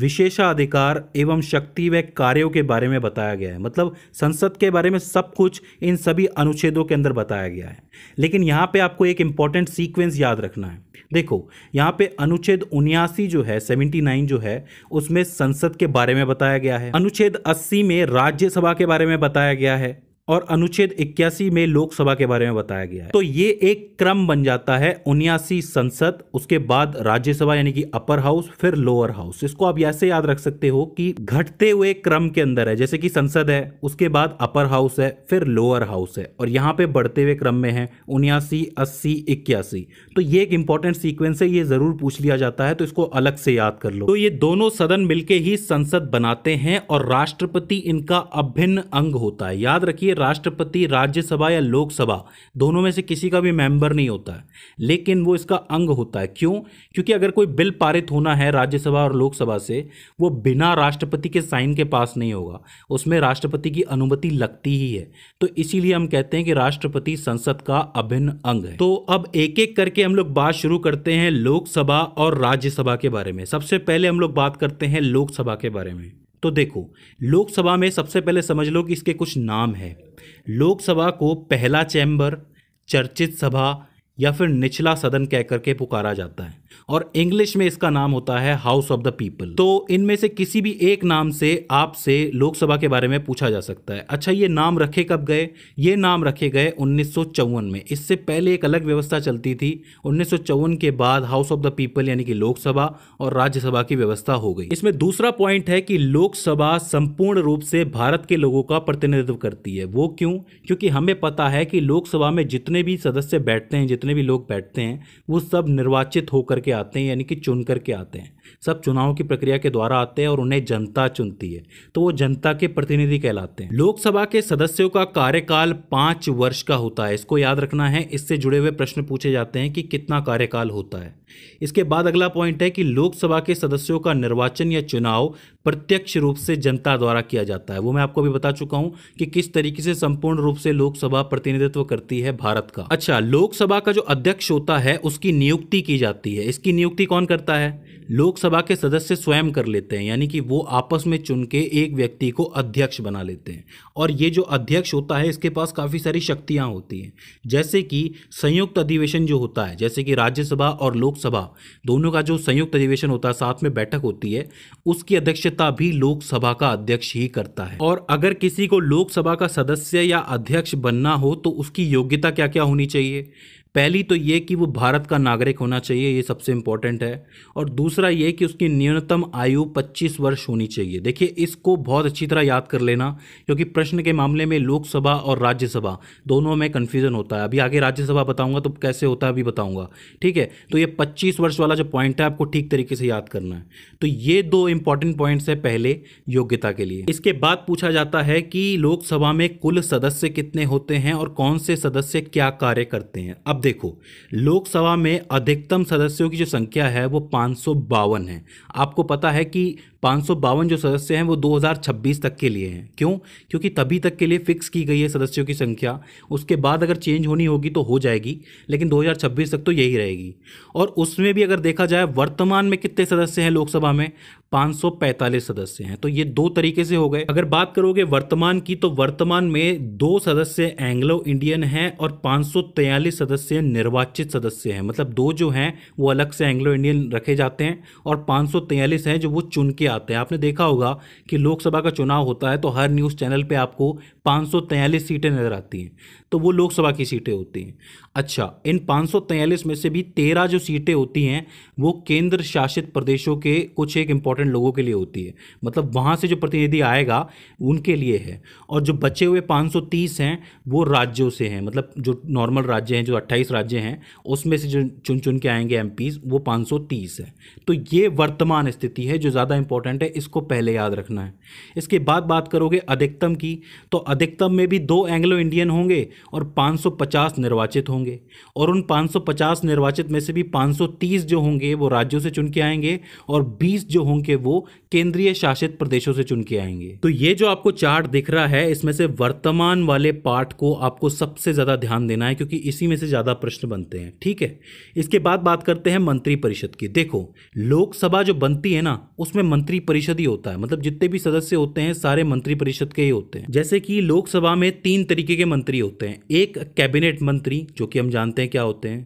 विशेषाधिकार एवं शक्ति व कार्यों के बारे में बताया गया है मतलब संसद के बारे में सब कुछ इन सभी अनुच्छेदों के अंदर बताया गया है लेकिन यहाँ पे आपको एक इम्पॉर्टेंट सीक्वेंस याद रखना है देखो यहाँ पे अनुच्छेद उन्यासी जो है सेवेंटी नाइन जो है उसमें संसद के बारे में बताया गया है अनुच्छेद अस्सी में राज्यसभा के बारे में बताया गया है और अनुच्छेद इक्यासी में लोकसभा के बारे में बताया गया है तो ये एक क्रम बन जाता है उन्यासी संसद उसके बाद राज्यसभा यानी कि अपर हाउस फिर लोअर हाउस इसको आप ऐसे याद रख सकते हो कि घटते हुए क्रम के अंदर है जैसे कि संसद है उसके बाद अपर हाउस है फिर लोअर हाउस है और यहाँ पे बढ़ते हुए क्रम में है उन्यासी अस्सी इक्यासी तो ये एक इंपॉर्टेंट सीक्वेंस है ये ज़रूर पूछ लिया जाता है तो इसको अलग से याद कर लो तो ये दोनों सदन मिलके ही संसद बनाते हैं और राष्ट्रपति इनका अभिन्न अंग होता है याद रखिए राष्ट्रपति राज्यसभा या लोकसभा दोनों में से किसी का भी मेंबर नहीं होता है लेकिन वो इसका अंग होता है क्यों क्योंकि अगर कोई बिल पारित होना है राज्यसभा और लोकसभा से वो बिना राष्ट्रपति के साइन के पास नहीं होगा उसमें राष्ट्रपति की अनुमति लगती ही है तो इसीलिए हम कहते हैं कि राष्ट्रपति संसद का अभिन्न अंग है तो अब एक एक करके हम लोग बात शुरू करते हैं लोकसभा और राज्यसभा के बारे में सबसे पहले हम लोग बात करते हैं लोकसभा के बारे में तो देखो लोकसभा में सबसे पहले समझ लो कि इसके कुछ नाम हैं लोकसभा को पहला चैम्बर चर्चित सभा या फिर निचला सदन कहकर के पुकारा जाता है और इंग्लिश में इसका नाम होता है हाउस ऑफ द पीपल तो इनमें से किसी भी एक नाम से आपसे लोकसभा के बारे में पूछा जा सकता है अच्छा ये नाम रखे कब गए ये नाम रखे गए उन्नीस में इससे पहले एक अलग व्यवस्था चलती थी उन्नीस के बाद हाउस ऑफ द पीपल यानी कि लोकसभा और राज्यसभा की व्यवस्था हो गई इसमें दूसरा पॉइंट है कि लोकसभा संपूर्ण रूप से भारत के लोगों का प्रतिनिधित्व करती है वो क्यों क्योंकि हमें पता है कि लोकसभा में जितने भी सदस्य बैठते हैं जितने भी लोग बैठते हैं वो सब निर्वाचित होकर करके आते हैं यानी कि चुन करके आते हैं सब चुनाव की प्रक्रिया के द्वारा आते हैं और उन्हें जनता चुनती है तो वो जनता के प्रतिनिधि कहलाते हैं लोकसभा के सदस्यों का कार्यकाल पांच वर्ष का होता है इसको याद रखना है इससे जुड़े हुए प्रश्न पूछे जाते हैं कि कितना कार्यकाल होता है इसके बाद अगला पॉइंट है कि लोकसभा के सदस्यों का निर्वाचन या चुनाव प्रत्यक्ष रूप से जनता द्वारा किया जाता है वो मैं आपको भी बता चुका हूं कि किस तरीके से संपूर्ण रूप से लोकसभा प्रतिनिधित्व करती है भारत का अच्छा लोकसभा का जो अध्यक्ष होता है उसकी नियुक्ति की जाती है इसकी नियुक्ति कौन करता है लोकसभा के सदस्य स्वयं कर लेते हैं यानी कि वो आपस में चुन के एक व्यक्ति को अध्यक्ष बना लेते हैं और ये जो अध्यक्ष होता है इसके पास काफ़ी सारी शक्तियाँ होती हैं जैसे कि संयुक्त अधिवेशन जो होता है जैसे कि राज्यसभा और लोकसभा दोनों का जो संयुक्त अधिवेशन होता है साथ में बैठक होती है उसकी अध्यक्षता भी लोकसभा का अध्यक्ष ही करता है और अगर किसी को लोकसभा का सदस्य या अध्यक्ष बनना हो तो उसकी योग्यता क्या क्या होनी चाहिए पहली तो ये कि वो भारत का नागरिक होना चाहिए ये सबसे इम्पोर्टेंट है और दूसरा ये कि उसकी न्यूनतम आयु 25 वर्ष होनी चाहिए देखिए इसको बहुत अच्छी तरह याद कर लेना क्योंकि प्रश्न के मामले में लोकसभा और राज्यसभा दोनों में कन्फ्यूज़न होता है अभी आगे राज्यसभा बताऊँगा तो कैसे होता है अभी बताऊँगा ठीक है तो ये पच्चीस वर्ष वाला जो पॉइंट है आपको ठीक तरीके से याद करना है तो ये दो इम्पॉर्टेंट पॉइंट्स हैं पहले योग्यता के लिए इसके बाद पूछा जाता है कि लोकसभा में कुल सदस्य कितने होते हैं और कौन से सदस्य क्या कार्य करते हैं अब देखो लोकसभा में अधिकतम सदस्यों की जो संख्या है वो पाँच है आपको पता है कि पाँच जो सदस्य हैं वो 2026 तक के लिए हैं क्यों क्योंकि तभी तक के लिए फिक्स की गई है सदस्यों की संख्या उसके बाद अगर चेंज होनी होगी तो हो जाएगी लेकिन 2026 तक तो यही रहेगी और उसमें भी अगर देखा जाए वर्तमान में कितने सदस्य हैं लोकसभा में 545 सदस्य हैं तो ये दो तरीके से हो गए अगर बात करोगे वर्तमान की तो वर्तमान में दो सदस्य एंग्लो इंडियन हैं और पाँच सदस्य निर्वाचित सदस्य हैं मतलब दो जो हैं वो अलग से एंग्लो इंडियन रखे जाते हैं और पाँच हैं जो वो चुन के आते हैं आपने देखा होगा कि लोकसभा का चुनाव होता है तो हर न्यूज़ चैनल पर आपको पाँच सीटें नज़र आती हैं तो वो लोकसभा की सीटें होती हैं अच्छा इन पाँच में से भी तेरह जो सीटें होती हैं वो केंद्र शासित प्रदेशों के कुछ एक इम्पॉर्टेंट लोगों के लिए होती है मतलब वहाँ से जो प्रतिनिधि आएगा उनके लिए है और जो बचे हुए 530 हैं वो राज्यों से हैं मतलब जो नॉर्मल राज्य हैं जो 28 राज्य हैं उसमें से जो चुन चुन के आएंगे एम वो पाँच है तो ये वर्तमान स्थिति है जो ज़्यादा इंपॉर्टेंट है इसको पहले याद रखना है इसके बाद बात करोगे अधिकतम की तो अधिकतम में भी दो एंग्लो इंडियन होंगे और 550 निर्वाचित होंगे और उन 550 निर्वाचित में से भी 530 जो होंगे वो राज्यों से चुन के आएंगे और 20 जो होंगे वो केंद्रीय शासित प्रदेशों से चुन के आएंगे तो ये जो आपको चार्ट दिख रहा है इसमें से वर्तमान वाले पार्ट को आपको सबसे ज़्यादा ध्यान देना है क्योंकि इसी में से ज़्यादा प्रश्न बनते हैं ठीक है इसके बाद बात करते हैं मंत्रिपरिषद की देखो लोकसभा जो बनती है ना उसमें मंत्रिपरिषद ही होता है मतलब जितने भी सदस्य होते हैं सारे मंत्रिपरिषद के ही होते हैं जैसे कि लोकसभा में तीन तरीके के मंत्री होते हैं एक कैबिनेट मंत्री जो कि हम जानते हैं क्या होते हैं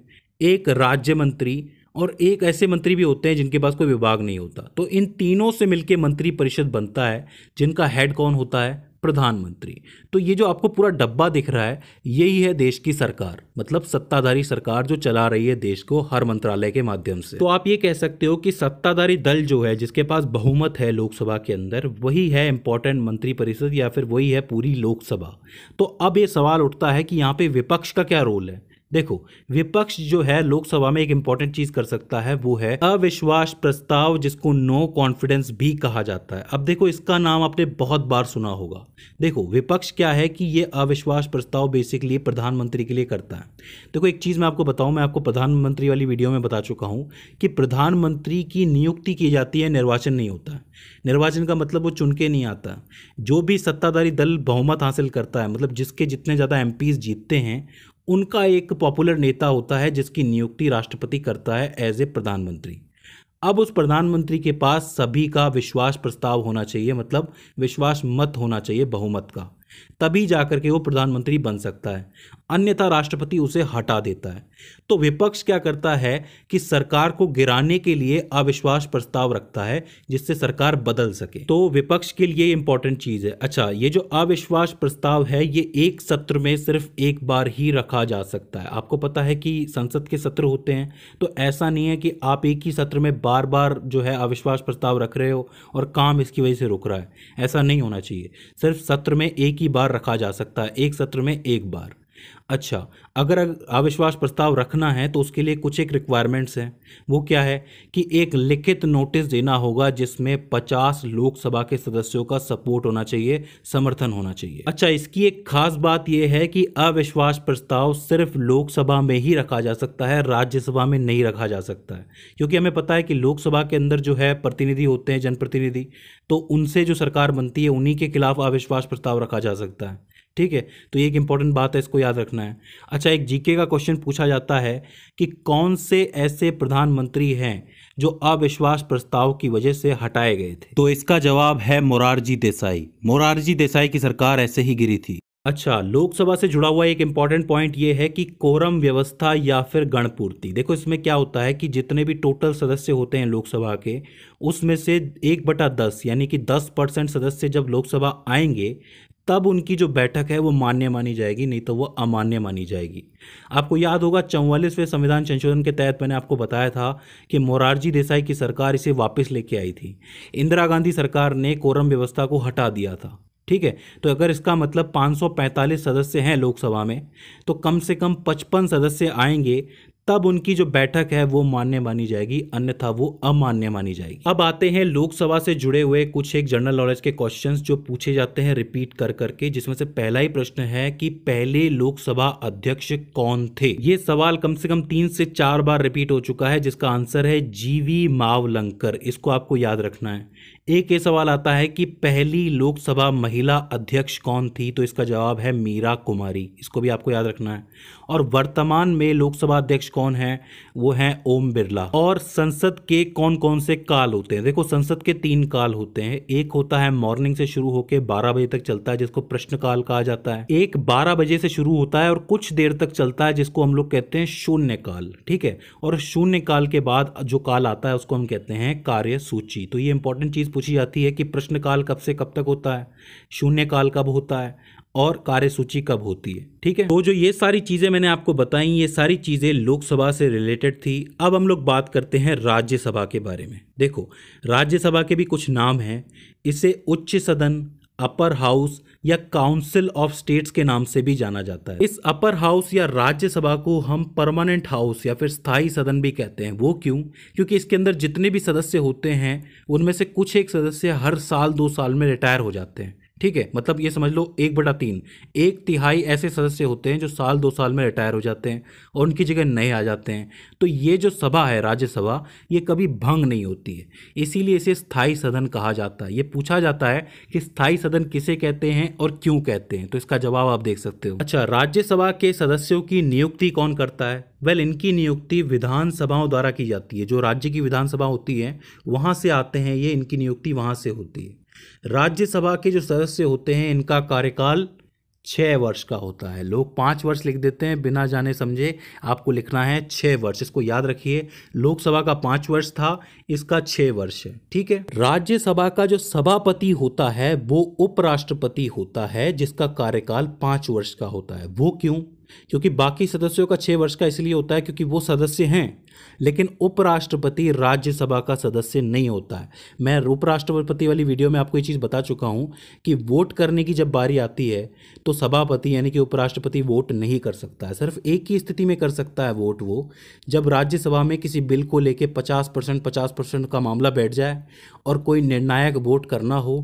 एक राज्य मंत्री और एक ऐसे मंत्री भी होते हैं जिनके पास कोई विभाग नहीं होता तो इन तीनों से मिलकर मंत्री परिषद बनता है जिनका हेड कौन होता है प्रधानमंत्री तो ये जो आपको पूरा डब्बा दिख रहा है यही है देश की सरकार मतलब सत्ताधारी सरकार जो चला रही है देश को हर मंत्रालय के माध्यम से तो आप ये कह सकते हो कि सत्ताधारी दल जो है जिसके पास बहुमत है लोकसभा के अंदर वही है इंपॉर्टेंट मंत्री परिषद या फिर वही है पूरी लोकसभा तो अब ये सवाल उठता है कि यहाँ पे विपक्ष का क्या रोल है देखो विपक्ष जो है लोकसभा में एक इंपॉर्टेंट चीज कर सकता है वो है अविश्वास प्रस्ताव जिसको नो कॉन्फिडेंस भी कहा जाता है अब देखो इसका नाम आपने बहुत बार सुना होगा देखो विपक्ष क्या है कि ये अविश्वास प्रस्ताव बेसिकली प्रधानमंत्री के लिए करता है देखो एक चीज मैं आपको बताऊं मैं आपको प्रधानमंत्री वाली वीडियो में बता चुका हूं कि प्रधानमंत्री की नियुक्ति की जाती है निर्वाचन नहीं होता है निर्वाचन का मतलब वो चुन के नहीं आता जो भी सत्ताधारी दल बहुमत हासिल करता है मतलब जिसके जितने ज़्यादा एम जीतते हैं उनका एक पॉपुलर नेता होता है जिसकी नियुक्ति राष्ट्रपति करता है एज ए प्रधानमंत्री अब उस प्रधानमंत्री के पास सभी का विश्वास प्रस्ताव होना चाहिए मतलब विश्वास मत होना चाहिए बहुमत का तभी जाकर के वो प्रधानमंत्री बन सकता है अन्यथा राष्ट्रपति उसे हटा देता है तो विपक्ष क्या करता है कि सरकार को गिराने के लिए अविश्वास प्रस्ताव रखता है जिससे सरकार बदल सके तो विपक्ष के लिए इंपॉर्टेंट चीज है अच्छा ये जो अविश्वास प्रस्ताव है ये एक सत्र में सिर्फ एक बार ही रखा जा सकता है आपको पता है कि संसद के सत्र होते हैं तो ऐसा नहीं है कि आप एक ही सत्र में बार बार जो है अविश्वास प्रस्ताव रख रहे हो और काम इसकी वजह से रुक रहा है ऐसा नहीं होना चाहिए सिर्फ सत्र में एक एक ही बार रखा जा सकता है एक सत्र में एक बार अच्छा अगर अविश्वास प्रस्ताव रखना है तो उसके लिए कुछ एक रिक्वायरमेंट्स हैं वो क्या है कि एक लिखित नोटिस देना होगा जिसमें 50 लोकसभा के सदस्यों का सपोर्ट होना चाहिए समर्थन होना चाहिए अच्छा इसकी एक खास बात यह है कि अविश्वास प्रस्ताव सिर्फ लोकसभा में ही रखा जा सकता है राज्यसभा में नहीं रखा जा सकता है क्योंकि हमें पता है कि लोकसभा के अंदर जो है प्रतिनिधि होते हैं जनप्रतिनिधि तो उनसे जो सरकार बनती है उन्हीं के खिलाफ अविश्वास प्रस्ताव रखा जा सकता है ठीक है तो ये एक इंपॉर्टेंट बात है इसको याद रखना है अच्छा एक जीके का क्वेश्चन पूछा जाता है कि कौन से ऐसे प्रधानमंत्री हैं जो अविश्वास प्रस्ताव की वजह से हटाए गए थे तो इसका जवाब है मोरारजी देसाई मोरारजी देसाई की सरकार ऐसे ही गिरी थी अच्छा लोकसभा से जुड़ा हुआ एक इम्पॉर्टेंट पॉइंट ये है कि कोरम व्यवस्था या फिर गणपूर्ति देखो इसमें क्या होता है कि जितने भी टोटल सदस्य होते हैं लोकसभा के उसमें से एक बटा दस यानी कि दस परसेंट सदस्य जब लोकसभा आएंगे तब उनकी जो बैठक है वो मान्य मानी जाएगी नहीं तो वो अमान्य मानी जाएगी आपको याद होगा चौवालीसवें संविधान संशोधन के तहत मैंने आपको बताया था कि मोरारजी देसाई की सरकार इसे वापस लेके आई थी इंदिरा गांधी सरकार ने कोरम व्यवस्था को हटा दिया था ठीक है तो अगर इसका मतलब 545 सदस्य हैं लोकसभा में तो कम से कम 55 सदस्य आएंगे तब उनकी जो बैठक है वो मान्य मानी जाएगी अन्यथा वो अमान्य मानी जाएगी अब आते हैं लोकसभा से जुड़े हुए कुछ एक जनरल नॉलेज के क्वेश्चन जो पूछे जाते हैं रिपीट कर करके जिसमें से पहला ही प्रश्न है कि पहले लोकसभा अध्यक्ष कौन थे ये सवाल कम से कम तीन से चार बार रिपीट हो चुका है जिसका आंसर है जीवी मावलंकर इसको आपको याद रखना है एक ये सवाल आता है कि पहली लोकसभा महिला अध्यक्ष कौन थी तो इसका जवाब है मीरा कुमारी इसको भी आपको याद रखना है और वर्तमान में लोकसभा अध्यक्ष कौन है वो है ओम बिरला और संसद के कौन कौन से काल होते हैं देखो संसद के तीन काल होते हैं एक होता है मॉर्निंग से शुरू होकर बारह बजे तक चलता है जिसको प्रश्नकाल कहा जाता है एक बारह बजे से शुरू होता है और कुछ देर तक चलता है जिसको हम लोग कहते हैं शून्य काल ठीक है और शून्य काल के बाद जो काल आता है उसको हम कहते हैं कार्य सूची तो ये इंपॉर्टेंट चीज़ पूछी जाती है कि प्रश्नकाल कब से कब तक होता है शून्य काल कब होता है और कार्यसूची कब होती है ठीक है तो जो ये सारी चीज़ें मैंने आपको बताई ये सारी चीज़ें लोकसभा से रिलेटेड थी अब हम लोग बात करते हैं राज्यसभा के बारे में देखो राज्यसभा के भी कुछ नाम हैं इसे उच्च सदन अपर हाउस या काउंसिल ऑफ स्टेट्स के नाम से भी जाना जाता है इस अपर हाउस या राज्यसभा को हम परमानेंट हाउस या फिर स्थायी सदन भी कहते हैं वो क्यों क्योंकि इसके अंदर जितने भी सदस्य होते हैं उनमें से कुछ एक सदस्य हर साल दो साल में रिटायर हो जाते हैं ठीक है मतलब ये समझ लो एक बटा तीन एक तिहाई ऐसे सदस्य होते हैं जो साल दो साल में रिटायर हो जाते हैं और उनकी जगह नए आ जाते हैं तो ये जो सभा है राज्यसभा ये कभी भंग नहीं होती है इसीलिए इसे स्थायी सदन कहा जाता है ये पूछा जाता है कि स्थायी सदन किसे कहते हैं और क्यों कहते हैं तो इसका जवाब आप देख सकते हो अच्छा राज्यसभा के सदस्यों की नियुक्ति कौन करता है वेल well, इनकी नियुक्ति विधानसभाओं द्वारा की जाती है जो राज्य की विधानसभा होती है वहाँ से आते हैं ये इनकी नियुक्ति वहाँ से होती है राज्यसभा के जो सदस्य होते हैं इनका कार्यकाल छः वर्ष का होता है लोग पाँच वर्ष लिख देते हैं बिना जाने समझे आपको लिखना है छः वर्ष इसको याद रखिए लोकसभा का पाँच वर्ष था इसका छः वर्ष है ठीक है राज्यसभा का जो सभापति होता है वो उपराष्ट्रपति होता है जिसका कार्यकाल पाँच वर्ष का होता है वो क्यों क्योंकि बाकी सदस्यों का छः वर्ष का इसलिए होता है क्योंकि वो सदस्य हैं लेकिन उपराष्ट्रपति राज्यसभा का सदस्य नहीं होता है मैं उपराष्ट्रपति वाली वीडियो में आपको ये चीज़ बता चुका हूँ कि वोट करने की जब बारी आती है तो सभापति यानी कि उपराष्ट्रपति वोट नहीं कर सकता है सिर्फ एक ही स्थिति में कर सकता है वोट वो जब राज्यसभा में किसी बिल को लेकर पचास परसेंट पचास परसेंट का मामला बैठ जाए और कोई निर्णायक वोट करना हो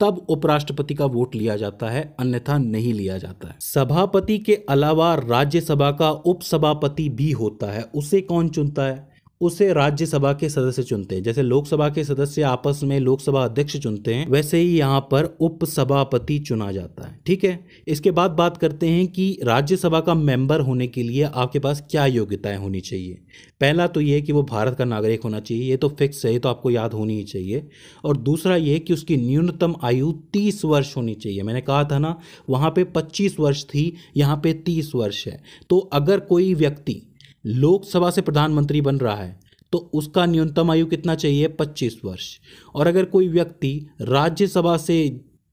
तब उपराष्ट्रपति का वोट लिया जाता है अन्यथा नहीं लिया जाता है सभापति के अलावा राज्यसभा का उपसभापति भी होता है उसे कौन चुनता है उसे राज्यसभा के सदस्य चुनते हैं जैसे लोकसभा के सदस्य आपस में लोकसभा अध्यक्ष चुनते हैं वैसे ही यहाँ पर उपसभापति चुना जाता है ठीक है इसके बाद बात करते हैं कि राज्यसभा का मेंबर होने के लिए आपके पास क्या योग्यताएं होनी चाहिए पहला तो ये कि वो भारत का नागरिक होना चाहिए ये तो फिक्स है ये तो आपको याद होनी ही चाहिए और दूसरा ये कि उसकी न्यूनतम आयु तीस वर्ष होनी चाहिए मैंने कहा था ना वहाँ पर पच्चीस वर्ष थी यहाँ पर तीस वर्ष है तो अगर कोई व्यक्ति लोकसभा से प्रधानमंत्री बन रहा है तो उसका न्यूनतम आयु कितना चाहिए पच्चीस वर्ष और अगर कोई व्यक्ति राज्यसभा से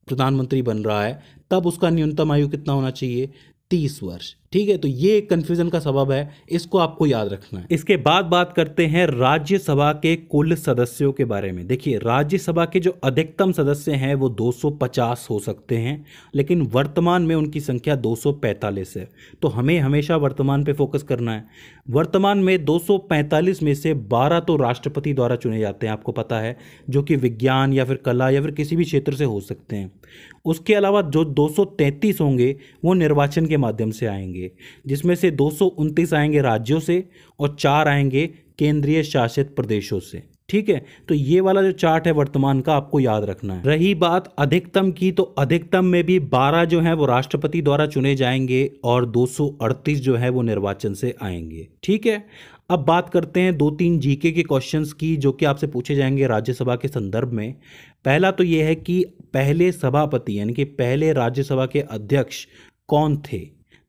प्रधानमंत्री बन रहा है तब उसका न्यूनतम आयु कितना होना चाहिए तीस वर्ष ठीक है तो ये कन्फ्यूजन का सबब है इसको आपको याद रखना है इसके बाद बात करते हैं राज्यसभा के कुल सदस्यों के बारे में देखिए राज्यसभा के जो अधिकतम सदस्य हैं वो 250 हो सकते हैं लेकिन वर्तमान में उनकी संख्या 245 है तो हमें हमेशा वर्तमान पे फोकस करना है वर्तमान में 245 में से 12 तो राष्ट्रपति द्वारा चुने जाते हैं आपको पता है जो कि विज्ञान या फिर कला या फिर किसी भी क्षेत्र से हो सकते हैं उसके अलावा जो दो होंगे वो निर्वाचन के माध्यम से आएंगे आएंगे जिसमें से दो आएंगे राज्यों से और चार आएंगे केंद्रीय शासित प्रदेशों से ठीक है तो ये वाला जो चार्ट है वर्तमान का आपको याद रखना है रही बात अधिकतम की तो अधिकतम में भी 12 जो है वो राष्ट्रपति द्वारा चुने जाएंगे और 238 जो है वो निर्वाचन से आएंगे ठीक है अब बात करते हैं दो तीन जीके के क्वेश्चंस की जो कि आपसे पूछे जाएंगे राज्यसभा के संदर्भ में पहला तो ये है कि पहले सभापति यानी कि पहले राज्यसभा के अध्यक्ष कौन थे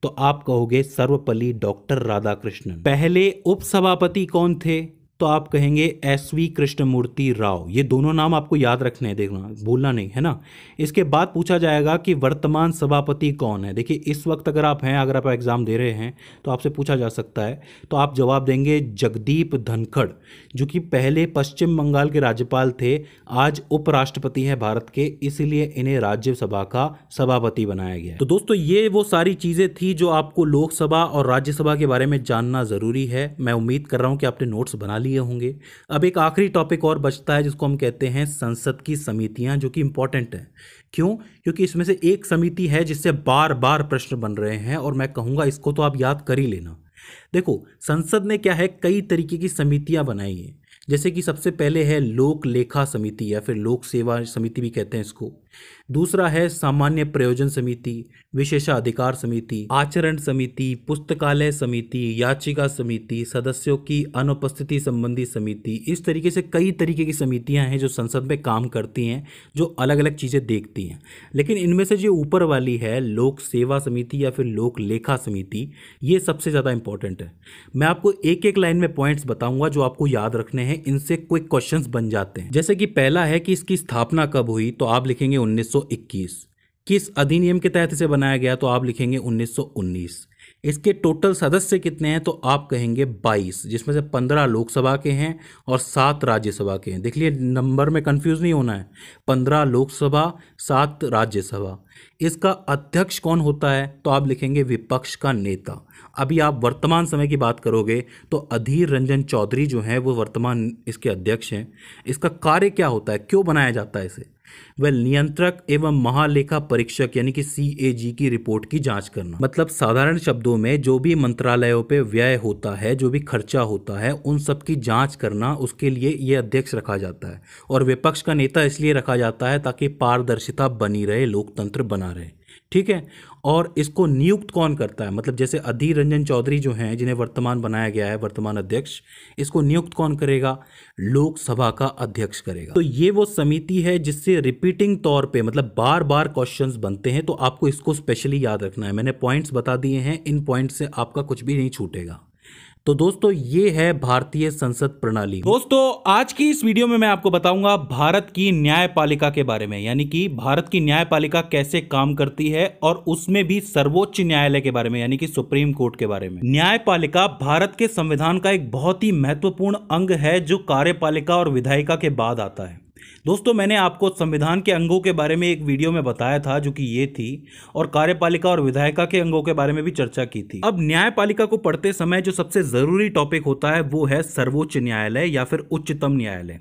तो आप कहोगे सर्वपल्ली डॉक्टर राधाकृष्णन पहले उपसभापति कौन थे तो आप कहेंगे एस वी कृष्णमूर्ति राव ये दोनों नाम आपको याद रखने हैं देखना भूलना नहीं है ना इसके बाद पूछा जाएगा कि वर्तमान सभापति कौन है देखिए इस वक्त अगर आप हैं अगर आप एग्ज़ाम दे रहे हैं तो आपसे पूछा जा सकता है तो आप जवाब देंगे जगदीप धनखड़ जो कि पहले पश्चिम बंगाल के राज्यपाल थे आज उपराष्ट्रपति हैं भारत के इसीलिए इन्हें राज्यसभा का सभापति बनाया गया तो दोस्तों ये वो सारी चीज़ें थी जो आपको लोकसभा और राज्यसभा के बारे में जानना ज़रूरी है मैं उम्मीद कर रहा हूँ कि आपने नोट्स बना लिए लिए होंगे अब एक आखिरी टॉपिक और बचता है जिसको हम कहते हैं संसद की समितियां जो कि इंपॉर्टेंट है क्यों क्योंकि इसमें से एक समिति है जिससे बार बार प्रश्न बन रहे हैं और मैं कहूँगा इसको तो आप याद कर ही लेना देखो संसद ने क्या है कई तरीके की समितियां बनाई हैं जैसे कि सबसे पहले है लोक लेखा समिति या फिर लोक सेवा समिति भी कहते हैं इसको दूसरा है सामान्य प्रयोजन समिति विशेषाधिकार समिति आचरण समिति पुस्तकालय समिति याचिका समिति सदस्यों की अनुपस्थिति संबंधी समिति इस तरीके से कई तरीके की समितियां हैं जो संसद में काम करती हैं जो अलग अलग चीज़ें देखती हैं लेकिन इनमें से जो ऊपर वाली है लोक सेवा समिति या फिर लोक लेखा समिति ये सबसे ज़्यादा इंपॉर्टेंट है मैं आपको एक एक लाइन में पॉइंट्स बताऊंगा जो आपको याद रखने हैं इनसे क्विक क्वेश्चंस बन जाते हैं जैसे कि पहला है कि इसकी स्थापना कब हुई तो आप लिखेंगे 1921 किस अधिनियम के तहत इसे बनाया गया तो आप लिखेंगे 1919 इसके टोटल सदस्य कितने हैं तो आप कहेंगे 22 जिसमें से 15 लोकसभा के हैं और सात राज्यसभा के हैं देख लिए नंबर में कंफ्यूज नहीं होना है 15 लोकसभा सात राज्यसभा इसका अध्यक्ष कौन होता है तो आप लिखेंगे विपक्ष का नेता अभी आप वर्तमान समय की बात करोगे तो अधीर रंजन चौधरी जो हैं वो वर्तमान इसके अध्यक्ष हैं इसका कार्य क्या होता है क्यों बनाया जाता है इसे वह नियंत्रक एवं महालेखा परीक्षक यानी कि सी की रिपोर्ट की जाँच करना मतलब साधारण शब्दों में जो भी मंत्रालयों पर व्यय होता है जो भी खर्चा होता है उन सब की जाँच करना उसके लिए यह अध्यक्ष रखा जाता है और विपक्ष का नेता इसलिए रखा जाता है ताकि पारदर्शिता बनी रहे लोकतंत्र बना रहे ठीक है और इसको नियुक्त कौन करता है मतलब जैसे अधीर रंजन चौधरी जो हैं जिन्हें वर्तमान बनाया गया है वर्तमान अध्यक्ष इसको नियुक्त कौन करेगा लोकसभा का अध्यक्ष करेगा तो ये वो समिति है जिससे रिपीटिंग तौर पे मतलब बार बार क्वेश्चंस बनते हैं तो आपको इसको स्पेशली याद रखना है मैंने पॉइंट्स बता दिए हैं इन पॉइंट्स से आपका कुछ भी नहीं छूटेगा तो दोस्तों ये है भारतीय संसद प्रणाली दोस्तों आज की इस वीडियो में मैं आपको बताऊंगा भारत की न्यायपालिका के बारे में यानी कि भारत की न्यायपालिका कैसे काम करती है और उसमें भी सर्वोच्च न्यायालय के बारे में यानी कि सुप्रीम कोर्ट के बारे में न्यायपालिका भारत के संविधान का एक बहुत ही महत्वपूर्ण अंग है जो कार्यपालिका और विधायिका के बाद आता है दोस्तों मैंने आपको संविधान के अंगों के बारे में एक वीडियो में बताया था जो कि ये थी और कार्यपालिका और विधायिका के अंगों के बारे में भी चर्चा की थी अब न्यायपालिका को पढ़ते समय जो सबसे जरूरी टॉपिक होता है वो है सर्वोच्च न्यायालय या फिर उच्चतम न्यायालय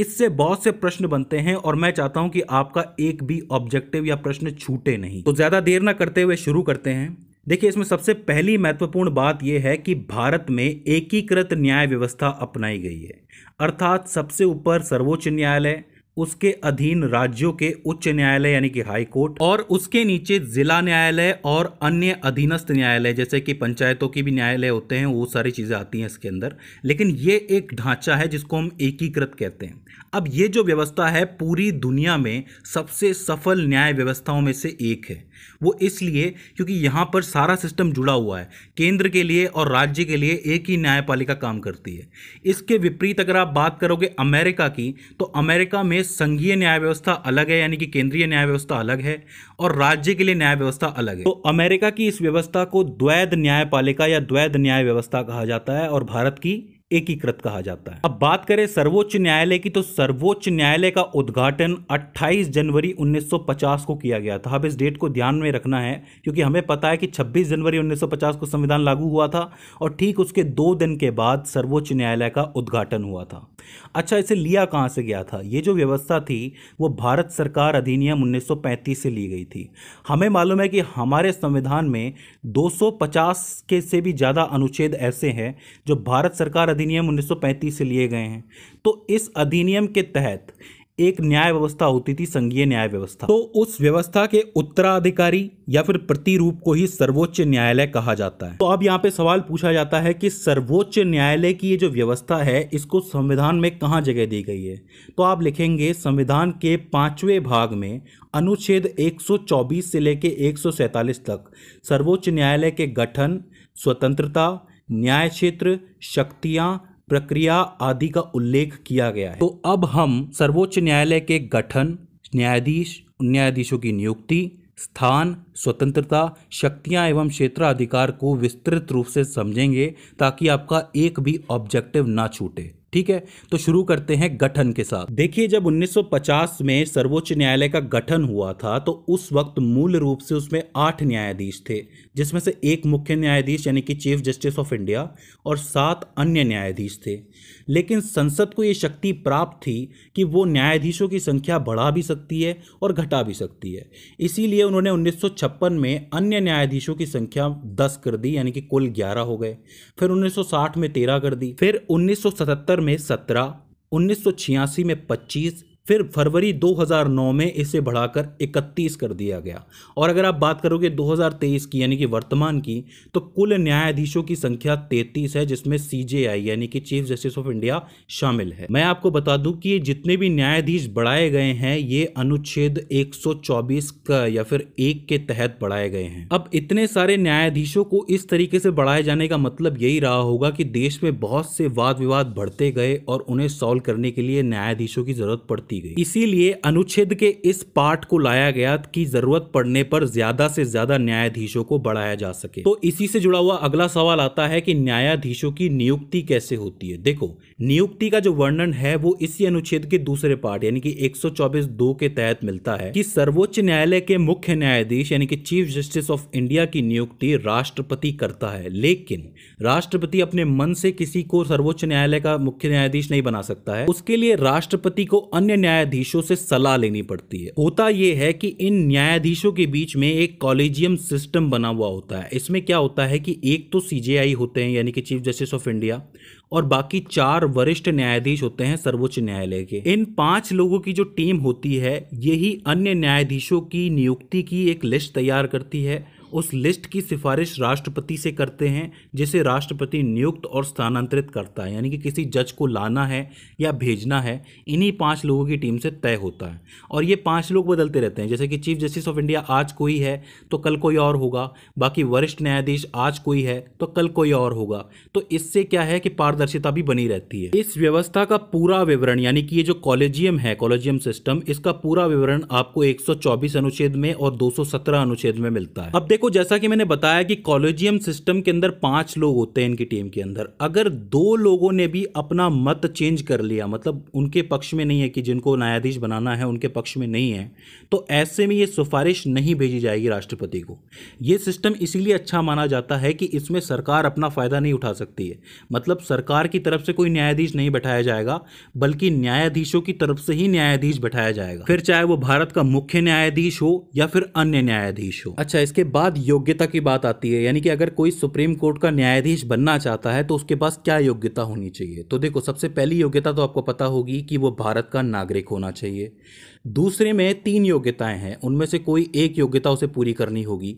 इससे बहुत से प्रश्न बनते हैं और मैं चाहता हूं कि आपका एक भी ऑब्जेक्टिव या प्रश्न छूटे नहीं तो ज्यादा देर ना करते हुए शुरू करते हैं देखिए इसमें सबसे पहली महत्वपूर्ण बात यह है कि भारत में एकीकृत न्याय व्यवस्था अपनाई गई है अर्थात सबसे ऊपर सर्वोच्च न्यायालय उसके अधीन राज्यों के उच्च न्यायालय यानी कि हाई कोर्ट और उसके नीचे जिला न्यायालय और अन्य अधीनस्थ न्यायालय जैसे कि पंचायतों के भी न्यायालय होते हैं वो सारी चीज़ें आती हैं इसके अंदर लेकिन ये एक ढांचा है जिसको हम एकीकृत कहते हैं अब ये जो व्यवस्था है पूरी दुनिया में सबसे सफल न्याय व्यवस्थाओं में से एक है वो इसलिए क्योंकि यहाँ पर सारा सिस्टम जुड़ा हुआ है केंद्र के लिए और राज्य के लिए एक ही न्यायपालिका काम करती है इसके विपरीत अगर आप बात करोगे अमेरिका की तो अमेरिका में संघीय न्याय व्यवस्था अलग है यानी कि केंद्रीय न्याय व्यवस्था अलग है और राज्य के लिए न्याय व्यवस्था अलग है तो अमेरिका की इस व्यवस्था को द्वैध न्यायपालिका या द्वैध न्याय व्यवस्था कहा जाता है और भारत की एकीकृत कहा जाता है अब बात करें सर्वोच्च न्यायालय की तो सर्वोच्च न्यायालय का उद्घाटन 28 जनवरी 1950 को किया गया था अब इस डेट को ध्यान में रखना है क्योंकि हमें पता है कि 26 जनवरी 1950 को संविधान लागू हुआ था और ठीक उसके दो दिन के बाद सर्वोच्च न्यायालय का उद्घाटन हुआ था अच्छा इसे लिया कहाँ से गया था ये जो व्यवस्था थी वो भारत सरकार अधिनियम उन्नीस से ली गई थी हमें मालूम है कि हमारे संविधान में दो के से भी ज़्यादा अनुच्छेद ऐसे हैं जो भारत सरकार अधिनियम 1935 से लिए गए हैं तो इस अधिनियम के तहत एक न्याय व्यवस्था होती थी संघीय न्याय व्यवस्था तो उस व्यवस्था के उत्तराधिकारी या फिर प्रतिरूप को ही सर्वोच्च न्यायालय कहा जाता है तो अब यहाँ पे सवाल पूछा जाता है कि सर्वोच्च न्यायालय की ये जो व्यवस्था है इसको संविधान में कहाँ जगह दी गई है तो आप लिखेंगे संविधान के पांचवें भाग में अनुच्छेद 124 से लेकर एक तक सर्वोच्च न्यायालय के गठन स्वतंत्रता न्याय क्षेत्र शक्तियां प्रक्रिया आदि का उल्लेख किया गया है तो अब हम सर्वोच्च न्यायालय के गठन न्यायाधीश न्यायाधीशों की नियुक्ति स्थान स्वतंत्रता शक्तियां एवं क्षेत्र अधिकार को विस्तृत रूप से समझेंगे ताकि आपका एक भी ऑब्जेक्टिव ना छूटे ठीक है तो शुरू करते हैं गठन के साथ देखिए जब 1950 में सर्वोच्च न्यायालय का गठन हुआ था तो उस वक्त मूल रूप से उसमें आठ न्यायाधीश थे जिसमें से एक मुख्य न्यायाधीश यानी कि चीफ जस्टिस ऑफ इंडिया और सात अन्य न्यायाधीश थे लेकिन संसद को ये शक्ति प्राप्त थी कि वो न्यायाधीशों की संख्या बढ़ा भी सकती है और घटा भी सकती है इसीलिए उन्होंने उन्नीस में अन्य न्यायाधीशों की संख्या 10 कर दी यानी कि कुल 11 हो गए फिर 1960 में 13 कर दी फिर 1977 में 17 उन्नीस में 25 फिर फरवरी 2009 में इसे बढ़ाकर 31 कर दिया गया और अगर आप बात करोगे 2023 की यानी कि वर्तमान की तो कुल न्यायाधीशों की संख्या 33 है जिसमें सीजेआई यानी कि चीफ जस्टिस ऑफ इंडिया शामिल है मैं आपको बता दूं कि ये जितने भी न्यायाधीश बढ़ाए गए हैं ये अनुच्छेद एक का या फिर एक के तहत बढ़ाए गए हैं अब इतने सारे न्यायाधीशों को इस तरीके से बढ़ाए जाने का मतलब यही रहा होगा कि देश में बहुत से वाद विवाद बढ़ते गए और उन्हें सॉल्व करने के लिए न्यायाधीशों की जरूरत पड़ती दी गई इसीलिए अनुच्छेद के इस पार्ट को लाया गया कि जरूरत पड़ने पर ज्यादा से ज्यादा न्यायाधीशों को बढ़ाया जा सके तो इसी से जुड़ा हुआ अगला सवाल आता है कि न्यायाधीशों की नियुक्ति कैसे होती है देखो नियुक्ति का जो वर्णन है वो इसी अनुच्छेद के दूसरे पार्ट यानी कि 124 दो के तहत मिलता है कि सर्वोच्च न्यायालय के मुख्य न्यायाधीश यानी कि चीफ जस्टिस ऑफ इंडिया की नियुक्ति राष्ट्रपति करता है लेकिन राष्ट्रपति अपने मन से किसी को सर्वोच्च न्यायालय का मुख्य न्यायाधीश नहीं बना सकता है उसके लिए राष्ट्रपति को अन्य न्यायाधीशों से सलाह लेनी पड़ती है होता यह है कि इन न्यायाधीशों के बीच में एक कॉलेजियम सिस्टम बना हुआ होता है इसमें क्या होता है कि एक तो सीजेआई होते हैं यानी कि चीफ जस्टिस ऑफ इंडिया और बाकी चार वरिष्ठ न्यायाधीश होते हैं सर्वोच्च न्यायालय के इन पांच लोगों की जो टीम होती है यही अन्य न्यायाधीशों की नियुक्ति की एक लिस्ट तैयार करती है उस लिस्ट की सिफारिश राष्ट्रपति से करते हैं जिसे राष्ट्रपति नियुक्त और स्थानांतरित करता है यानी कि किसी जज को लाना है या भेजना है इन्हीं पांच लोगों की टीम से तय होता है और ये पांच लोग बदलते रहते हैं जैसे कि चीफ जस्टिस ऑफ इंडिया आज कोई है तो कल कोई और होगा बाकी वरिष्ठ न्यायाधीश आज कोई है तो कल कोई और होगा तो इससे क्या है कि पारदर्शिता भी बनी रहती है इस व्यवस्था का पूरा विवरण यानी कि ये जो कॉलेजियम है कॉलेजियम सिस्टम इसका पूरा विवरण आपको एक अनुच्छेद में और दो अनुच्छेद में मिलता है अब देखो जैसा कि मैंने बताया कि कॉलेजियम सिस्टम के अंदर पांच लोग होते हैं इनकी टीम के अंदर अगर दो लोगों ने भी अपना मत चेंज कर लिया मतलब उनके पक्ष में नहीं है कि जिनको न्यायाधीश बनाना है उनके पक्ष में नहीं है तो ऐसे में ये सिफारिश नहीं भेजी जाएगी राष्ट्रपति को ये सिस्टम इसीलिए अच्छा माना जाता है कि इसमें सरकार अपना फ़ायदा नहीं उठा सकती है मतलब सरकार की तरफ से कोई न्यायाधीश नहीं बैठाया जाएगा बल्कि न्यायाधीशों की तरफ से ही न्यायाधीश बैठाया जाएगा फिर चाहे वो भारत का मुख्य न्यायाधीश हो या फिर अन्य न्यायाधीश हो अच्छा इसके बाद बाद योग्यता की बात आती है यानी कि अगर कोई सुप्रीम कोर्ट का न्यायाधीश बनना चाहता है तो उसके पास क्या योग्यता होनी चाहिए तो देखो सबसे पहली योग्यता तो आपको पता होगी कि वो भारत का नागरिक होना चाहिए दूसरे में तीन योग्यताएं हैं उनमें से कोई एक योग्यता उसे पूरी करनी होगी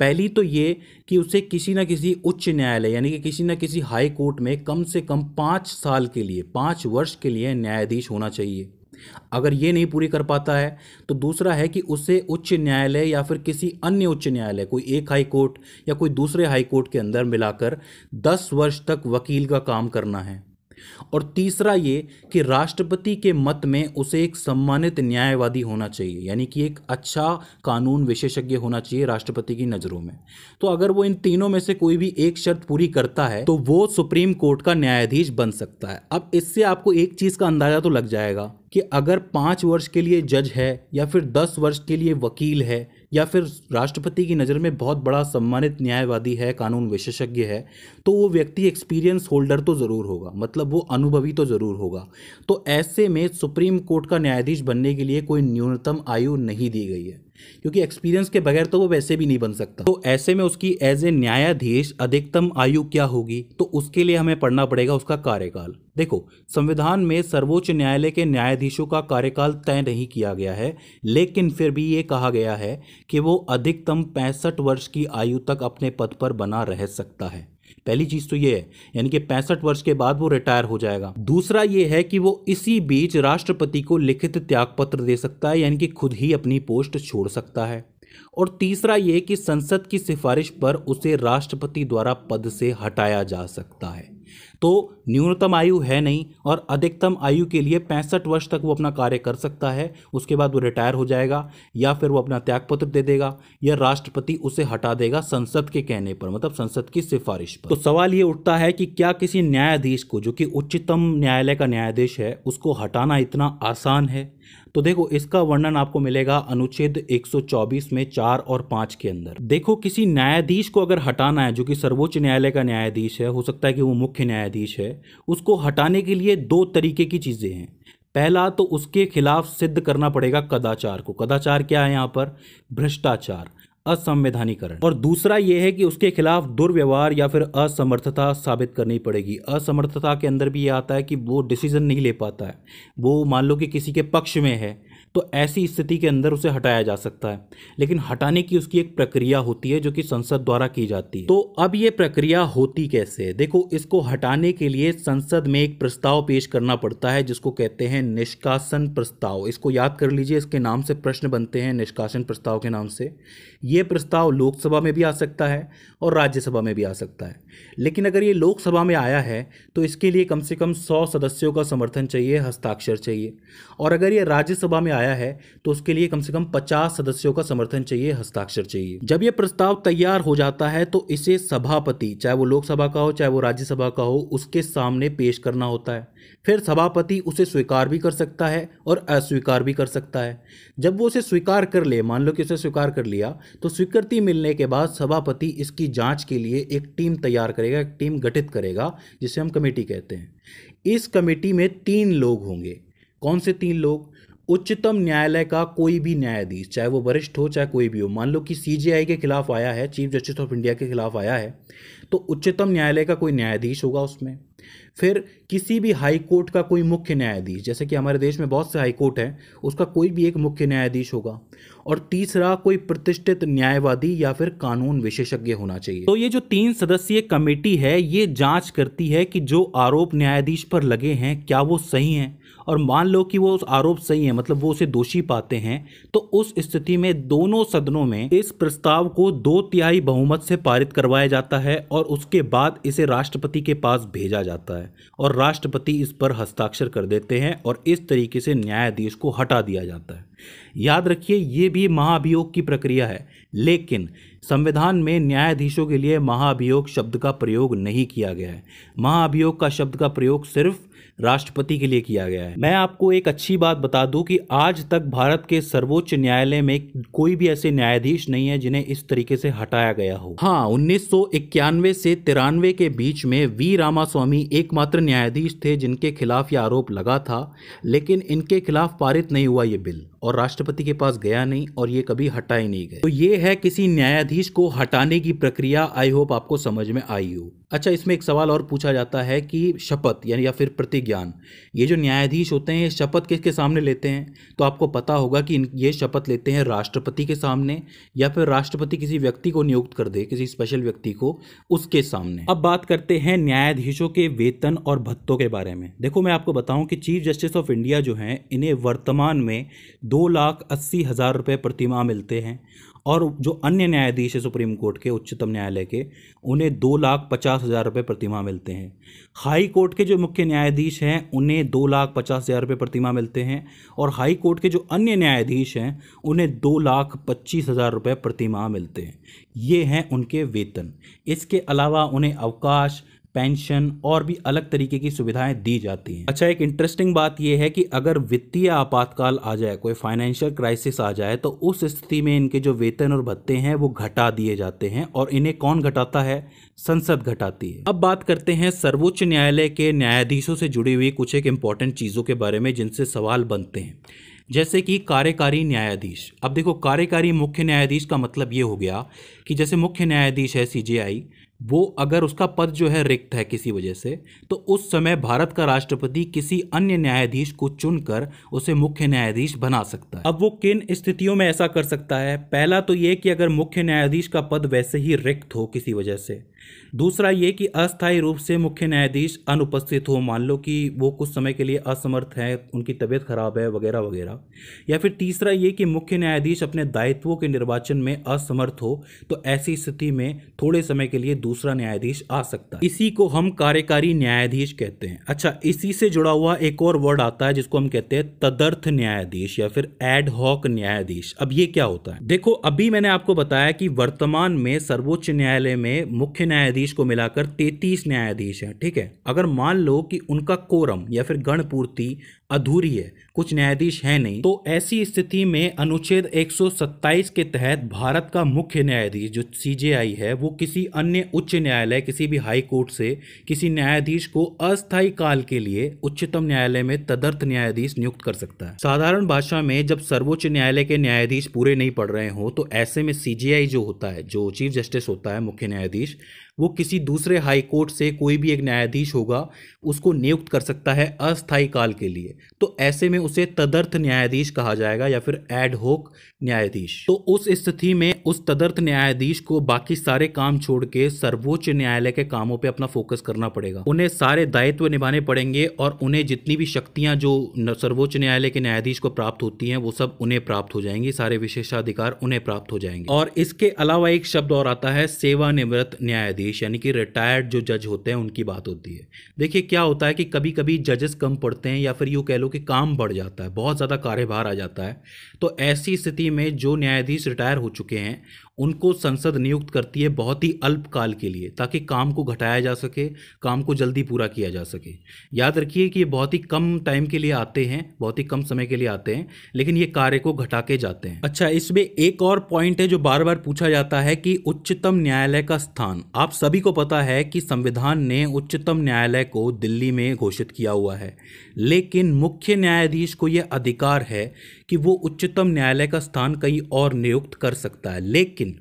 पहली तो ये कि उसे किसी न किसी उच्च न्यायालय यानी कि किसी न किसी हाई कोर्ट में कम से कम पाँच साल के लिए पाँच वर्ष के लिए न्यायाधीश होना चाहिए अगर ये नहीं पूरी कर पाता है तो दूसरा है कि उसे उच्च न्यायालय या फिर किसी अन्य उच्च न्यायालय कोई एक हाई कोर्ट या कोई दूसरे हाई कोर्ट के अंदर मिलाकर 10 वर्ष तक वकील का काम करना है और तीसरा ये कि राष्ट्रपति के मत में उसे एक सम्मानित न्यायवादी होना चाहिए यानी कि एक अच्छा कानून विशेषज्ञ होना चाहिए राष्ट्रपति की नज़रों में तो अगर वो इन तीनों में से कोई भी एक शर्त पूरी करता है तो वो सुप्रीम कोर्ट का न्यायाधीश बन सकता है अब इससे आपको एक चीज़ का अंदाज़ा तो लग जाएगा कि अगर पाँच वर्ष के लिए जज है या फिर दस वर्ष के लिए वकील है या फिर राष्ट्रपति की नज़र में बहुत बड़ा सम्मानित न्यायवादी है कानून विशेषज्ञ है तो वो व्यक्ति एक्सपीरियंस होल्डर तो ज़रूर होगा मतलब वो अनुभवी तो ज़रूर होगा तो ऐसे में सुप्रीम कोर्ट का न्यायाधीश बनने के लिए कोई न्यूनतम आयु नहीं दी गई है क्योंकि एक्सपीरियंस के बगैर तो वो वैसे भी नहीं बन सकता तो ऐसे में उसकी एज ए न्यायाधीश अधिकतम आयु क्या होगी तो उसके लिए हमें पढ़ना पड़ेगा उसका कार्यकाल देखो संविधान में सर्वोच्च न्यायालय के न्यायाधीशों का कार्यकाल तय नहीं किया गया है लेकिन फिर भी ये कहा गया है कि वो अधिकतम पैंसठ वर्ष की आयु तक अपने पद पर बना रह सकता है पहली चीज़ तो ये है यानी कि पैंसठ वर्ष के बाद वो रिटायर हो जाएगा दूसरा ये है कि वो इसी बीच राष्ट्रपति को लिखित त्यागपत्र दे सकता है यानी कि खुद ही अपनी पोस्ट छोड़ सकता है और तीसरा ये कि संसद की सिफारिश पर उसे राष्ट्रपति द्वारा पद से हटाया जा सकता है तो न्यूनतम आयु है नहीं और अधिकतम आयु के लिए पैंसठ वर्ष तक वो अपना कार्य कर सकता है उसके बाद वो रिटायर हो जाएगा या फिर वो अपना त्यागपत्र दे देगा या राष्ट्रपति उसे हटा देगा संसद के कहने पर मतलब संसद की सिफारिश पर तो सवाल ये उठता है कि क्या किसी न्यायाधीश को जो कि उच्चतम न्यायालय का न्यायाधीश है उसको हटाना इतना आसान है तो देखो इसका वर्णन आपको मिलेगा अनुच्छेद 124 में चार और पांच के अंदर देखो किसी न्यायाधीश को अगर हटाना है जो कि सर्वोच्च न्यायालय का न्यायाधीश है हो सकता है कि वो मुख्य न्यायाधीश है उसको हटाने के लिए दो तरीके की चीज़ें हैं पहला तो उसके खिलाफ सिद्ध करना पड़ेगा कदाचार को कदाचार क्या है यहाँ पर भ्रष्टाचार असंवैधानिकरण और दूसरा यह है कि उसके खिलाफ दुर्व्यवहार या फिर असमर्थता साबित करनी पड़ेगी असमर्थता के अंदर भी यह आता है कि वो डिसीजन नहीं ले पाता है वो मान लो कि किसी के पक्ष में है तो ऐसी स्थिति के अंदर उसे हटाया जा सकता है लेकिन हटाने की उसकी एक प्रक्रिया होती है जो कि संसद द्वारा की जाती है तो अब ये प्रक्रिया होती कैसे है देखो इसको हटाने के लिए संसद में एक प्रस्ताव पेश करना पड़ता है जिसको कहते हैं निष्कासन प्रस्ताव इसको याद कर लीजिए इसके नाम से प्रश्न बनते हैं निष्कासन प्रस्ताव के नाम से ये प्रस्ताव लोकसभा में भी आ सकता है और राज्यसभा में भी आ सकता है लेकिन अगर ये लोकसभा में आया है तो इसके लिए कम से कम सौ सदस्यों का समर्थन चाहिए हस्ताक्षर चाहिए और अगर ये राज्यसभा में आया है तो उसके लिए कम से कम पचास सदस्यों का समर्थन चाहिए हस्ताक्षर चाहिए जब यह प्रस्ताव तैयार हो जाता है तो इसे सभापति चाहे वो लोकसभा का हो चाहे वो राज्यसभा का हो उसके सामने पेश करना होता है फिर सभापति उसे स्वीकार भी कर सकता है और अस्वीकार भी कर सकता है जब वो उसे स्वीकार कर ले मान लो कि उसे स्वीकार कर लिया तो स्वीकृति मिलने के बाद सभापति इसकी जांच के लिए एक टीम तैयार करेगा एक टीम गठित करेगा जिसे हम कमेटी कहते हैं इस कमेटी में तीन लोग होंगे कौन से तीन लोग उच्चतम न्यायालय का कोई भी न्यायाधीश चाहे वो वरिष्ठ हो चाहे कोई भी हो मान लो कि सीजेआई के खिलाफ आया है चीफ जस्टिस ऑफ इंडिया के खिलाफ आया है तो उच्चतम न्यायालय का कोई न्यायाधीश होगा उसमें फिर किसी भी हाई कोर्ट का कोई मुख्य न्यायाधीश जैसे कि हमारे देश में बहुत से हाई कोर्ट हैं उसका कोई भी एक मुख्य न्यायाधीश होगा और तीसरा कोई प्रतिष्ठित न्यायवादी या फिर कानून विशेषज्ञ होना चाहिए तो ये जो तीन सदस्यीय कमेटी है ये जांच करती है कि जो आरोप न्यायाधीश पर लगे हैं क्या वो सही हैं और मान लो कि वो उस आरोप सही है मतलब वो उसे दोषी पाते हैं तो उस स्थिति में दोनों सदनों में इस प्रस्ताव को दो तिहाई बहुमत से पारित करवाया जाता है और उसके बाद इसे राष्ट्रपति के पास भेजा जाता है और राष्ट्रपति इस पर हस्ताक्षर कर देते हैं और इस तरीके से न्यायाधीश को हटा दिया जाता है याद रखिए ये भी महाभियोग की प्रक्रिया है लेकिन संविधान में न्यायाधीशों के लिए महाभियोग शब्द का प्रयोग नहीं किया गया है महाभियोग का शब्द का प्रयोग सिर्फ राष्ट्रपति के लिए किया गया है मैं आपको एक अच्छी बात बता दूं कि आज तक भारत के सर्वोच्च न्यायालय में कोई भी ऐसे न्यायाधीश नहीं है जिन्हें इस तरीके से हटाया गया हो हाँ उन्नीस से तिरानवे के बीच में वी रामास्वामी एकमात्र न्यायाधीश थे जिनके खिलाफ यह आरोप लगा था लेकिन इनके खिलाफ पारित नहीं हुआ ये बिल और राष्ट्रपति के पास गया नहीं और ये कभी हटाए नहीं गए तो ये है किसी न्यायाधीश को हटाने की प्रक्रिया आई होप आपको समझ में आई हो अच्छा इसमें एक सवाल और पूछा जाता है कि शपथ यानी या फिर प्रतिज्ञान ये जो न्यायाधीश होते हैं शपथ किसके सामने लेते हैं तो आपको पता होगा कि ये शपथ लेते हैं राष्ट्रपति के सामने या फिर राष्ट्रपति किसी व्यक्ति को नियुक्त कर दे किसी स्पेशल व्यक्ति को उसके सामने अब बात करते हैं न्यायाधीशों के वेतन और भत्तों के बारे में देखो मैं आपको बताऊं कि चीफ जस्टिस ऑफ इंडिया जो हैं इन्हें वर्तमान में दो लाख अस्सी हज़ार रुपये प्रतिमाह मिलते हैं और जो अन्य न्यायाधीश है सुप्रीम कोर्ट के उच्चतम न्यायालय के उन्हें दो लाख पचास हज़ार रुपये प्रतिमाह मिलते हैं हाई कोर्ट के जो मुख्य न्यायाधीश हैं उन्हें दो लाख पचास हज़ार रुपये प्रतिमाह मिलते हैं और हाई कोर्ट के जो अन्य न्यायाधीश हैं उन्हें दो लाख पच्चीस हज़ार रुपये प्रतिमाह मिलते हैं ये हैं उनके वेतन इसके अलावा उन्हें अवकाश पेंशन और भी अलग तरीके की सुविधाएं दी जाती हैं अच्छा एक इंटरेस्टिंग बात यह है कि अगर वित्तीय आपातकाल आ जाए कोई फाइनेंशियल क्राइसिस आ जाए तो उस स्थिति में इनके जो वेतन और भत्ते हैं वो घटा दिए जाते हैं और इन्हें कौन घटाता है संसद घटाती है अब बात करते हैं सर्वोच्च न्यायालय के न्यायाधीशों से जुड़ी हुई कुछ एक इंपॉर्टेंट चीज़ों के बारे में जिनसे सवाल बनते हैं जैसे कि कार्यकारी न्यायाधीश अब देखो कार्यकारी मुख्य न्यायाधीश का मतलब ये हो गया कि जैसे मुख्य न्यायाधीश है सीजेआई वो अगर उसका पद जो है रिक्त है किसी वजह से तो उस समय भारत का राष्ट्रपति किसी अन्य न्यायाधीश को चुनकर उसे मुख्य न्यायाधीश बना सकता है अब वो किन स्थितियों में ऐसा कर सकता है पहला तो ये कि अगर मुख्य न्यायाधीश का पद वैसे ही रिक्त हो किसी वजह से दूसरा ये कि अस्थायी रूप से मुख्य न्यायाधीश अनुपस्थित हो मान लो कि वो कुछ समय के लिए असमर्थ हैं उनकी तबीयत खराब है वगैरह वगैरह या फिर तीसरा ये कि मुख्य न्यायाधीश अपने दायित्वों के निर्वाचन में असमर्थ हो तो ऐसी स्थिति में थोड़े समय के लिए दूसरा न्यायाधीश आ सकता है इसी को हम कार्यकारी न्यायाधीश कहते हैं अच्छा इसी से जुड़ा हुआ एक और वर्ड आता है जिसको हम कहते हैं तदर्थ न्यायाधीश या फिर एड हॉक न्यायाधीश अब ये क्या होता है देखो अभी मैंने आपको बताया कि वर्तमान में सर्वोच्च न्यायालय में मुख्य न्यायाधीश को मिलाकर तैतीस न्यायाधीश हैं ठीक है अगर मान लो कि उनका कोरम या फिर गणपूर्ति अधूरी है कुछ न्यायाधीश है नहीं तो ऐसी स्थिति में अनुच्छेद 127 के तहत भारत का मुख्य न्यायाधीश जो सीजेआई है वो किसी अन्य उच्च न्यायालय किसी भी हाई कोर्ट से किसी न्यायाधीश को अस्थायी काल के लिए उच्चतम न्यायालय में तदर्थ न्यायाधीश नियुक्त कर सकता है साधारण भाषा में जब सर्वोच्च न्यायालय के न्यायाधीश पूरे नहीं पढ़ रहे हो तो ऐसे में सीजीआई जो होता है जो चीफ जस्टिस होता है मुख्य न्यायाधीश वो किसी दूसरे हाई कोर्ट से कोई भी एक न्यायाधीश होगा उसको नियुक्त कर सकता है अस्थायी काल के लिए तो ऐसे में उसे तदर्थ न्यायाधीश कहा जाएगा या फिर एड होक न्यायाधीश तो उस स्थिति में उस तदर्थ न्यायाधीश को बाकी सारे काम छोड़ के सर्वोच्च न्यायालय के कामों पर अपना फोकस करना पड़ेगा उन्हें सारे दायित्व निभाने पड़ेंगे और उन्हें जितनी भी शक्तियां जो सर्वोच्च न्यायालय के न्यायाधीश को प्राप्त होती हैं वो सब उन्हें प्राप्त हो जाएंगी सारे विशेषाधिकार उन्हें प्राप्त हो जाएंगे और इसके अलावा एक शब्द और आता है सेवानिवृत्त न्यायाधीश न्यायाधीश यानी कि रिटायर्ड जो जज होते हैं उनकी बात होती है देखिए क्या होता है कि कभी कभी जजेस कम पड़ते हैं या फिर यूँ कह लो कि काम बढ़ जाता है बहुत ज़्यादा कार्यभार आ जाता है तो ऐसी स्थिति में जो न्यायाधीश रिटायर हो चुके हैं उनको संसद नियुक्त करती है बहुत ही अल्पकाल के लिए ताकि काम को घटाया जा सके काम को जल्दी पूरा किया जा सके याद रखिए कि ये बहुत ही कम टाइम के लिए आते हैं बहुत ही कम समय के लिए आते हैं लेकिन ये कार्य को घटा के जाते हैं अच्छा इसमें एक और पॉइंट है जो बार बार पूछा जाता है कि उच्चतम न्यायालय का स्थान आप सभी को पता है कि संविधान ने उच्चतम न्यायालय को दिल्ली में घोषित किया हुआ है लेकिन मुख्य न्यायाधीश को यह अधिकार है कि वो उच्चतम न्यायालय का स्थान कहीं और नियुक्त कर सकता है लेकिन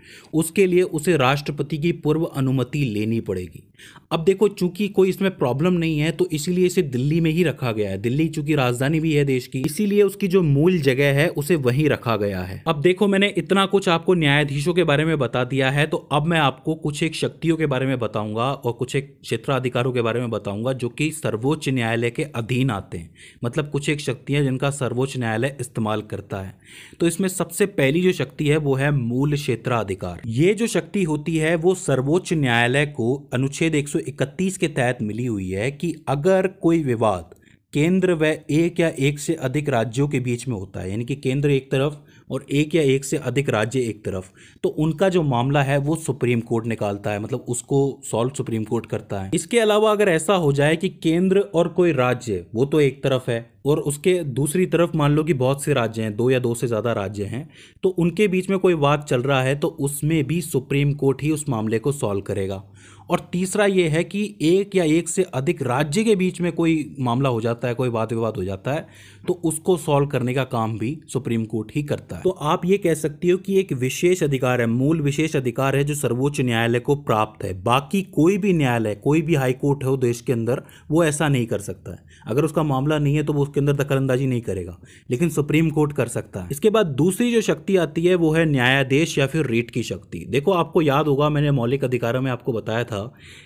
उसके लिए उसे राष्ट्रपति की पूर्व अनुमति लेनी पड़ेगी अब देखो चूंकि कोई इसमें प्रॉब्लम नहीं है तो इसीलिए इसे दिल्ली में ही रखा गया है दिल्ली चूंकि राजधानी भी है देश की इसीलिए उसकी जो मूल जगह है उसे वहीं रखा गया है अब देखो मैंने इतना कुछ आपको न्यायाधीशों के बारे में बता दिया है तो अब मैं आपको कुछ एक शक्तियों के बारे में बताऊंगा और कुछ एक क्षेत्राधिकारों के बारे में बताऊंगा जो कि सर्वोच्च न्यायालय के अधीन आते हैं मतलब कुछ एक शक्तियां जिनका सर्वोच्च न्यायालय इस्तेमाल करता है तो इसमें सबसे पहली जो शक्ति है वो है मूल क्षेत्राधिकार ये जो शक्ति होती है वो सर्वोच्च न्यायालय को अनुच्छेद अनुच्छेद 131 के तहत मिली हुई है कि अगर कोई विवाद केंद्र व एक या एक से अधिक राज्यों के बीच में होता है यानी कि केंद्र एक तरफ और एक या एक से अधिक राज्य एक तरफ तो उनका जो मामला है वो सुप्रीम कोर्ट निकालता है मतलब उसको सॉल्व सुप्रीम कोर्ट करता है इसके अलावा अगर ऐसा हो जाए कि केंद्र और कोई राज्य वो तो एक तरफ है और उसके दूसरी तरफ मान लो कि बहुत से राज्य हैं दो या दो से ज़्यादा राज्य हैं तो उनके बीच में कोई वाद चल रहा है तो उसमें भी सुप्रीम कोर्ट ही उस मामले को सॉल्व करेगा और तीसरा ये है कि एक या एक से अधिक राज्य के बीच में कोई मामला हो जाता है कोई वाद विवाद हो जाता है तो उसको सॉल्व करने का काम भी सुप्रीम कोर्ट ही करता है तो आप ये कह सकती हो कि एक विशेष अधिकार है मूल विशेष अधिकार है जो सर्वोच्च न्यायालय को प्राप्त है बाकी कोई भी न्यायालय कोई भी हाई कोर्ट है वो देश के अंदर वो ऐसा नहीं कर सकता है अगर उसका मामला नहीं है तो वो उसके अंदर दखलंदाजी नहीं करेगा लेकिन सुप्रीम कोर्ट कर सकता है इसके बाद दूसरी जो शक्ति आती है वो है न्यायाधीश या फिर रीट की शक्ति देखो आपको याद होगा मैंने मौलिक अधिकारों में आपको बताया था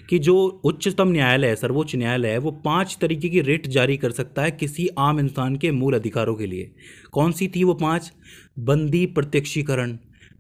कि जो उच्चतम न्यायालय सर्वोच्च न्यायालय है वो पांच तरीके की रिट जारी कर सकता है किसी आम इंसान के मूल अधिकारों के लिए कौन सी थी वो पांच बंदी प्रत्यक्षीकरण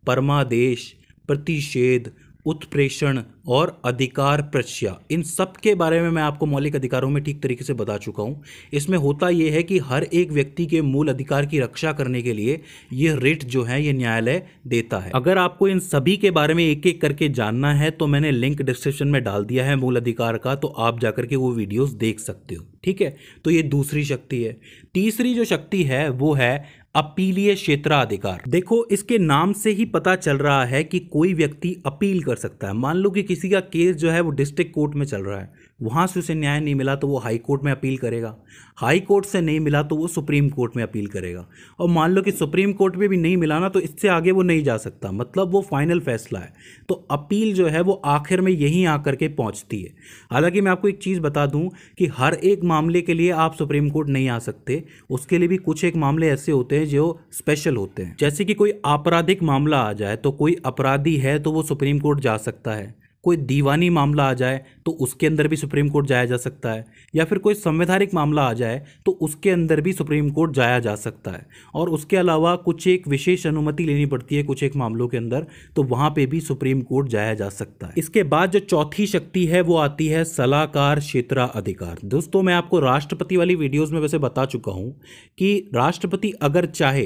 परमादेश प्रतिषेध उत्प्रेषण और अधिकार प्रक्रिया इन सब के बारे में मैं आपको मौलिक अधिकारों में ठीक तरीके से बता चुका हूँ इसमें होता यह है कि हर एक व्यक्ति के मूल अधिकार की रक्षा करने के लिए ये रिट जो है ये न्यायालय देता है अगर आपको इन सभी के बारे में एक एक करके जानना है तो मैंने लिंक डिस्क्रिप्शन में डाल दिया है मूल अधिकार का तो आप जाकर के वो वीडियोज देख सकते हो ठीक है तो ये दूसरी शक्ति है तीसरी जो शक्ति है वो है अपीलीय क्षेत्राधिकार देखो इसके नाम से ही पता चल रहा है कि कोई व्यक्ति अपील कर सकता है मान लो कि किसी का केस जो है वो डिस्ट्रिक्ट कोर्ट में चल रहा है वहाँ से उसे न्याय नहीं मिला तो वो हाई कोर्ट में अपील करेगा हाई कोर्ट से नहीं मिला तो वो सुप्रीम कोर्ट में अपील करेगा और मान लो कि सुप्रीम कोर्ट में भी नहीं मिला ना तो इससे आगे वो नहीं जा सकता मतलब वो फाइनल फैसला है तो अपील जो है वो आखिर में यहीं आ के पहुँचती है हालांकि मैं आपको एक चीज़ बता दूँ कि हर एक मामले के लिए आप सुप्रीम कोर्ट नहीं आ सकते उसके लिए भी कुछ एक मामले ऐसे होते हैं जो स्पेशल होते हैं जैसे कि कोई आपराधिक मामला आ जाए तो कोई अपराधी है तो वो सुप्रीम कोर्ट जा सकता है कोई दीवानी मामला आ जाए तो उसके अंदर भी सुप्रीम कोर्ट जाया जा सकता है या फिर कोई संवैधानिक मामला आ जाए तो उसके अंदर भी सुप्रीम कोर्ट जाया जा सकता है और उसके अलावा कुछ एक विशेष अनुमति लेनी पड़ती है कुछ एक मामलों के अंदर तो वहाँ पर भी सुप्रीम कोर्ट जाया जा सकता है इसके बाद जो चौथी शक्ति है वो आती है सलाहकार क्षेत्रा अधिकार दोस्तों मैं आपको राष्ट्रपति वाली वीडियोज़ में वैसे बता चुका हूँ कि राष्ट्रपति अगर चाहे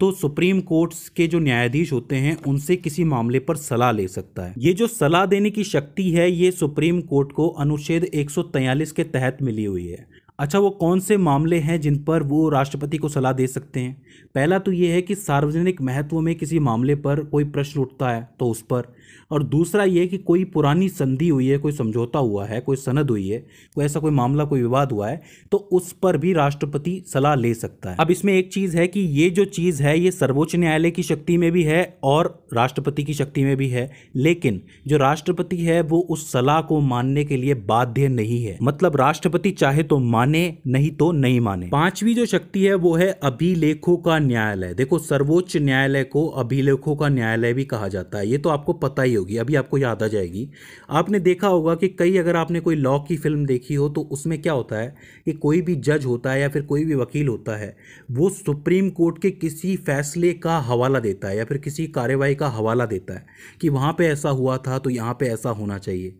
तो सुप्रीम कोर्ट्स के जो न्यायाधीश होते हैं उनसे किसी मामले पर सलाह ले सकता है ये जो सलाह देने की शक्ति है ये सुप्रीम कोर्ट को अनुच्छेद एक के तहत मिली हुई है अच्छा वो कौन से मामले हैं जिन पर वो राष्ट्रपति को सलाह दे सकते हैं पहला तो ये है कि सार्वजनिक महत्व में किसी मामले पर कोई प्रश्न उठता है तो उस पर और दूसरा ये कि कोई पुरानी संधि हुई है कोई समझौता हुआ है कोई सनद हुई है कोई ऐसा कोई मामला कोई विवाद हुआ है तो उस पर भी राष्ट्रपति सलाह ले सकता है अब इसमें एक चीज़ है कि ये जो चीज़ है ये सर्वोच्च न्यायालय की शक्ति में भी है और राष्ट्रपति की शक्ति में भी है लेकिन जो राष्ट्रपति है वो उस सलाह को मानने के लिए बाध्य नहीं है मतलब राष्ट्रपति चाहे तो माने नहीं तो नहीं माने पांचवी जो शक्ति है वो है अभिलेखों का न्यायालय देखो सर्वोच्च न्यायालय को अभिलेखों का न्यायालय भी कहा जाता है ये तो आपको पता ही होगी अभी आपको याद आ जाएगी आपने देखा होगा कि कई अगर आपने कोई लॉ की फ़िल्म देखी हो तो उसमें क्या होता है कि कोई भी जज होता है या फिर कोई भी वकील होता है वो सुप्रीम कोर्ट के किसी फैसले का हवाला देता है या फिर किसी कार्रवाई का हवाला देता है कि वहाँ पर ऐसा हुआ था तो यहाँ पर ऐसा होना चाहिए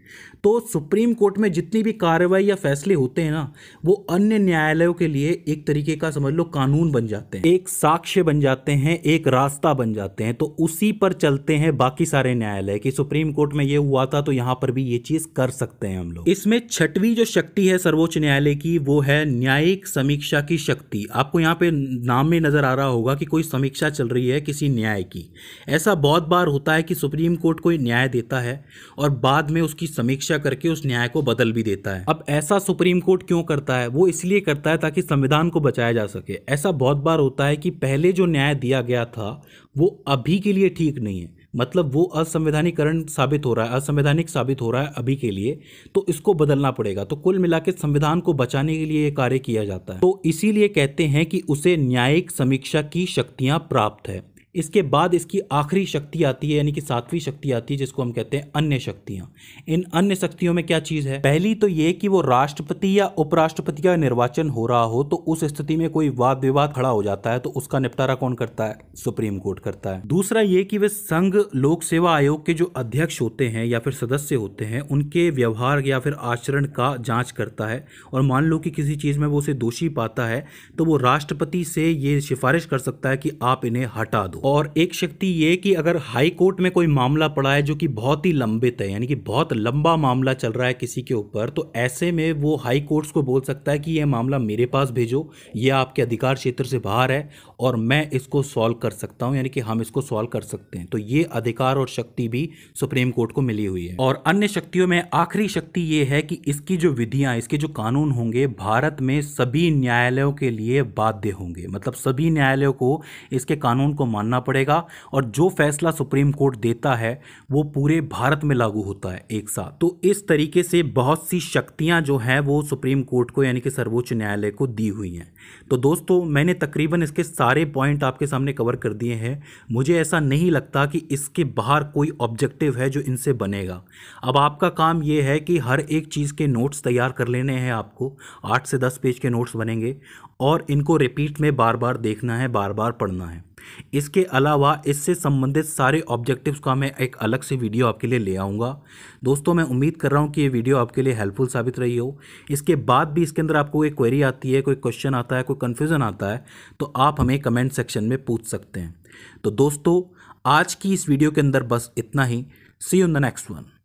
तो सुप्रीम कोर्ट में जितनी भी कार्रवाई या फैसले होते हैं ना वो अन्य न्यायालयों के लिए एक तरीके का समझ लो कानून बन जाते हैं एक साक्ष्य बन जाते हैं एक रास्ता बन जाते हैं तो उसी पर चलते हैं बाकी सारे न्यायालय कि सुप्रीम कोर्ट में ये हुआ था तो यहाँ पर भी ये चीज कर सकते हैं हम लोग इसमें छठवीं जो शक्ति है सर्वोच्च न्यायालय की वो है न्यायिक समीक्षा की शक्ति आपको यहाँ पे नाम में नजर आ रहा होगा कि कोई समीक्षा चल रही है किसी न्याय की ऐसा बहुत बार होता है कि सुप्रीम कोर्ट कोई न्याय देता है और बाद में उसकी समीक्षा समीक्षा करके उस न्याय को बदल भी देता है अब ऐसा सुप्रीम कोर्ट क्यों करता है वो इसलिए करता है ताकि संविधान को बचाया जा सके ऐसा बहुत बार होता है कि पहले जो न्याय दिया गया था वो अभी के लिए ठीक नहीं है मतलब वो असंवैधानिकरण साबित हो रहा है असंवैधानिक साबित हो रहा है अभी के लिए तो इसको बदलना पड़ेगा तो कुल मिला के संविधान को बचाने के लिए ये कार्य किया जाता है तो इसीलिए कहते हैं कि उसे न्यायिक समीक्षा की शक्तियां प्राप्त है इसके बाद इसकी आखिरी शक्ति आती है यानी कि सातवीं शक्ति आती है जिसको हम कहते हैं अन्य शक्तियां इन अन्य शक्तियों में क्या चीज़ है पहली तो ये कि वो राष्ट्रपति या उपराष्ट्रपति का निर्वाचन हो रहा हो तो उस स्थिति में कोई वाद विवाद खड़ा हो जाता है तो उसका निपटारा कौन करता है सुप्रीम कोर्ट करता है दूसरा ये कि वे संघ लोक सेवा आयोग के जो अध्यक्ष होते हैं या फिर सदस्य होते हैं उनके व्यवहार या फिर आचरण का जांच करता है और मान लो कि किसी चीज़ में वो उसे दोषी पाता है तो वो राष्ट्रपति से ये सिफारिश कर सकता है कि आप इन्हें हटा दो और एक शक्ति ये कि अगर हाई कोर्ट में कोई मामला पड़ा है जो कि बहुत ही लंबित है यानी कि बहुत लंबा मामला चल रहा है किसी के ऊपर तो ऐसे में वो हाई कोर्ट्स को बोल सकता है कि यह मामला मेरे पास भेजो यह आपके अधिकार क्षेत्र से बाहर है और मैं इसको सॉल्व कर सकता हूँ यानी कि हम इसको सॉल्व कर सकते हैं तो ये अधिकार और शक्ति भी सुप्रीम कोर्ट को मिली हुई है और अन्य शक्तियों में आखिरी शक्ति ये है कि इसकी जो विधियाँ इसके जो कानून होंगे भारत में सभी न्यायालयों के लिए बाध्य होंगे मतलब सभी न्यायालयों को इसके कानून को मानना मानना पड़ेगा और जो फैसला सुप्रीम कोर्ट देता है वो पूरे भारत में लागू होता है एक साथ तो इस तरीके से बहुत सी शक्तियां जो हैं वो सुप्रीम कोर्ट को यानी कि सर्वोच्च न्यायालय को दी हुई हैं तो दोस्तों मैंने तकरीबन इसके सारे पॉइंट आपके सामने कवर कर दिए हैं मुझे ऐसा नहीं लगता कि इसके बाहर कोई ऑब्जेक्टिव है जो इनसे बनेगा अब आपका काम यह है कि हर एक चीज़ के नोट्स तैयार कर लेने हैं आपको आठ से दस पेज के नोट्स बनेंगे और इनको रिपीट में बार बार देखना है बार बार पढ़ना है इसके अलावा इससे संबंधित सारे ऑब्जेक्टिव्स का मैं एक अलग से वीडियो आपके लिए ले आऊँगा दोस्तों मैं उम्मीद कर रहा हूँ कि ये वीडियो आपके लिए हेल्पफुल साबित रही हो इसके बाद भी इसके अंदर आपको कोई क्वेरी आती है कोई क्वेश्चन आता है कोई कन्फ्यूज़न आता है तो आप हमें कमेंट सेक्शन में पूछ सकते हैं तो दोस्तों आज की इस वीडियो के अंदर बस इतना ही see in the next one